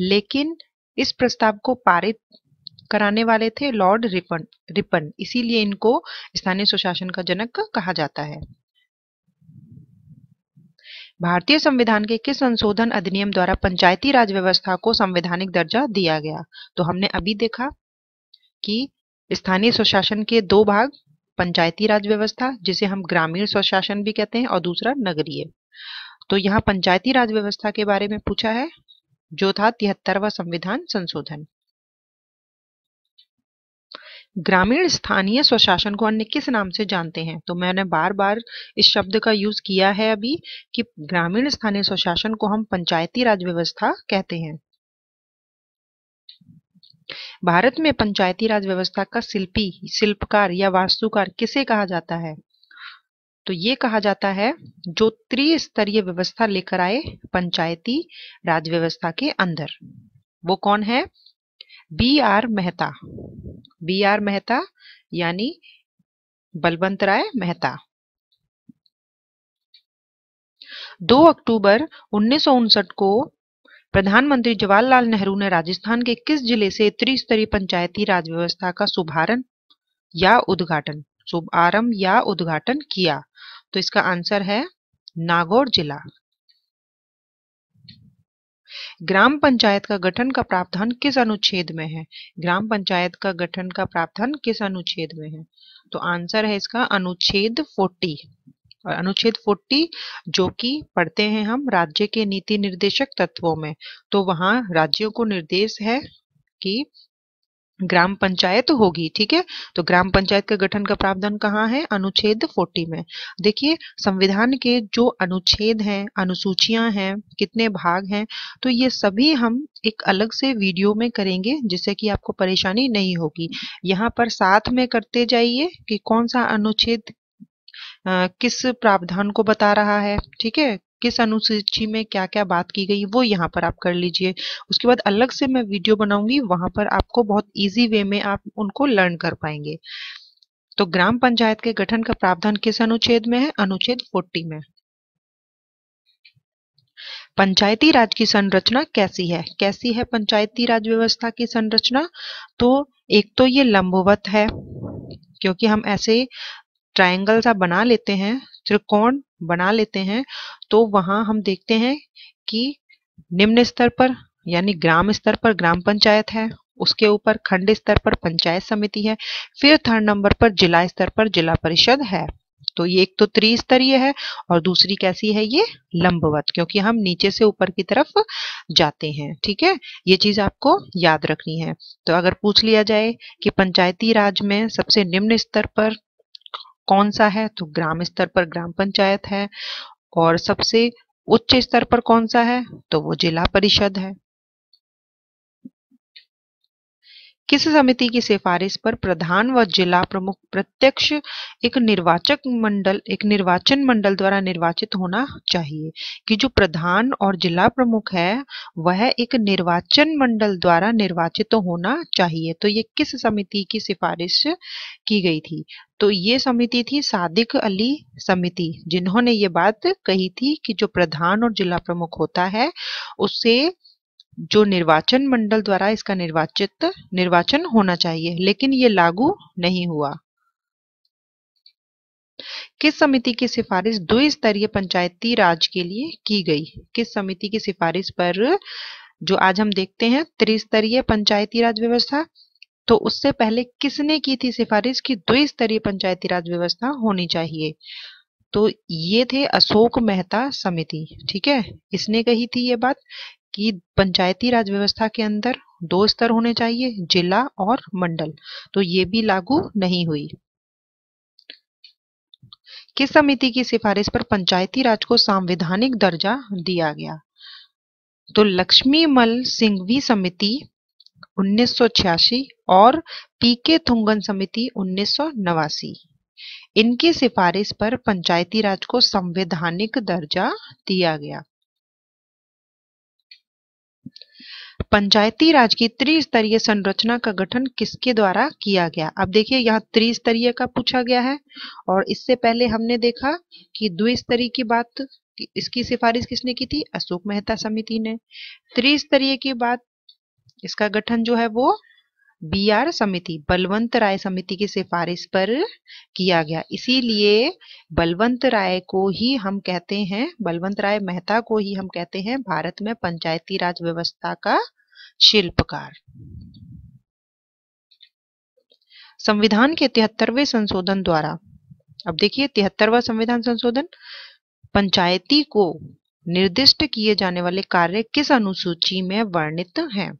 लेकिन इस प्रस्ताव को पारित कराने वाले थे लॉर्ड रिपन रिपन इसीलिए इनको स्थानीय स्वशासन का जनक कहा जाता है भारतीय संविधान के किस संशोधन अधिनियम द्वारा पंचायती राज व्यवस्था को संवैधानिक दर्जा दिया गया तो हमने अभी देखा कि स्थानीय स्वशासन के दो भाग पंचायती राज व्यवस्था जिसे हम ग्रामीण स्वशासन भी कहते हैं और दूसरा नगरीय तो यहाँ पंचायती राज व्यवस्था के बारे में पूछा है जो था तिहत्तरवा संविधान संशोधन ग्रामीण स्थानीय स्वशासन को अन्य किस नाम से जानते हैं तो मैंने बार बार इस शब्द का यूज किया है अभी कि ग्रामीण स्थानीय स्वशासन को हम पंचायती राज व्यवस्था कहते हैं भारत में पंचायती राज व्यवस्था का शिल्पी शिल्पकार या वास्तुकार किसे कहा जाता है तो ये कहा जाता है जो त्रिस्तरीय व्यवस्था लेकर आए पंचायती राज व्यवस्था के अंदर वो कौन है B R Mehta B R Mehta यानी बलवंत राय मेहता 2 अक्टूबर उन्नीस को प्रधानमंत्री जवाहरलाल नेहरू ने राजस्थान के किस जिले से त्रिस्तरीय पंचायती राज व्यवस्था का शुभारंभ या उद्घाटन शुभारंभ या उद्घाटन किया तो इसका आंसर है नागौर जिला ग्राम पंचायत का गठन का प्रावधान किस अनुच्छेद में है ग्राम पंचायत का गठन का प्रावधान किस अनुच्छेद में है तो आंसर है इसका अनुच्छेद फोर्टी अनुच्छेद 40 जो कि पढ़ते हैं हम राज्य के नीति निर्देशक तत्वों में तो वहां राज्यों को निर्देश है कि ग्राम पंचायत होगी ठीक है तो ग्राम पंचायत के गठन का प्रावधान कहाँ है अनुच्छेद 40 में देखिए संविधान के जो अनुच्छेद हैं अनुसूचियां हैं कितने भाग हैं तो ये सभी हम एक अलग से वीडियो में करेंगे जिससे कि आपको परेशानी नहीं होगी यहाँ पर साथ में करते जाइए कि कौन सा अनुच्छेद किस प्रावधान को बता रहा है ठीक है किस अनुसूची में क्या क्या बात की गई वो यहाँ पर आप कर लीजिए उसके बाद अलग से मैं वीडियो बनाऊंगी वहां पर आपको बहुत इजी वे में आप उनको लर्न कर पाएंगे तो ग्राम पंचायत के गठन का प्रावधान किस अनुच्छेद में है अनुच्छेद 40 में पंचायती राज की संरचना कैसी है कैसी है पंचायती राज व्यवस्था की संरचना तो एक तो ये लंबवत है क्योंकि हम ऐसे ट्रायंगल सा बना लेते हैं त्रिकोण बना लेते हैं तो वहां हम देखते हैं कि निम्न स्तर पर यानी ग्राम स्तर पर ग्राम पंचायत है उसके ऊपर खंड स्तर पर पंचायत समिति है फिर थर्ड नंबर पर जिला स्तर पर जिला परिषद है तो ये एक तो त्रिस्तरीय है और दूसरी कैसी है ये लंबवत क्योंकि हम नीचे से ऊपर की तरफ जाते हैं ठीक है ये चीज आपको याद रखनी है तो अगर पूछ लिया जाए कि पंचायती राज में सबसे निम्न स्तर पर कौन सा है तो ग्राम स्तर पर ग्राम पंचायत है और सबसे उच्च स्तर पर कौन सा है तो वो जिला परिषद है किस समिति की सिफारिश पर प्रधान व जिला प्रमुख प्रत्यक्ष एक निर्वाचक मंडल एक निर्वाचन मंडल द्वारा निर्वाचित होना चाहिए कि जो प्रधान और जिला प्रमुख है वह एक निर्वाचन मंडल द्वारा निर्वाचित होना चाहिए तो ये किस समिति की सिफारिश की गई थी तो ये समिति थी सादिक अली समिति जिन्होंने ये बात कही थी कि जो प्रधान और जिला प्रमुख होता है उसे जो निर्वाचन मंडल द्वारा इसका निर्वाचित निर्वाचन होना चाहिए लेकिन ये लागू नहीं हुआ किस समिति की सिफारिश द्विस्तरीय पंचायती राज के लिए की गई किस समिति की सिफारिश पर जो आज हम देखते हैं त्रिस्तरीय पंचायती राज व्यवस्था तो उससे पहले किसने की थी सिफारिश कि द्विस्तरीय पंचायती राज व्यवस्था होनी चाहिए तो ये थे अशोक मेहता समिति ठीक है इसने कही थी ये बात कि पंचायती राज व्यवस्था के अंदर दो स्तर होने चाहिए जिला और मंडल तो ये भी लागू नहीं हुई किस समिति की सिफारिश पर पंचायती राज को संवैधानिक दर्जा दिया गया तो लक्ष्मीमल सिंघवी समिति उन्नीस और पीके थुंगन समिति उन्नीस इनकी सिफारिश पर पंचायती राज को संवैधानिक दर्जा दिया गया पंचायती राज की त्रिस्तरीय संरचना का गठन किसके द्वारा किया गया अब देखिए यहाँ त्रिस्तरीय का पूछा गया है और इससे पहले हमने देखा कि द्विस्तरीय की बात इसकी सिफारिश किसने की थी अशोक मेहता समिति ने त्रिस्तरीय की बात इसका गठन जो है वो बी आर समिति बलवंत राय समिति की सिफारिश पर किया गया इसीलिए बलवंत राय को ही हम कहते हैं बलवंत राय मेहता को ही हम कहते हैं भारत में पंचायती राज व्यवस्था का शिल्पकार संविधान के तिहत्तरवे संशोधन द्वारा अब देखिए तिहत्तरवा संविधान संशोधन पंचायती को निर्दिष्ट किए जाने वाले कार्य किस अनुसूची में वर्णित हैं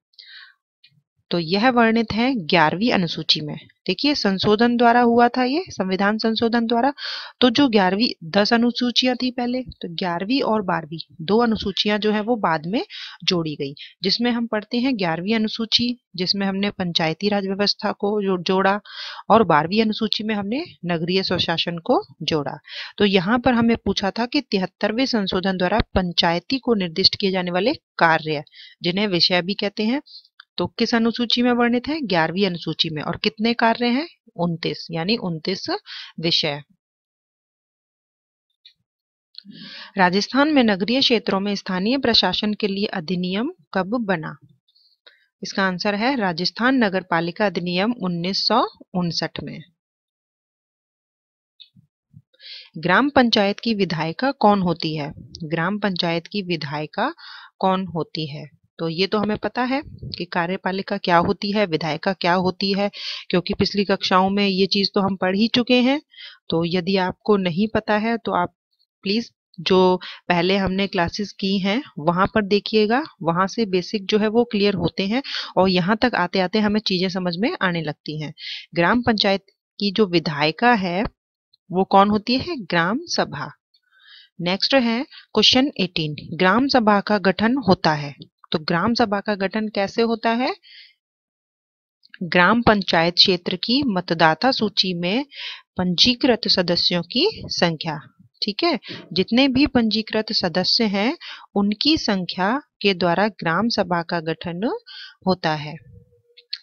तो यह वर्णित है ग्यारहवीं अनुसूची में देखिए संशोधन द्वारा हुआ था ये संविधान संशोधन द्वारा तो जो ग्यारहवीं दस अनुसूचियां थी पहले तो ग्यारहवीं और बारहवीं दो अनुसूचियां जो है वो बाद में जोड़ी गई जिसमें हम पढ़ते हैं ग्यारहवीं अनुसूची जिसमें हमने पंचायती राज व्यवस्था को जो, जोड़ा और बारहवीं अनुसूची में हमने नगरीय स्वशासन को जोड़ा तो यहाँ पर हमें पूछा था कि तिहत्तरवें संशोधन द्वारा पंचायती को निर्दिष्ट किए जाने वाले कार्य जिन्हें विषय भी कहते हैं तो किस अनुसूची में वर्णित है ग्यारहवीं अनुसूची में और कितने कार्य हैं उनतीस यानी उन्तीस विषय राजस्थान में नगरीय क्षेत्रों में स्थानीय प्रशासन के लिए अधिनियम कब बना इसका आंसर है राजस्थान नगर पालिका अधिनियम उन्नीस में ग्राम पंचायत की विधायिका कौन होती है ग्राम पंचायत की विधायिका कौन होती है तो ये तो हमें पता है कि कार्यपालिका क्या होती है विधायिका क्या होती है क्योंकि पिछली कक्षाओं में ये चीज तो हम पढ़ ही चुके हैं तो यदि आपको नहीं पता है तो आप प्लीज जो पहले हमने क्लासेस की हैं वहां पर देखिएगा वहां से बेसिक जो है वो क्लियर होते हैं और यहाँ तक आते आते हमें चीजें समझ में आने लगती हैं ग्राम पंचायत की जो विधायिका है वो कौन होती है ग्राम सभा नेक्स्ट है क्वेश्चन 18 ग्राम सभा का गठन होता है तो ग्राम सभा का गठन कैसे होता है ग्राम पंचायत क्षेत्र की मतदाता सूची में पंजीकृत सदस्यों की संख्या ठीक है जितने भी पंजीकृत सदस्य हैं उनकी संख्या के द्वारा ग्राम सभा का गठन होता है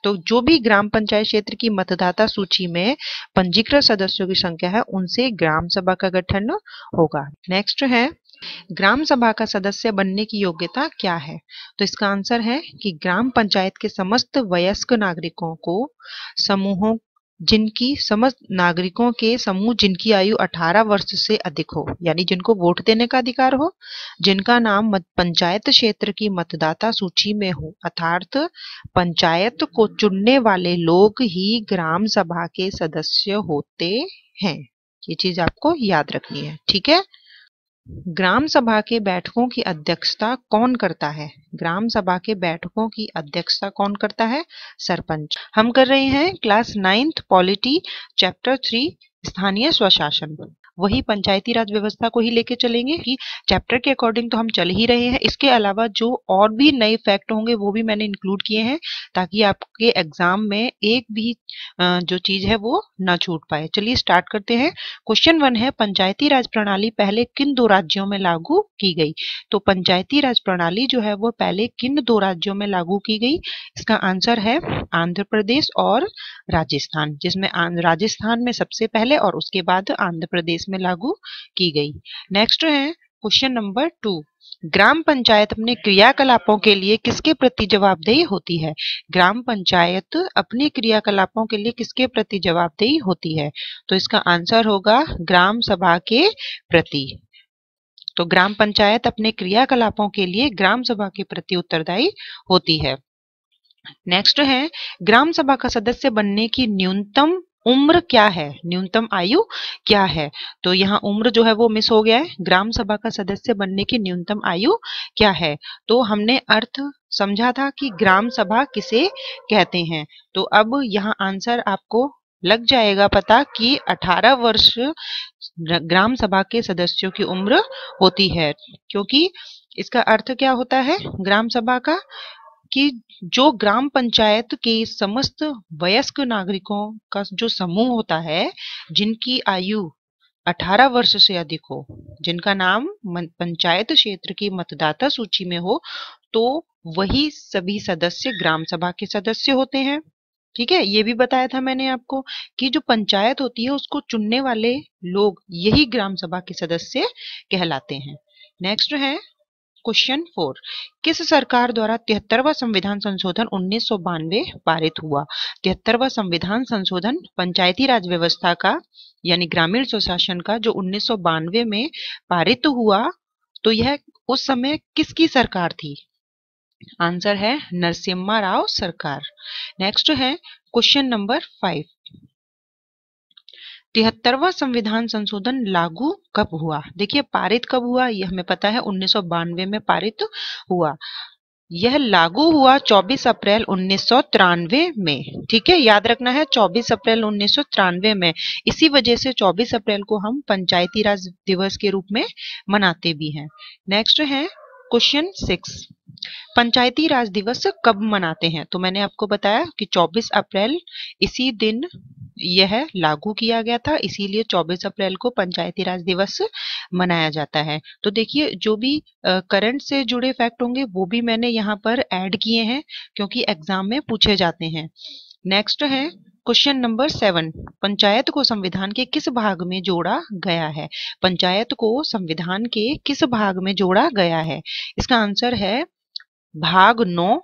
तो जो भी ग्राम पंचायत क्षेत्र की मतदाता सूची में पंजीकृत सदस्यों की संख्या है उनसे ग्राम सभा का गठन होगा नेक्स्ट है ग्राम सभा का सदस्य बनने की योग्यता क्या है तो इसका आंसर है कि ग्राम पंचायत के समस्त वयस्क नागरिकों को समूहों जिनकी समस्त नागरिकों के समूह जिनकी आयु 18 वर्ष से अधिक हो यानी जिनको वोट देने का अधिकार हो जिनका नाम पंचायत क्षेत्र की मतदाता सूची में हो अर्थात पंचायत को चुनने वाले लोग ही ग्राम सभा के सदस्य होते हैं ये चीज आपको याद रखनी है ठीक है ग्राम सभा के बैठकों की अध्यक्षता कौन करता है ग्राम सभा के बैठकों की अध्यक्षता कौन करता है सरपंच हम कर रहे हैं class ninth polity chapter three स्थानीय स्वशासन वही पंचायती राज व्यवस्था को ही लेके चलेंगे कि चैप्टर के अकॉर्डिंग तो हम चल ही रहे हैं इसके अलावा जो और भी नए फैक्ट होंगे वो भी मैंने इंक्लूड किए हैं ताकि आपके एग्जाम में एक भी जो चीज है वो ना छूट पाए चलिए स्टार्ट करते हैं क्वेश्चन वन है पंचायती राज प्रणाली पहले किन दो राज्यों में लागू की गई तो पंचायती राज प्रणाली जो है वो पहले किन दो राज्यों में लागू की गई इसका आंसर है आंध्र प्रदेश और राजस्थान जिसमें राजस्थान में सबसे पहले और उसके बाद आंध्र प्रदेश इसमें लागू की गई नेक्स्ट है क्वेश्चन नंबर टू ग्राम पंचायत अपने क्रियाकलापों के लिए किसके प्रति जवाबदेही होती है ग्राम पंचायत अपने क्रियाकलापों के लिए किसके प्रति जवाबदेही होती है तो इसका आंसर होगा ग्राम सभा के प्रति तो ग्राम पंचायत अपने क्रियाकलापों के लिए ग्राम सभा के प्रति उत्तरदायी होती है नेक्स्ट है ग्राम सभा का सदस्य बनने की न्यूनतम उम्र क्या है न्यूनतम आयु क्या है तो यहाँ उम्र जो है वो मिस हो गया है ग्राम सभा का सदस्य बनने की न्यूनतम आयु क्या है तो हमने अर्थ समझा था कि ग्राम सभा किसे कहते हैं तो अब यहाँ आंसर आपको लग जाएगा पता कि 18 वर्ष ग्राम सभा के सदस्यों की उम्र होती है क्योंकि इसका अर्थ क्या होता है ग्राम सभा का कि जो ग्राम पंचायत के समस्त वयस्क नागरिकों का जो समूह होता है जिनकी आयु 18 वर्ष से अधिक हो जिनका नाम पंचायत क्षेत्र की मतदाता सूची में हो तो वही सभी सदस्य ग्राम सभा के सदस्य होते हैं ठीक है ये भी बताया था मैंने आपको कि जो पंचायत होती है उसको चुनने वाले लोग यही ग्राम सभा के सदस्य कहलाते हैं नेक्स्ट है क्वेश्चन फोर किस सरकार द्वारा तिहत्तरवा संविधान संशोधन उन्नीस पारित हुआ तिहत्तरवा संविधान संशोधन पंचायती राज व्यवस्था का यानी ग्रामीण सुशासन का जो उन्नीस में पारित हुआ तो यह उस समय किसकी सरकार थी आंसर है नरसिम्हा राव सरकार नेक्स्ट है क्वेश्चन नंबर फाइव तिहत्तरवा संविधान संशोधन लागू कब हुआ देखिए पारित कब हुआ यह हमें पता है उन्नीस में पारित हुआ यह लागू हुआ 24 अप्रैल उन्नीस में ठीक है याद रखना है 24 अप्रैल उन्नीस में इसी वजह से 24 अप्रैल को हम पंचायती राज दिवस के रूप में मनाते भी हैं नेक्स्ट है क्वेश्चन सिक्स पंचायती राज दिवस कब मनाते हैं तो मैंने आपको बताया कि 24 अप्रैल इसी दिन यह लागू किया गया था इसीलिए 24 अप्रैल को पंचायती राज दिवस मनाया जाता है तो देखिए जो भी करंट से जुड़े फैक्ट होंगे वो भी मैंने यहाँ पर ऐड किए हैं क्योंकि एग्जाम में पूछे जाते हैं नेक्स्ट है क्वेश्चन नंबर सेवन पंचायत को संविधान के किस भाग में जोड़ा गया है पंचायत को संविधान के किस भाग में जोड़ा गया है इसका आंसर है भाग नौ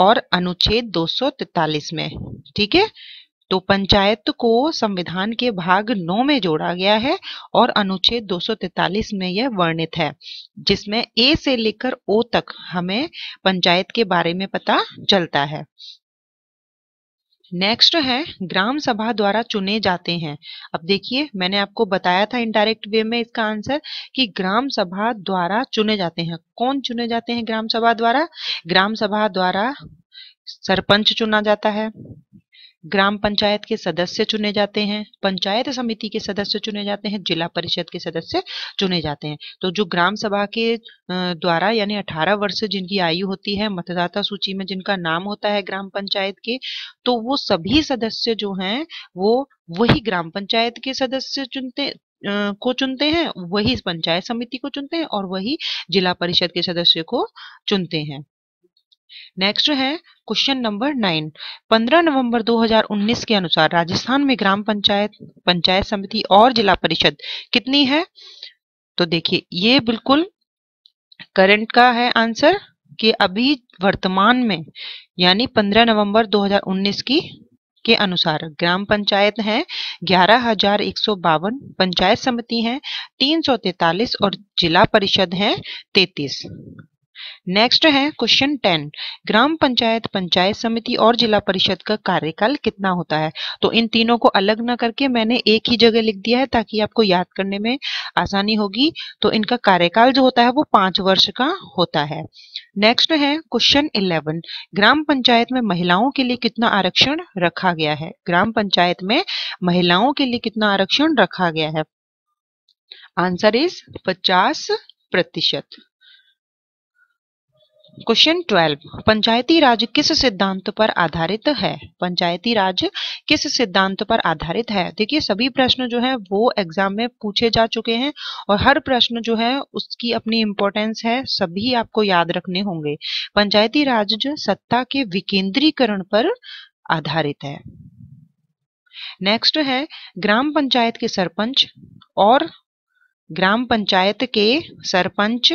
और अनुच्छेद 243 में ठीक है तो पंचायत को संविधान के भाग नौ में जोड़ा गया है और अनुच्छेद 243 में यह वर्णित है जिसमें ए से लेकर ओ तक हमें पंचायत के बारे में पता चलता है नेक्स्ट है ग्राम सभा द्वारा चुने जाते हैं अब देखिए मैंने आपको बताया था इनडायरेक्ट वे में इसका आंसर कि ग्राम सभा द्वारा चुने जाते हैं कौन चुने जाते हैं ग्राम सभा द्वारा ग्राम सभा द्वारा सरपंच चुना जाता है ग्राम पंचायत के सदस्य चुने जाते हैं पंचायत समिति के सदस्य चुने जाते हैं जिला परिषद के सदस्य चुने जाते हैं तो जो ग्राम सभा के द्वारा यानी 18 वर्ष जिनकी आयु होती है मतदाता सूची में जिनका नाम होता है ग्राम पंचायत के तो वो सभी सदस्य जो हैं वो वही ग्राम पंचायत के सदस्य चुनते को चुनते हैं वही पंचायत समिति को चुनते हैं और वही जिला परिषद के सदस्य को चुनते हैं नेक्स्ट है क्वेश्चन नंबर नाइन पंद्रह नवंबर 2019 के अनुसार राजस्थान में ग्राम पंचायत पंचायत समिति और जिला परिषद कितनी है तो देखिए ये बिल्कुल करंट का है आंसर कि अभी वर्तमान में यानी 15 नवंबर 2019 की के अनुसार ग्राम पंचायत है ग्यारह हजार एक सौ बावन पंचायत समिति हैं तीन सौ तैतालीस और जिला परिषद हैं तैतीस नेक्स्ट है क्वेश्चन टेन ग्राम पंचायत पंचायत समिति और जिला परिषद का कार्यकाल कितना होता है तो इन तीनों को अलग ना करके मैंने एक ही जगह लिख दिया है ताकि आपको याद करने में आसानी होगी तो इनका कार्यकाल जो होता है वो पांच वर्ष का होता है नेक्स्ट है क्वेश्चन इलेवन ग्राम पंचायत में महिलाओं के लिए कितना आरक्षण रखा गया है ग्राम पंचायत में महिलाओं के लिए कितना आरक्षण रखा गया है आंसर इज पचास प्रतिशत क्वेश्चन ट्वेल्व पंचायती राज किस सिद्धांत पर आधारित है पंचायती राज किस सिद्धांत पर आधारित है देखिए सभी प्रश्न जो है वो एग्जाम में पूछे जा चुके हैं और हर प्रश्न जो है उसकी अपनी इंपॉर्टेंस है सभी आपको याद रखने होंगे पंचायती राज जो सत्ता के विकेंद्रीकरण पर आधारित है नेक्स्ट है ग्राम पंचायत के सरपंच और ग्राम पंचायत के सरपंच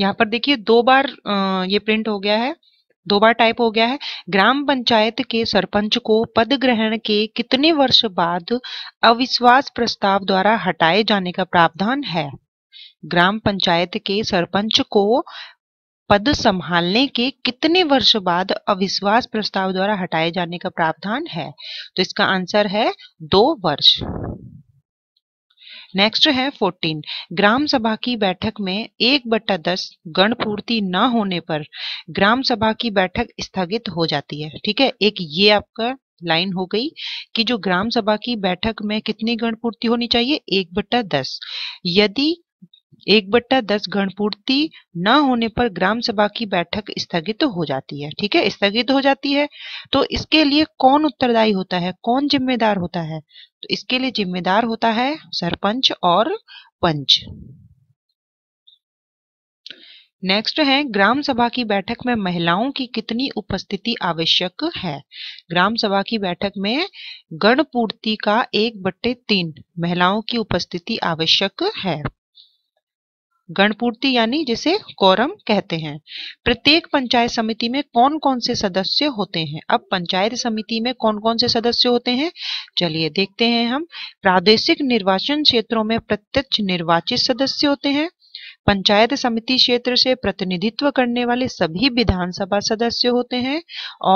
यहाँ पर देखिए दो बार ये प्रिंट हो गया है दो बार टाइप हो गया है ग्राम पंचायत के सरपंच को पद ग्रहण के कितने वर्ष बाद अविश्वास प्रस्ताव द्वारा हटाए जाने का प्रावधान है ग्राम पंचायत के सरपंच को पद संभालने के कितने वर्ष बाद अविश्वास प्रस्ताव द्वारा हटाए जाने का प्रावधान है तो इसका आंसर है दो वर्ष नेक्स्ट है 14 ग्राम सभा की बैठक में एक बट्टा दस गण पूर्ति न होने पर ग्राम सभा की बैठक स्थगित हो जाती है ठीक है एक ये आपका लाइन हो गई कि जो ग्राम सभा की बैठक में कितनी गणपूर्ति होनी चाहिए एक बट्टा दस यदि एक बट्टा दस गणपूर्ति न होने पर ग्राम सभा की बैठक स्थगित तो हो जाती है ठीक है स्थगित तो हो जाती है तो इसके लिए कौन उत्तरदायी होता है कौन जिम्मेदार होता है तो इसके लिए जिम्मेदार होता है सरपंच और पंच नेक्स्ट है ग्राम सभा की बैठक में महिलाओं की कितनी उपस्थिति आवश्यक है ग्राम सभा की बैठक में गणपूर्ति का एक बट्टे तीन महिलाओं की उपस्थिति आवश्यक है गणपूर्ति यानी जिसे कोरम कहते हैं प्रत्येक पंचायत समिति में कौन कौन से सदस्य होते हैं अब पंचायत समिति में कौन कौन से सदस्य होते हैं चलिए देखते हैं हम प्रादेशिक निर्वाचन क्षेत्रों में प्रत्यक्ष निर्वाचित सदस्य होते हैं पंचायत समिति क्षेत्र से प्रतिनिधित्व करने वाले सभी विधानसभा सदस्य होते हैं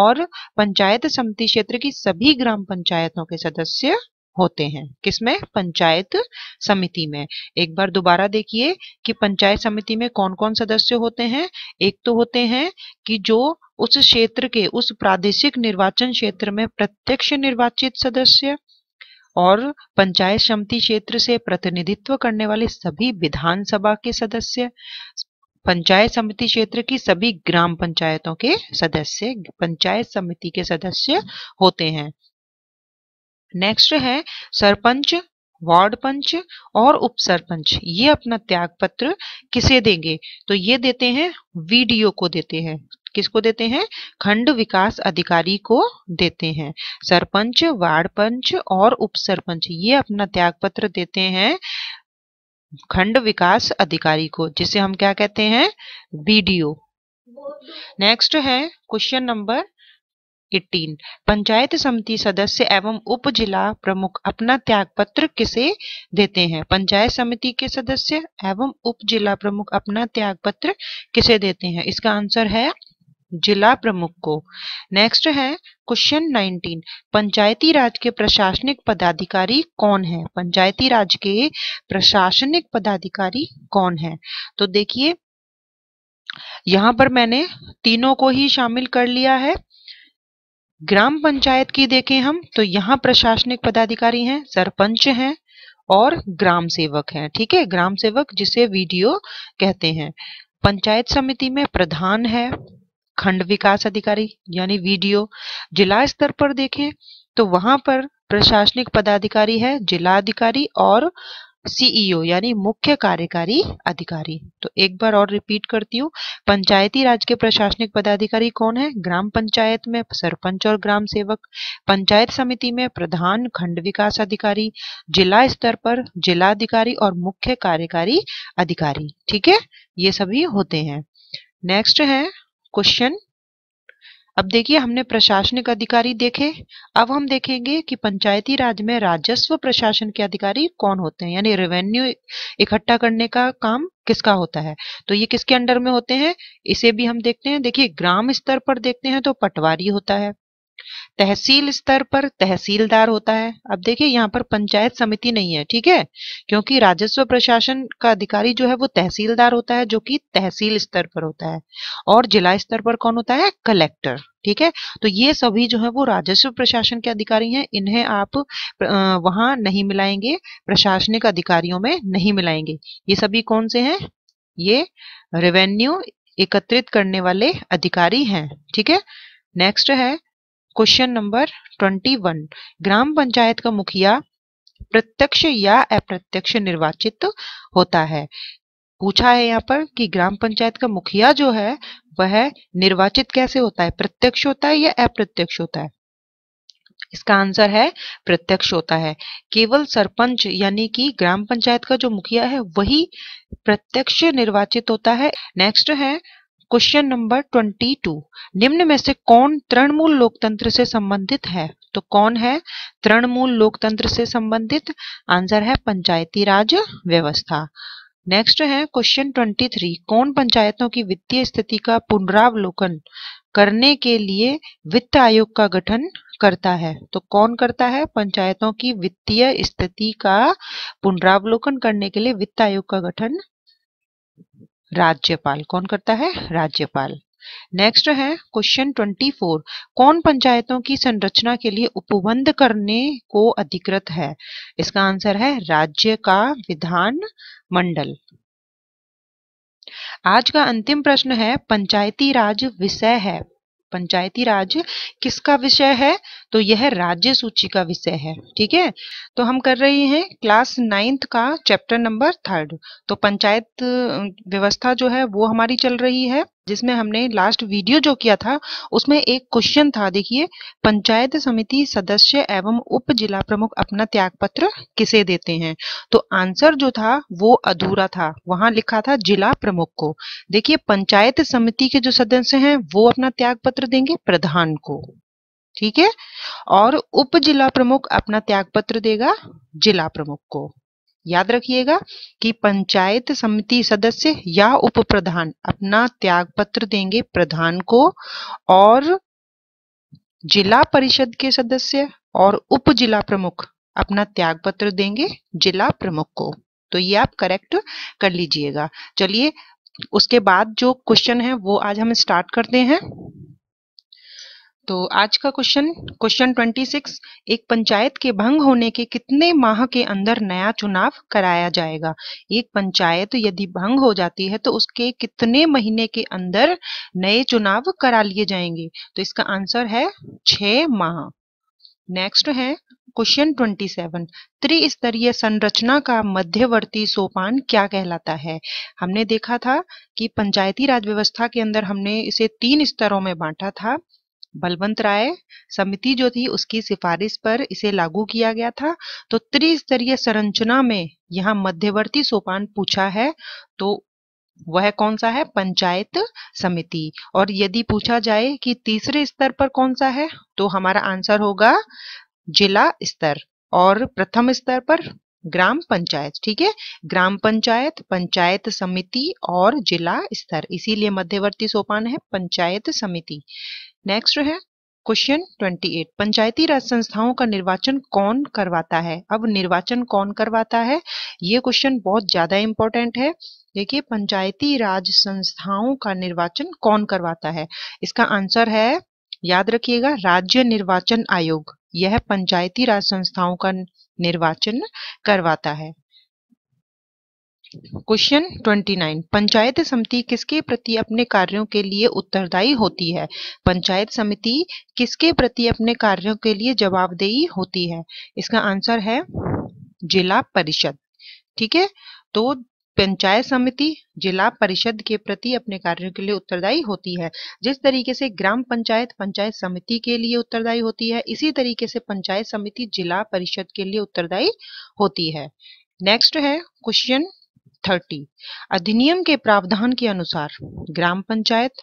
और पंचायत समिति क्षेत्र की सभी ग्राम पंचायतों के सदस्य होते हैं किसमें पंचायत समिति में एक बार दोबारा देखिए कि पंचायत समिति में कौन कौन सदस्य होते हैं एक तो होते हैं कि जो उस क्षेत्र के उस प्रादेशिक निर्वाचन क्षेत्र में प्रत्यक्ष निर्वाचित सदस्य और पंचायत समिति क्षेत्र से प्रतिनिधित्व करने वाले सभी विधानसभा के सदस्य पंचायत समिति क्षेत्र की सभी ग्राम पंचायतों के सदस्य पंचायत समिति के सदस्य होते हैं नेक्स्ट है सरपंच वार्ड पंच और उप सरपंच ये अपना त्याग पत्र किसे देंगे तो ये देते हैं वीडियो को देते हैं किसको देते हैं खंड विकास अधिकारी को देते हैं सरपंच वार्ड पंच और उप सरपंच ये अपना त्याग पत्र देते हैं खंड विकास अधिकारी को जिसे हम क्या कहते हैं बीडीओ नेक्स्ट है क्वेश्चन नंबर 18 पंचायत समिति सदस्य एवं उप जिला प्रमुख अपना त्याग पत्र किसे देते हैं पंचायत समिति के सदस्य एवं उप जिला प्रमुख अपना त्याग पत्र किसे देते हैं इसका आंसर है जिला प्रमुख को नेक्स्ट है क्वेश्चन 19 पंचायती राज के प्रशासनिक पदाधिकारी कौन है पंचायती राज के प्रशासनिक पदाधिकारी कौन है तो देखिए यहाँ पर मैंने तीनों को ही शामिल कर लिया है ग्राम पंचायत की देखें हम तो यहाँ प्रशासनिक पदाधिकारी हैं सरपंच हैं और ग्राम सेवक हैं ठीक है ग्राम सेवक जिसे वीडियो कहते हैं पंचायत समिति में प्रधान है खंड विकास अधिकारी यानी वीडियो जिला स्तर पर देखें तो वहां पर प्रशासनिक पदाधिकारी है जिला अधिकारी और सीईओ e यानी मुख्य कार्यकारी अधिकारी तो एक बार और रिपीट करती हूँ पंचायती राज के प्रशासनिक पदाधिकारी कौन है ग्राम पंचायत में सरपंच और ग्राम सेवक पंचायत समिति में प्रधान खंड विकास अधिकारी जिला स्तर पर जिला अधिकारी और मुख्य कार्यकारी अधिकारी ठीक है ये सभी होते हैं नेक्स्ट है क्वेश्चन अब देखिए हमने प्रशासनिक अधिकारी देखे अब हम देखेंगे कि पंचायती राज में राजस्व प्रशासन के अधिकारी कौन होते हैं यानी रेवेन्यू इकट्ठा करने का काम किसका होता है तो ये किसके अंडर में होते हैं इसे भी हम देखते हैं देखिए ग्राम स्तर पर देखते हैं तो पटवारी होता है तहसील स्तर पर तहसीलदार होता है अब देखिए यहाँ पर पंचायत समिति नहीं है ठीक है क्योंकि राजस्व प्रशासन का अधिकारी जो है वो तहसीलदार होता है जो कि तहसील स्तर पर होता है और जिला स्तर पर कौन होता है कलेक्टर ठीक है तो ये सभी जो है वो राजस्व प्रशासन के अधिकारी हैं इन्हें आप वहां नहीं मिलाएंगे प्रशासनिक अधिकारियों में नहीं मिलाएंगे ये सभी कौन से हैं ये रेवेन्यू एकत्रित करने वाले अधिकारी हैं ठीक है नेक्स्ट है क्वेश्चन नंबर ट्वेंटी वन ग्राम पंचायत का मुखिया प्रत्यक्ष या अप्रत्यक्ष निर्वाचित होता है पूछा है यहाँ पर कि ग्राम पंचायत का मुखिया जो है वह निर्वाचित कैसे होता है प्रत्यक्ष होता है या अप्रत्यक्ष होता है इसका आंसर है प्रत्यक्ष होता है केवल सरपंच यानी कि ग्राम पंचायत का जो मुखिया है वही प्रत्यक्ष निर्वाचित होता है नेक्स्ट है क्वेश्चन नंबर 22 निम्न में से कौन तृणमूल लोकतंत्र से संबंधित है तो कौन है तृणमूल लोकतंत्र से संबंधित आंसर है पंचायती राज व्यवस्था नेक्स्ट है क्वेश्चन 23 कौन पंचायतों की वित्तीय स्थिति का पुनरावलोकन करने के लिए वित्त आयोग का गठन करता है तो कौन करता है पंचायतों की वित्तीय स्थिति का पुनरावलोकन करने के लिए वित्त आयोग का गठन राज्यपाल कौन करता है राज्यपाल नेक्स्ट है क्वेश्चन 24 कौन पंचायतों की संरचना के लिए उपबंध करने को अधिकृत है इसका आंसर है राज्य का विधान मंडल आज का अंतिम प्रश्न है पंचायती राज विषय है पंचायती राज किसका विषय है तो यह राज्य सूची का विषय है ठीक है तो हम कर रहे हैं क्लास नाइन्थ का चैप्टर नंबर थर्ड तो पंचायत व्यवस्था जो है वो हमारी चल रही है जिसमें हमने लास्ट वीडियो जो किया था उसमें एक क्वेश्चन था देखिए पंचायत समिति सदस्य एवं उप जिला प्रमुख अपना त्याग पत्र किसे देते हैं तो आंसर जो था वो अधूरा था वहां लिखा था जिला प्रमुख को देखिए पंचायत समिति के जो सदस्य हैं वो अपना त्याग पत्र देंगे प्रधान को ठीक है और उप जिला प्रमुख अपना त्याग पत्र देगा जिला प्रमुख को याद रखिएगा कि पंचायत समिति सदस्य या उप प्रधान अपना त्याग पत्र देंगे प्रधान को और जिला परिषद के सदस्य और उप जिला प्रमुख अपना त्याग पत्र देंगे जिला प्रमुख को तो ये आप करेक्ट कर लीजिएगा चलिए उसके बाद जो क्वेश्चन है वो आज हम स्टार्ट करते हैं तो आज का क्वेश्चन क्वेश्चन 26 एक पंचायत के भंग होने के कितने माह के अंदर नया चुनाव कराया जाएगा एक पंचायत यदि भंग हो जाती है तो उसके कितने महीने के अंदर नए चुनाव करा लिए जाएंगे तो इसका आंसर है छ माह नेक्स्ट है क्वेश्चन 27 त्रिस्तरीय संरचना का मध्यवर्ती सोपान क्या कहलाता है हमने देखा था कि पंचायती राज व्यवस्था के अंदर हमने इसे तीन स्तरों में बांटा था बलवंत राय समिति जो थी उसकी सिफारिश पर इसे लागू किया गया था तो त्रिस्तरीय संरचना में यहाँ मध्यवर्ती सोपान पूछा है तो वह कौन सा है पंचायत समिति और यदि पूछा जाए कि तीसरे स्तर पर कौन सा है तो हमारा आंसर होगा जिला स्तर और प्रथम स्तर पर ग्राम पंचायत ठीक है ग्राम पंचायत पंचायत समिति और जिला स्तर इसीलिए मध्यवर्ती सोपान है पंचायत समिति नेक्स्ट है क्वेश्चन 28 पंचायती राज संस्थाओं का निर्वाचन कौन करवाता है अब निर्वाचन कौन करवाता है ये क्वेश्चन बहुत ज्यादा इंपॉर्टेंट है देखिए पंचायती राज संस्थाओं का निर्वाचन कौन करवाता है इसका आंसर है याद रखिएगा राज्य निर्वाचन आयोग यह पंचायती राज संस्थाओं का निर्वाचन करवाता है क्वेश्चन 29 पंचायत समिति किसके प्रति अपने कार्यों के लिए उत्तरदायी होती है पंचायत समिति किसके प्रति अपने कार्यों के लिए जवाबदेही होती है इसका आंसर है जिला परिषद ठीक है तो पंचायत समिति जिला परिषद के प्रति अपने कार्यों के लिए उत्तरदायी होती है जिस तरीके से ग्राम पंचायत पंचायत समिति के लिए उत्तरदायी होती है इसी तरीके से पंचायत समिति जिला परिषद के लिए उत्तरदायी होती है नेक्स्ट है क्वेश्चन थर्टी अधिनियम के प्रावधान के अनुसार ग्राम पंचायत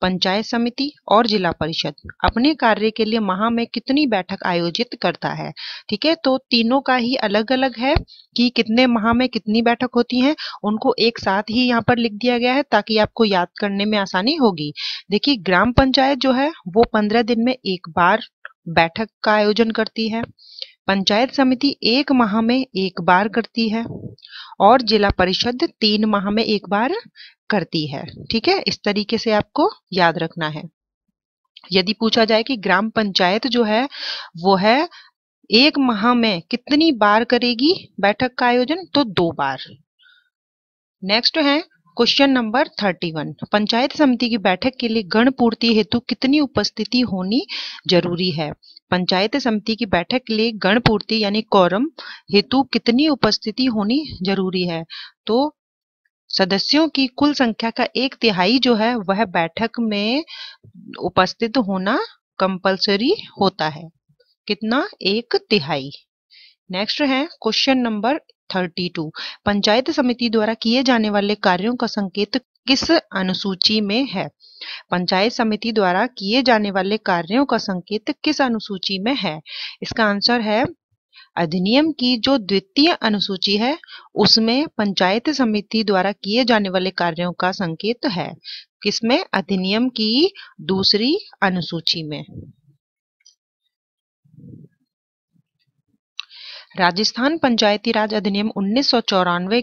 पंचायत समिति और जिला परिषद अपने कार्य के लिए माह में कितनी बैठक आयोजित करता है ठीक है तो तीनों का ही अलग अलग है कि कितने माह में कितनी बैठक होती है उनको एक साथ ही यहाँ पर लिख दिया गया है ताकि आपको याद करने में आसानी होगी देखिए ग्राम पंचायत जो है वो पंद्रह दिन में एक बार बैठक का आयोजन करती है पंचायत समिति एक माह में एक बार करती है और जिला परिषद तीन माह में एक बार करती है ठीक है इस तरीके से आपको याद रखना है यदि पूछा जाए कि ग्राम पंचायत जो है वो है एक माह में कितनी बार करेगी बैठक का आयोजन तो दो बार नेक्स्ट है question number thirty one panchayat समिति की बैठक के लिए गण पूर्ति हेतु कितनी उपस्थिति होनी जरूरी है पंचायत समिति की बैठक के लिए गण पूर्ति यानी quorum हेतु कितनी उपस्थिति होनी जरूरी है तो सदस्यों की कुल संख्या का एक तिहाई जो है वह बैठक में उपस्थित होना कंपलसरी होता है कितना एक तिहाई नेक्स्ट है question number thirty two panchayat समिति द्वारा किए जाने वाले कार्यों का संकेत किस अनुसूची में है पंचायत समिति द्वारा किए जाने वाले कार्यों का संकेत किस अनुसूची में है इसका आंसर है अधिनियम की जो द्वितीय अनुसूची है उसमें पंचायत समिति द्वारा किए जाने वाले कार्यों का संकेत है किसमें अधिनियम की दूसरी अनुसूची में राजस्थान पंचायती राज अधिनियम उन्नीस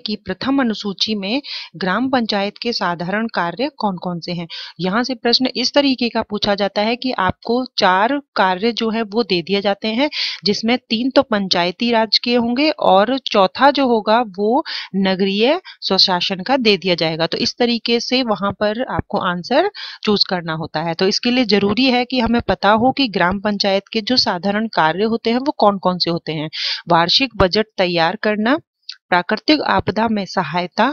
की प्रथम अनुसूची में ग्राम पंचायत के साधारण कार्य कौन कौन से हैं यहाँ से प्रश्न इस तरीके का पूछा जाता है कि आपको चार कार्य जो है वो दे दिए जाते हैं जिसमें तीन तो पंचायती राज के होंगे और चौथा जो होगा वो नगरीय स्वशासन का दे दिया जाएगा तो इस तरीके से वहां पर आपको आंसर चूज करना होता है तो इसके लिए जरूरी है कि हमें पता हो कि ग्राम पंचायत के जो साधारण कार्य होते हैं वो कौन कौन से होते हैं वार्षिक बजट तैयार करना प्राकृतिक आपदा में सहायता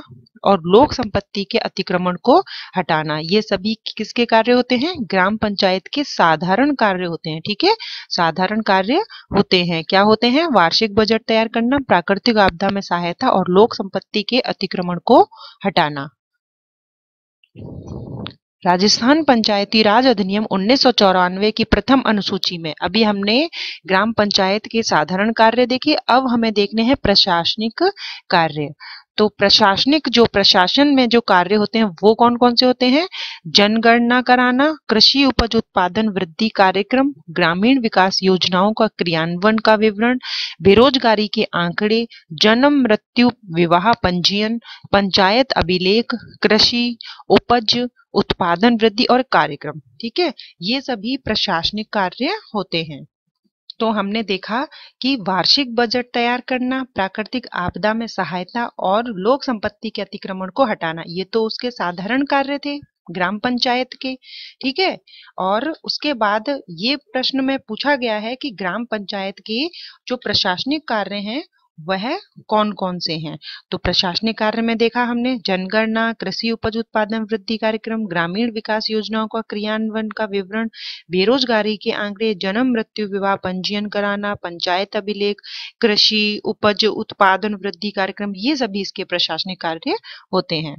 और लोक संपत्ति के अतिक्रमण को हटाना ये सभी किसके कार्य होते हैं ग्राम पंचायत के साधारण कार्य होते हैं ठीक है साधारण कार्य होते हैं क्या होते हैं वार्षिक बजट तैयार करना प्राकृतिक आपदा में सहायता और लोक संपत्ति के अतिक्रमण को हटाना राजस्थान पंचायती राज अधिनियम उन्नीस की प्रथम अनुसूची में अभी हमने ग्राम पंचायत के साधारण कार्य देखे अब हमें देखने हैं प्रशासनिक कार्य तो प्रशासनिक जो प्रशासन में जो कार्य होते हैं वो कौन कौन से होते हैं जनगणना कराना कृषि उपज उत्पादन वृद्धि कार्यक्रम ग्रामीण विकास योजनाओं का क्रियान्वयन का विवरण बेरोजगारी के आंकड़े जन्म मृत्यु विवाह पंजीयन पंचायत अभिलेख कृषि उपज उत्पादन वृद्धि और कार्यक्रम ठीक है ये सभी प्रशासनिक कार्य होते हैं तो हमने देखा कि वार्षिक बजट तैयार करना प्राकृतिक आपदा में सहायता और लोक संपत्ति के अतिक्रमण को हटाना ये तो उसके साधारण कार्य थे ग्राम पंचायत के ठीक है और उसके बाद ये प्रश्न में पूछा गया है कि ग्राम पंचायत के जो प्रशासनिक कार्य हैं वह कौन कौन से हैं तो प्रशासनिक कार्य में देखा हमने जनगणना कृषि उपज उत्पादन वृद्धि कार्यक्रम ग्रामीण विकास योजनाओं का क्रियान्वयन का विवरण बेरोजगारी के आंकड़े जन्म मृत्यु विवाह पंजीयन कराना पंचायत अभिलेख कृषि उपज उत्पादन वृद्धि कार्यक्रम ये सभी इसके प्रशासनिक कार्य होते हैं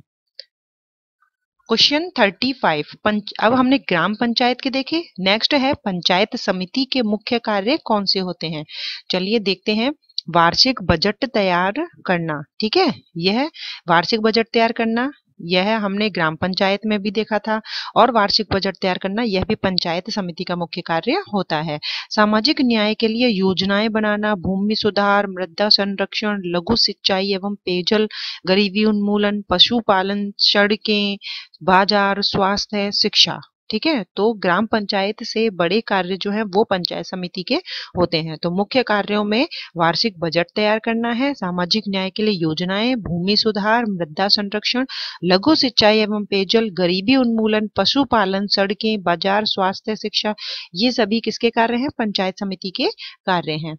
क्वेश्चन थर्टी फाइव पंच अब हमने ग्राम पंचायत के देखे नेक्स्ट है पंचायत समिति के मुख्य कार्य कौन से होते हैं चलिए देखते हैं वार्षिक बजट तैयार करना ठीक है यह वार्षिक बजट तैयार करना यह हमने ग्राम पंचायत में भी देखा था और वार्षिक बजट तैयार करना यह भी पंचायत समिति का मुख्य कार्य होता है सामाजिक न्याय के लिए योजनाएं बनाना भूमि सुधार मृदा संरक्षण लघु सिंचाई एवं पेयजल गरीबी उन्मूलन पशुपालन सड़कें बाजार स्वास्थ्य शिक्षा ठीक है तो ग्राम पंचायत से बड़े कार्य जो है वो पंचायत समिति के होते हैं तो मुख्य कार्यों में वार्षिक बजट तैयार करना है सामाजिक न्याय के लिए योजनाएं भूमि सुधार मृदा संरक्षण लघु सिंचाई एवं पेयजल गरीबी उन्मूलन पशुपालन सड़कें बाजार स्वास्थ्य शिक्षा ये सभी किसके कार्य हैं पंचायत समिति के कार्य हैं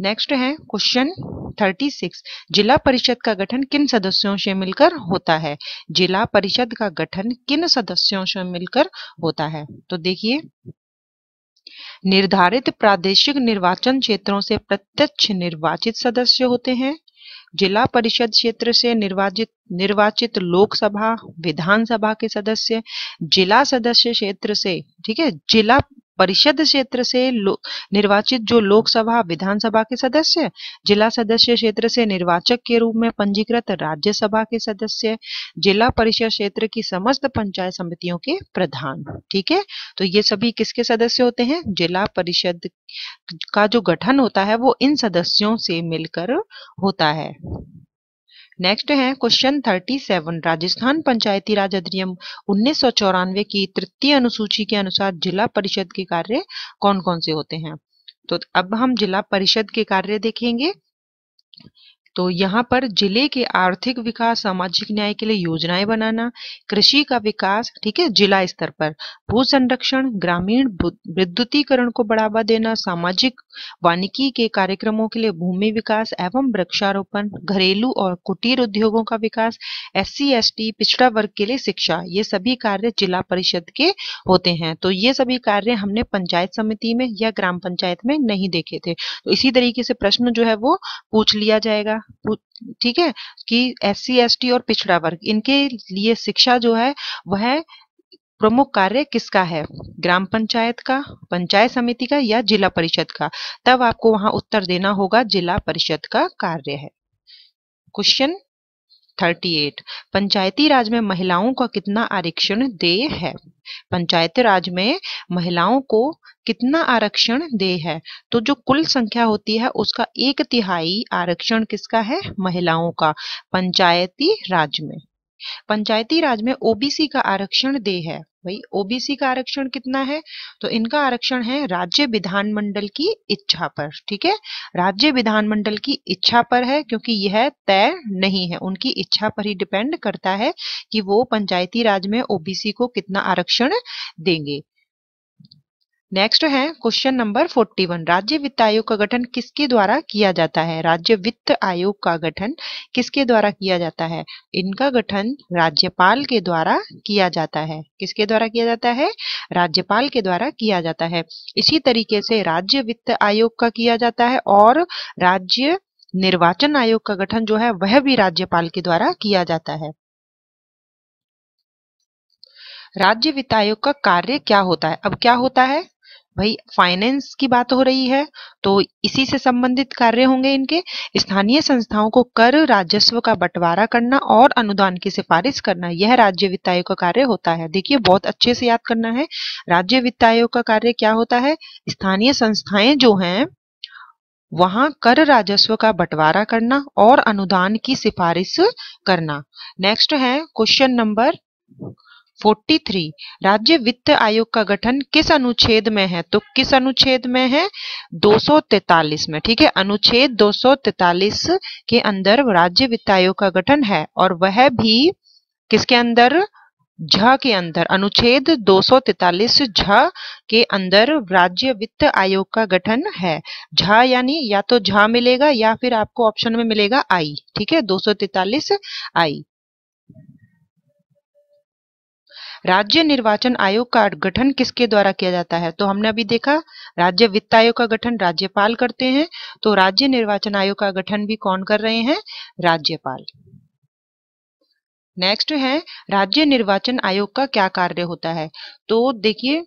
नेक्स्ट है क्वेश्चन 36 जिला परिषद का गठन किन सदस्यों से मिलकर होता है जिला परिषद का गठन किन सदस्यों से मिलकर होता है तो देखिए निर्धारित प्रादेशिक निर्वाचन क्षेत्रों से प्रत्यक्ष निर्वाचित सदस्य होते हैं जिला परिषद क्षेत्र से निर्वाचित निर्वाचित लोकसभा विधानसभा के सदस्य जिला सदस्य क्षेत्र से ठीक है जिला परिषद क्षेत्र से निर्वाचित जो लोकसभा विधानसभा के सदस्य जिला सदस्य क्षेत्र से निर्वाचक के रूप में पंजीकृत राज्यसभा के सदस्य जिला परिषद क्षेत्र की समस्त पंचायत समितियों के प्रधान ठीक है तो ये सभी किसके सदस्य होते हैं जिला परिषद का जो गठन होता है वो इन सदस्यों से मिलकर होता है नेक्स्ट है question thirty seven Rajasthan panchayati raj अधिनियम उन्नीस की तृतीय अनुसूची के अनुसार जिला परिषद के कार्य कौन कौन से होते हैं तो अब हम जिला परिषद के कार्य देखेंगे तो यहाँ पर जिले के आर्थिक विकास सामाजिक न्याय के लिए योजनाएं बनाना कृषि का विकास ठीक है जिला स्तर पर भू संरक्षण ग्रामीण विद्युतीकरण को बढ़ावा देना सामाजिक वानिकी के कार्यक्रमों के लिए भूमि विकास एवं वृक्षारोपण घरेलू और कुटीर उद्योगों का विकास एस सी पिछड़ा वर्ग के लिए शिक्षा ये सभी कार्य जिला परिषद के होते हैं तो ये सभी कार्य हमने पंचायत समिति में या ग्राम पंचायत में नहीं देखे थे तो इसी तरीके से प्रश्न जो है वो पूछ लिया जाएगा ठीक है कि एस सी और पिछड़ा वर्ग इनके लिए शिक्षा जो है वह प्रमुख कार्य किसका है ग्राम पंचायत का पंचायत समिति का या जिला परिषद का तब आपको वहां उत्तर देना होगा जिला परिषद का कार्य है क्वेश्चन 38 पंचायती राज में महिलाओं का कितना आरक्षण देय है पंचायती राज में महिलाओं को कितना आरक्षण दे है तो जो कुल संख्या होती है उसका एक तिहाई आरक्षण किसका है महिलाओं का पंचायती राज में पंचायती राज में ओबीसी का आरक्षण दे है भाई ओबीसी का आरक्षण कितना है तो इनका आरक्षण है राज्य विधानमंडल की इच्छा पर ठीक है राज्य विधानमंडल की इच्छा पर है क्योंकि यह तय नहीं है उनकी इच्छा पर ही डिपेंड करता है कि वो पंचायती राज में ओबीसी को कितना आरक्षण देंगे नेक्स्ट है क्वेश्चन नंबर 41 राज्य वित्त आयोग का गठन किसके द्वारा किया जाता है राज्य वित्त आयोग का गठन किसके द्वारा किया जाता है इनका गठन राज्यपाल के द्वारा किया जाता है किसके द्वारा किया जाता है राज्यपाल के द्वारा किया जाता है इसी तरीके से राज्य वित्त आयोग का किया जाता है और राज्य निर्वाचन आयोग का गठन जो है वह भी राज्यपाल के द्वारा किया जाता है राज्य वित्त आयोग का कार्य क्या होता है अब क्या होता है भाई फाइनेंस की बात हो रही है तो इसी से संबंधित कार्य होंगे इनके स्थानीय संस्थाओं को कर राजस्व का बंटवारा करना और अनुदान की सिफारिश करना यह राज्य वित्त आयोग का कार्य होता है देखिए बहुत अच्छे से याद करना है राज्य वित्त आयोग का कार्य क्या होता है स्थानीय संस्थाएं जो है वहां कर राजस्व का बंटवारा करना और अनुदान की सिफारिश करना नेक्स्ट है क्वेश्चन नंबर 43 राज्य वित्त आयोग का गठन किस अनुच्छेद में है तो किस अनुच्छेद में है 243 में ठीक है अनुच्छेद 243 के अंदर राज्य वित्त आयोग का गठन है और वह भी किसके अंदर झ के अंदर अनुच्छेद 243 झ के अंदर राज्य वित्त आयोग का गठन है झ यानी या तो झ मिलेगा या फिर आपको ऑप्शन में मिलेगा आई ठीक है 243 आई राज्य निर्वाचन आयोग का गठन किसके द्वारा किया जाता है तो हमने अभी देखा राज्य वित्त आयोग का गठन राज्यपाल करते हैं तो राज्य निर्वाचन आयोग का गठन भी कौन कर रहे हैं राज्यपाल नेक्स्ट है राज्य निर्वाचन आयोग का क्या कार्य होता है तो देखिए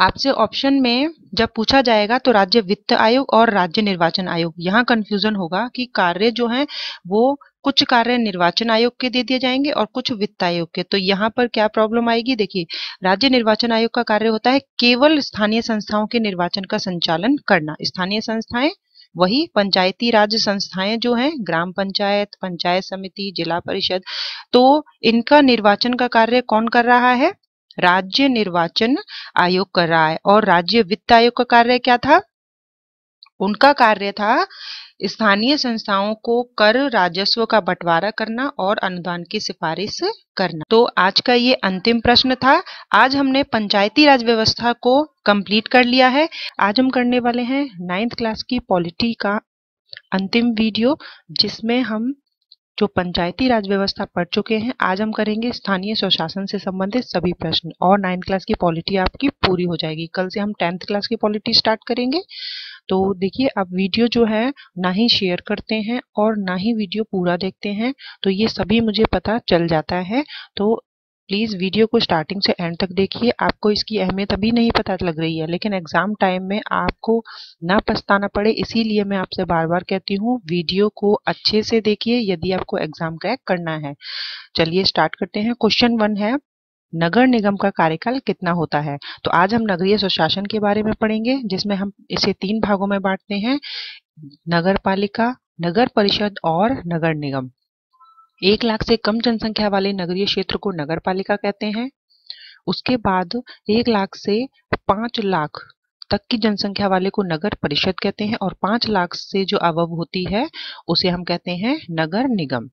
आपसे ऑप्शन में जब पूछा जाएगा तो राज्य वित्त आयोग और राज्य निर्वाचन आयोग यहाँ कंफ्यूजन होगा कि कार्य जो है वो कुछ कार्य निर्वाचन आयोग के दे दिए जाएंगे और कुछ वित्त आयोग के तो यहाँ पर क्या प्रॉब्लम आएगी देखिए राज्य निर्वाचन आयोग का कार्य होता है केवल स्थानीय संस्थाओं के निर्वाचन का संचालन करना स्थानीय संस्थाएं वही पंचायती राज संस्थाएं जो हैं ग्राम पंचायत पंचायत समिति जिला परिषद तो इनका निर्वाचन का कार्य कौन कर रहा है राज्य निर्वाचन आयोग कर रहा है और राज्य वित्त आयोग का कार्य क्या था उनका कार्य था स्थानीय संस्थाओं को कर राजस्व का बंटवारा करना और अनुदान की सिफारिश करना तो आज का ये अंतिम प्रश्न था आज हमने पंचायती राज व्यवस्था को कंप्लीट कर लिया है आज हम करने वाले हैं नाइन्थ क्लास की पॉलिटी का अंतिम वीडियो जिसमें हम जो पंचायती राज व्यवस्था पढ़ चुके हैं आज हम करेंगे स्थानीय स्वशासन से संबंधित सभी प्रश्न और नाइन्थ क्लास की पॉलिटी आपकी पूरी हो जाएगी कल से हम टेंथ क्लास की पॉलिटी स्टार्ट करेंगे तो देखिए आप वीडियो जो है ना ही शेयर करते हैं और ना ही वीडियो पूरा देखते हैं तो ये सभी मुझे पता चल जाता है तो प्लीज़ वीडियो को स्टार्टिंग से एंड तक देखिए आपको इसकी अहमियत अभी नहीं पता लग रही है लेकिन एग्ज़ाम टाइम में आपको ना पछताना पड़े इसीलिए मैं आपसे बार बार कहती हूँ वीडियो को अच्छे से देखिए यदि आपको एग्ज़ाम क्रैक करना है चलिए स्टार्ट करते हैं क्वेश्चन वन है नगर निगम का कार्यकाल कितना होता है तो आज हम नगरीय सुशासन के बारे में पढ़ेंगे जिसमें हम इसे तीन भागों में बांटते हैं नगर पालिका नगर परिषद और नगर निगम एक लाख से कम जनसंख्या वाले नगरीय क्षेत्र को नगर पालिका कहते हैं उसके बाद एक लाख से पांच लाख तक की जनसंख्या वाले को नगर परिषद कहते हैं और पांच लाख से जो अवब होती है उसे हम कहते हैं नगर निगम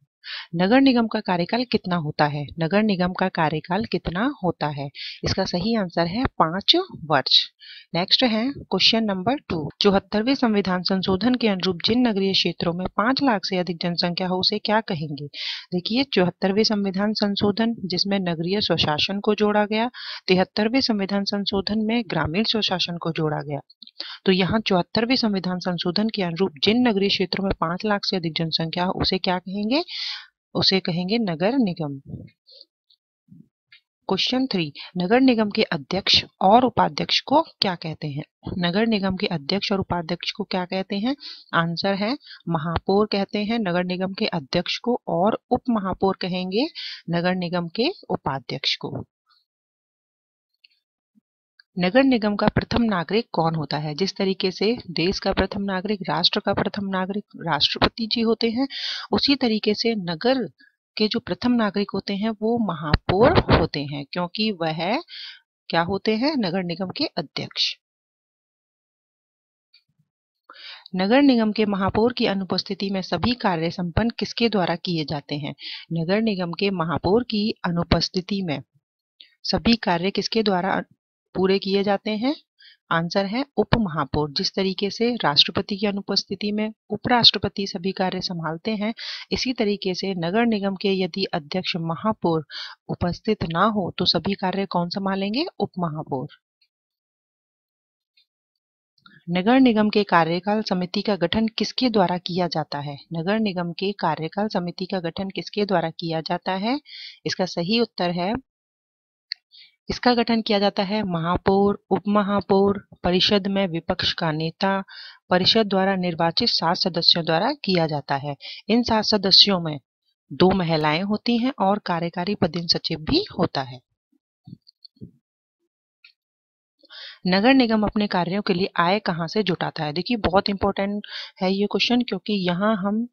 नगर निगम का कार्यकाल कितना होता है नगर निगम का कार्यकाल कितना होता है इसका सही आंसर है पांच वर्ष नेक्स्ट है क्वेश्चन नंबर टू चौहत्तरवे संविधान संशोधन के अनुरूप जिन नगरीय क्षेत्रों में पांच लाख से अधिक जनसंख्या हो उसे क्या कहेंगे देखिए चौहत्तरवे संविधान संशोधन जिसमें नगरीय स्वशासन को जोड़ा गया तिहत्तरवें संविधान संशोधन में ग्रामीण स्वशासन को जोड़ा गया तो यहाँ चौहत्तरवें संविधान संशोधन के अनुरूप जिन नगरीय क्षेत्रों में पांच लाख से अधिक जनसंख्या हो उसे क्या कहेंगे उसे कहेंगे नगर निगम क्वेश्चन थ्री नगर निगम के अध्यक्ष और उपाध्यक्ष को क्या कहते हैं नगर निगम के अध्यक्ष और उपाध्यक्ष को क्या कहते हैं आंसर है महापौर कहते हैं नगर निगम के अध्यक्ष को और उप महापौर कहेंगे नगर निगम के उपाध्यक्ष को नगर निगम का प्रथम नागरिक कौन होता है जिस तरीके से देश का प्रथम नागरिक राष्ट्र का प्रथम नागरिक राष्ट्रपति जी होते हैं उसी तरीके से नगर के जो प्रथम नागरिक होते हैं वो महापौर होते हैं क्योंकि वह क्या होते हैं नगर निगम के अध्यक्ष नगर निगम के महापौर की अनुपस्थिति में सभी कार्य संपन्न किसके द्वारा किए जाते हैं नगर निगम के महापौर की अनुपस्थिति में सभी कार्य किसके द्वारा पूरे किए जाते हैं आंसर है उपमहापौर जिस तरीके से राष्ट्रपति की अनुपस्थिति में उपराष्ट्रपति सभी कार्य संभालते हैं इसी तरीके से नगर निगम के यदि अध्यक्ष महापौर उपस्थित ना हो तो सभी कार्य कौन संभालेंगे उपमहापौर नगर निगम के कार्यकाल समिति का गठन किसके द्वारा किया जाता है नगर निगम के कार्यकाल समिति का गठन किसके द्वारा किया जाता है इसका सही उत्तर है इसका गठन किया जाता है महापौर उपमहापौर परिषद में विपक्ष का नेता परिषद द्वारा निर्वाचित सात सदस्यों द्वारा किया जाता है इन सात सदस्यों में दो महिलाएं होती हैं और कार्यकारी पदिन सचिव भी होता है नगर निगम अपने कार्यों के लिए आय कहाँ से जुटाता है देखिए बहुत इंपॉर्टेंट है ये क्वेश्चन क्योंकि यहाँ हम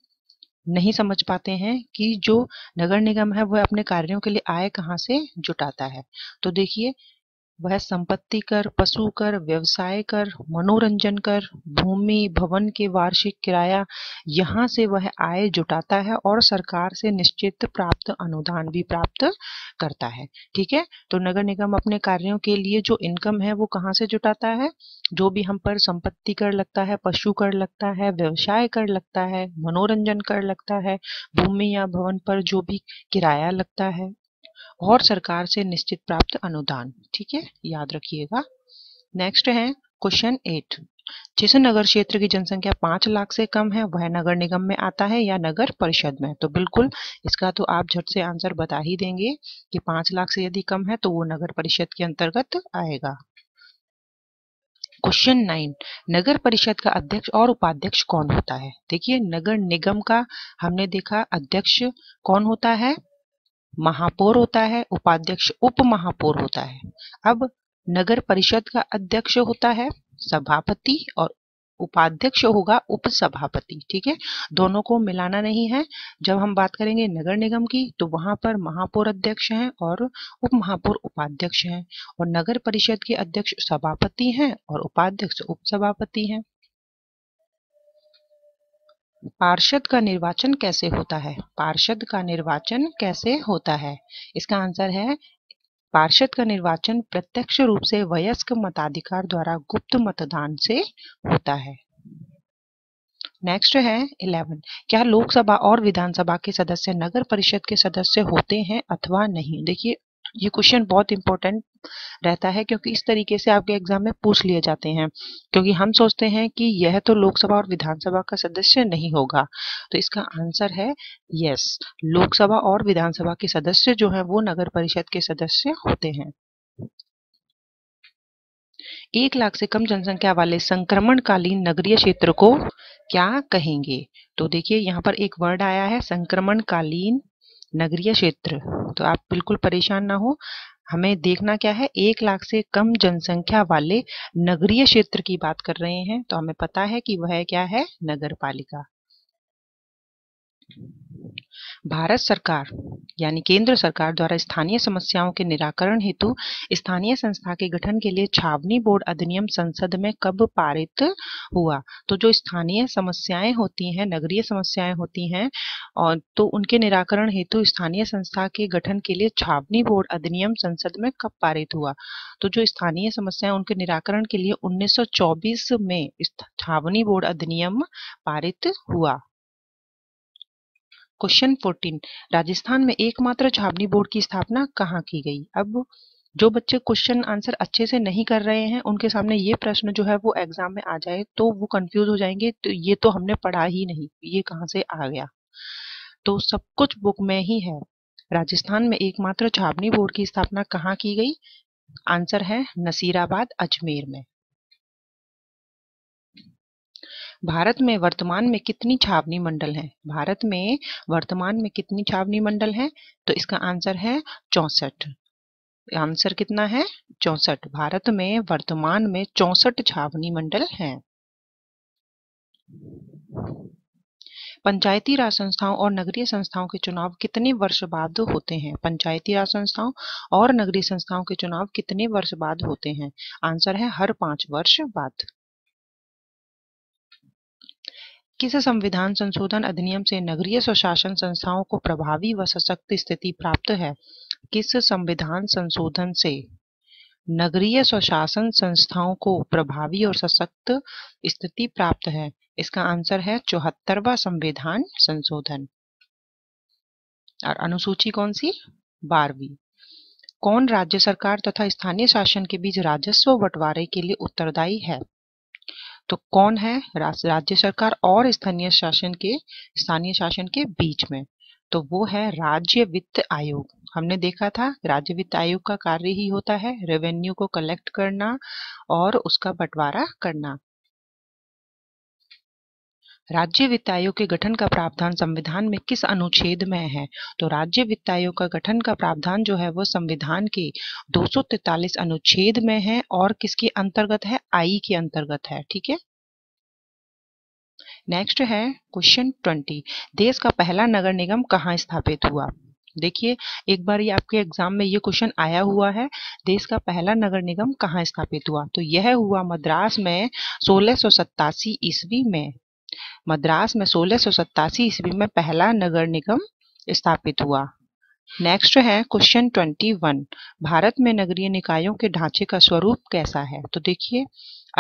नहीं समझ पाते हैं कि जो नगर निगम है वह अपने कार्यों के लिए आय कहाँ से जुटाता है तो देखिए वह संपत्ति कर पशु कर व्यवसाय कर मनोरंजन कर भूमि भवन के वार्षिक किराया यहाँ से वह आय जुटाता है और सरकार से निश्चित प्राप्त अनुदान भी प्राप्त करता है ठीक है तो नगर निगम अपने कार्यों के लिए जो इनकम है वो कहाँ से जुटाता है जो भी हम पर संपत्ति कर लगता है पशु कर लगता है व्यवसाय कर लगता है मनोरंजन कर लगता है भूमि या भवन पर जो भी किराया लगता है और सरकार से निश्चित प्राप्त अनुदान ठीक है याद रखिएगा नेक्स्ट है क्वेश्चन एट जिस नगर क्षेत्र की जनसंख्या पांच लाख से कम है वह नगर निगम में आता है या नगर परिषद में तो बिल्कुल इसका तो आप झट से आंसर बता ही देंगे कि पांच लाख से यदि कम है तो वो नगर परिषद के अंतर्गत आएगा क्वेश्चन नाइन नगर परिषद का अध्यक्ष और उपाध्यक्ष कौन होता है देखिए नगर निगम का हमने देखा अध्यक्ष कौन होता है महापौर होता है उपाध्यक्ष उप महापौर होता है अब नगर परिषद का अध्यक्ष होता है सभापति और उपाध्यक्ष होगा उपसभापति ठीक है दोनों को मिलाना नहीं है जब हम बात करेंगे नगर निगम की तो वहां पर महापौर अध्यक्ष हैं और उप महापौर उपाध्यक्ष हैं और नगर परिषद के अध्यक्ष सभापति हैं और उपाध्यक्ष उपसभापति हैं पार्षद का निर्वाचन कैसे होता है पार्षद का निर्वाचन कैसे होता है इसका आंसर है पार्षद का निर्वाचन प्रत्यक्ष रूप से वयस्क मताधिकार द्वारा गुप्त मतदान से होता है नेक्स्ट है इलेवन क्या लोकसभा और विधानसभा के सदस्य नगर परिषद के सदस्य होते हैं अथवा नहीं देखिए ये क्वेश्चन बहुत इंपॉर्टेंट रहता है क्योंकि इस तरीके से आपके एग्जाम में पूछ लिए जाते हैं क्योंकि हम सोचते हैं कि यह तो लोकसभा और विधानसभा का सदस्य नहीं होगा तो इसका आंसर है यस लोकसभा और विधानसभा के सदस्य जो है वो नगर परिषद के सदस्य होते हैं एक लाख से कम जनसंख्या वाले संक्रमणकालीन नगरीय क्षेत्र को क्या कहेंगे तो देखिए यहाँ पर एक वर्ड आया है संक्रमणकालीन नगरीय क्षेत्र तो आप बिल्कुल परेशान ना हो हमें देखना क्या है एक लाख से कम जनसंख्या वाले नगरीय क्षेत्र की बात कर रहे हैं तो हमें पता है कि वह क्या है नगर पालिका भारत सरकार यानी केंद्र सरकार द्वारा स्थानीय समस्याओं के निराकरण हेतु स्थानीय संस्था के गठन के लिए छावनी बोर्ड अधिनियम संसद में कब पारित हुआ तो जो स्थानीय समस्याएं होती हैं नगरीय समस्याएं होती हैं और तो उनके निराकरण हेतु स्थानीय संस्था के गठन के लिए छावनी बोर्ड अधिनियम संसद में कब पारित हुआ तो जो स्थानीय समस्याएं उनके निराकरण के लिए उन्नीस में छावनी बोर्ड अधिनियम पारित हुआ क्वेश्चन फोर्टीन राजस्थान में एकमात्र छावनी बोर्ड की स्थापना कहाँ की गई अब जो बच्चे क्वेश्चन आंसर अच्छे से नहीं कर रहे हैं उनके सामने ये प्रश्न जो है वो एग्जाम में आ जाए तो वो कंफ्यूज हो जाएंगे तो ये तो हमने पढ़ा ही नहीं ये कहाँ से आ गया तो सब कुछ बुक में ही है राजस्थान में एकमात्र छावनी बोर्ड की स्थापना कहाँ की गई आंसर है नसीराबाद अजमेर में भारत में वर्तमान में कितनी छावनी मंडल हैं भारत में वर्तमान में कितनी छावनी मंडल हैं तो इसका आंसर है चौसठ आंसर कितना है चौसठ भारत में वर्तमान में चौसठ छावनी मंडल हैं पंचायती राज संस्थाओं और नगरीय संस्थाओं के चुनाव कितने वर्ष बाद होते हैं पंचायती राज संस्थाओं और नगरीय संस्थाओं के चुनाव कितने वर्ष बाद होते हैं आंसर है हर पांच वर्ष बाद किस संविधान संशोधन अधिनियम से नगरीय स्वशासन संस्थाओं को प्रभावी व सशक्त स्थिति प्राप्त है किस संविधान संशोधन से नगरीय स्वशासन संस्थाओं को प्रभावी और सशक्त स्थिति प्राप्त है इसका आंसर है चौहत्तरवा संविधान संशोधन और अनुसूची कौन सी बारहवीं कौन राज्य सरकार तथा स्थानीय शासन के बीच राजस्व बंटवारे के लिए उत्तरदायी है तो कौन है राज्य सरकार और स्थानीय शासन के स्थानीय शासन के बीच में तो वो है राज्य वित्त आयोग हमने देखा था राज्य वित्त आयोग का कार्य ही होता है रेवेन्यू को कलेक्ट करना और उसका बंटवारा करना राज्य वित्त आयोग के गठन का प्रावधान संविधान में किस अनुच्छेद में है तो राज्य वित्त आयोग का गठन का प्रावधान जो है वो संविधान के दो अनुच्छेद में है और किसके अंतर्गत है आई के अंतर्गत है ठीक है नेक्स्ट है क्वेश्चन ट्वेंटी देश का पहला नगर निगम कहाँ स्थापित हुआ देखिए एक बार ये आपके एग्जाम में ये क्वेश्चन आया हुआ है देश का पहला नगर निगम कहाँ स्थापित हुआ तो यह हुआ मद्रास में सोलह ईस्वी में मद्रास में सोलह ईस्वी में पहला नगर निगम स्थापित हुआ नेक्स्ट है क्वेश्चन 21 भारत में नगरीय निकायों के ढांचे का स्वरूप कैसा है तो देखिए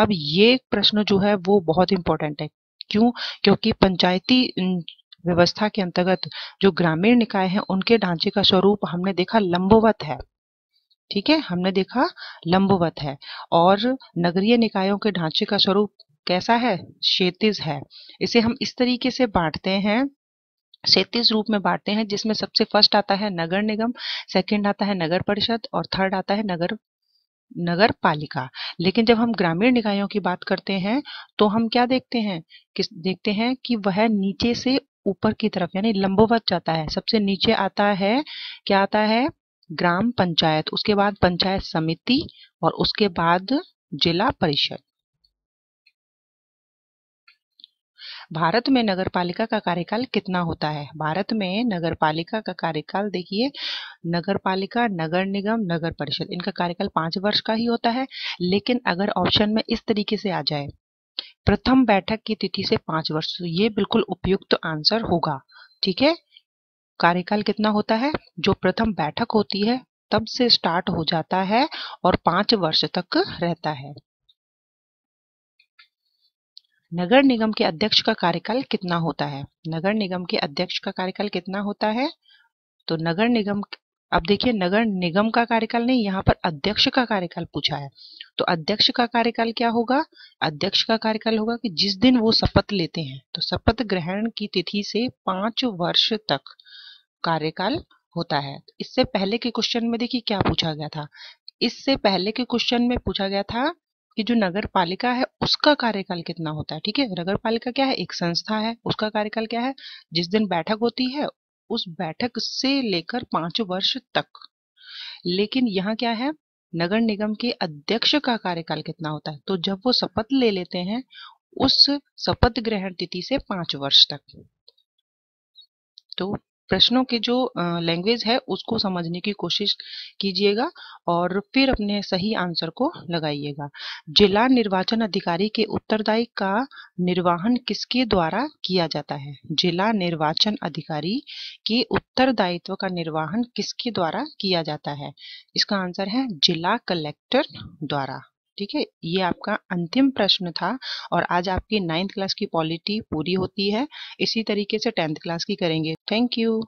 अब ये प्रश्न जो है वो बहुत इंपॉर्टेंट है क्यों क्योंकि पंचायती व्यवस्था के अंतर्गत जो ग्रामीण निकाय हैं उनके ढांचे का स्वरूप हमने देखा लंबवत है ठीक है हमने देखा लंबवत है और नगरीय निकायों के ढांचे का स्वरूप कैसा है क्षेतिज है इसे हम इस तरीके से बांटते हैं सैंतीस रूप में बांटते हैं जिसमें सबसे फर्स्ट आता है नगर निगम सेकंड आता है नगर परिषद और थर्ड आता है नगर नगर पालिका लेकिन जब हम ग्रामीण निकायों की बात करते हैं तो हम क्या देखते हैं किस देखते हैं कि वह नीचे से ऊपर की तरफ यानी लंबोवत जाता है सबसे नीचे आता है क्या आता है ग्राम पंचायत उसके बाद पंचायत समिति और उसके बाद जिला परिषद भारत में नगर पालिका का कार्यकाल कितना होता है भारत में नगर पालिका का कार्यकाल देखिए नगर पालिका नगर निगम नगर परिषद इनका कार्यकाल पांच वर्ष का ही होता है लेकिन अगर ऑप्शन में इस तरीके से आ जाए प्रथम बैठक की तिथि से पांच वर्ष तो ये बिल्कुल उपयुक्त तो आंसर होगा ठीक है कार्यकाल कितना होता है जो प्रथम बैठक होती है तब से स्टार्ट हो जाता है और पांच वर्ष तक रहता है नगर निगम के अध्यक्ष का कार्यकाल कितना होता है नगर निगम के अध्यक्ष का कार्यकाल कितना होता है तो नगर निगम अब देखिए नगर निगम का कार्यकाल नहीं यहाँ पर अध्यक्ष का कार्यकाल पूछा है तो अध्यक्ष का कार्यकाल क्या होगा अध्यक्ष का कार्यकाल होगा कि जिस दिन वो शपथ लेते हैं तो शपथ ग्रहण की तिथि से पांच वर्ष तक कार्यकाल होता है इससे पहले के क्वेश्चन में देखिए क्या पूछा गया था इससे पहले के क्वेश्चन में पूछा गया था कि जो नगर पालिका है उसका कार्यकाल कितना होता है ठीक है नगर पालिका क्या है एक संस्था है उसका कार्यकाल क्या है जिस दिन बैठक होती है उस बैठक से लेकर पांच वर्ष तक लेकिन यहाँ क्या है नगर निगम के अध्यक्ष का कार्यकाल कितना होता है तो जब वो शपथ ले लेते हैं उस शपथ ग्रहण तिथि से पांच वर्ष तक तो प्रश्नों के जो लैंग्वेज है उसको समझने की कोशिश कीजिएगा और फिर अपने सही आंसर को लगाइएगा जिला निर्वाचन अधिकारी के उत्तरदायी का निर्वाहन किसके द्वारा किया जाता है जिला निर्वाचन अधिकारी के उत्तरदायित्व का निर्वाहन किसके द्वारा किया जाता है इसका आंसर है जिला कलेक्टर द्वारा ठीक है ये आपका अंतिम प्रश्न था और आज आपकी नाइन्थ क्लास की पॉलिटी पूरी होती है इसी तरीके से टेंथ क्लास की करेंगे थैंक यू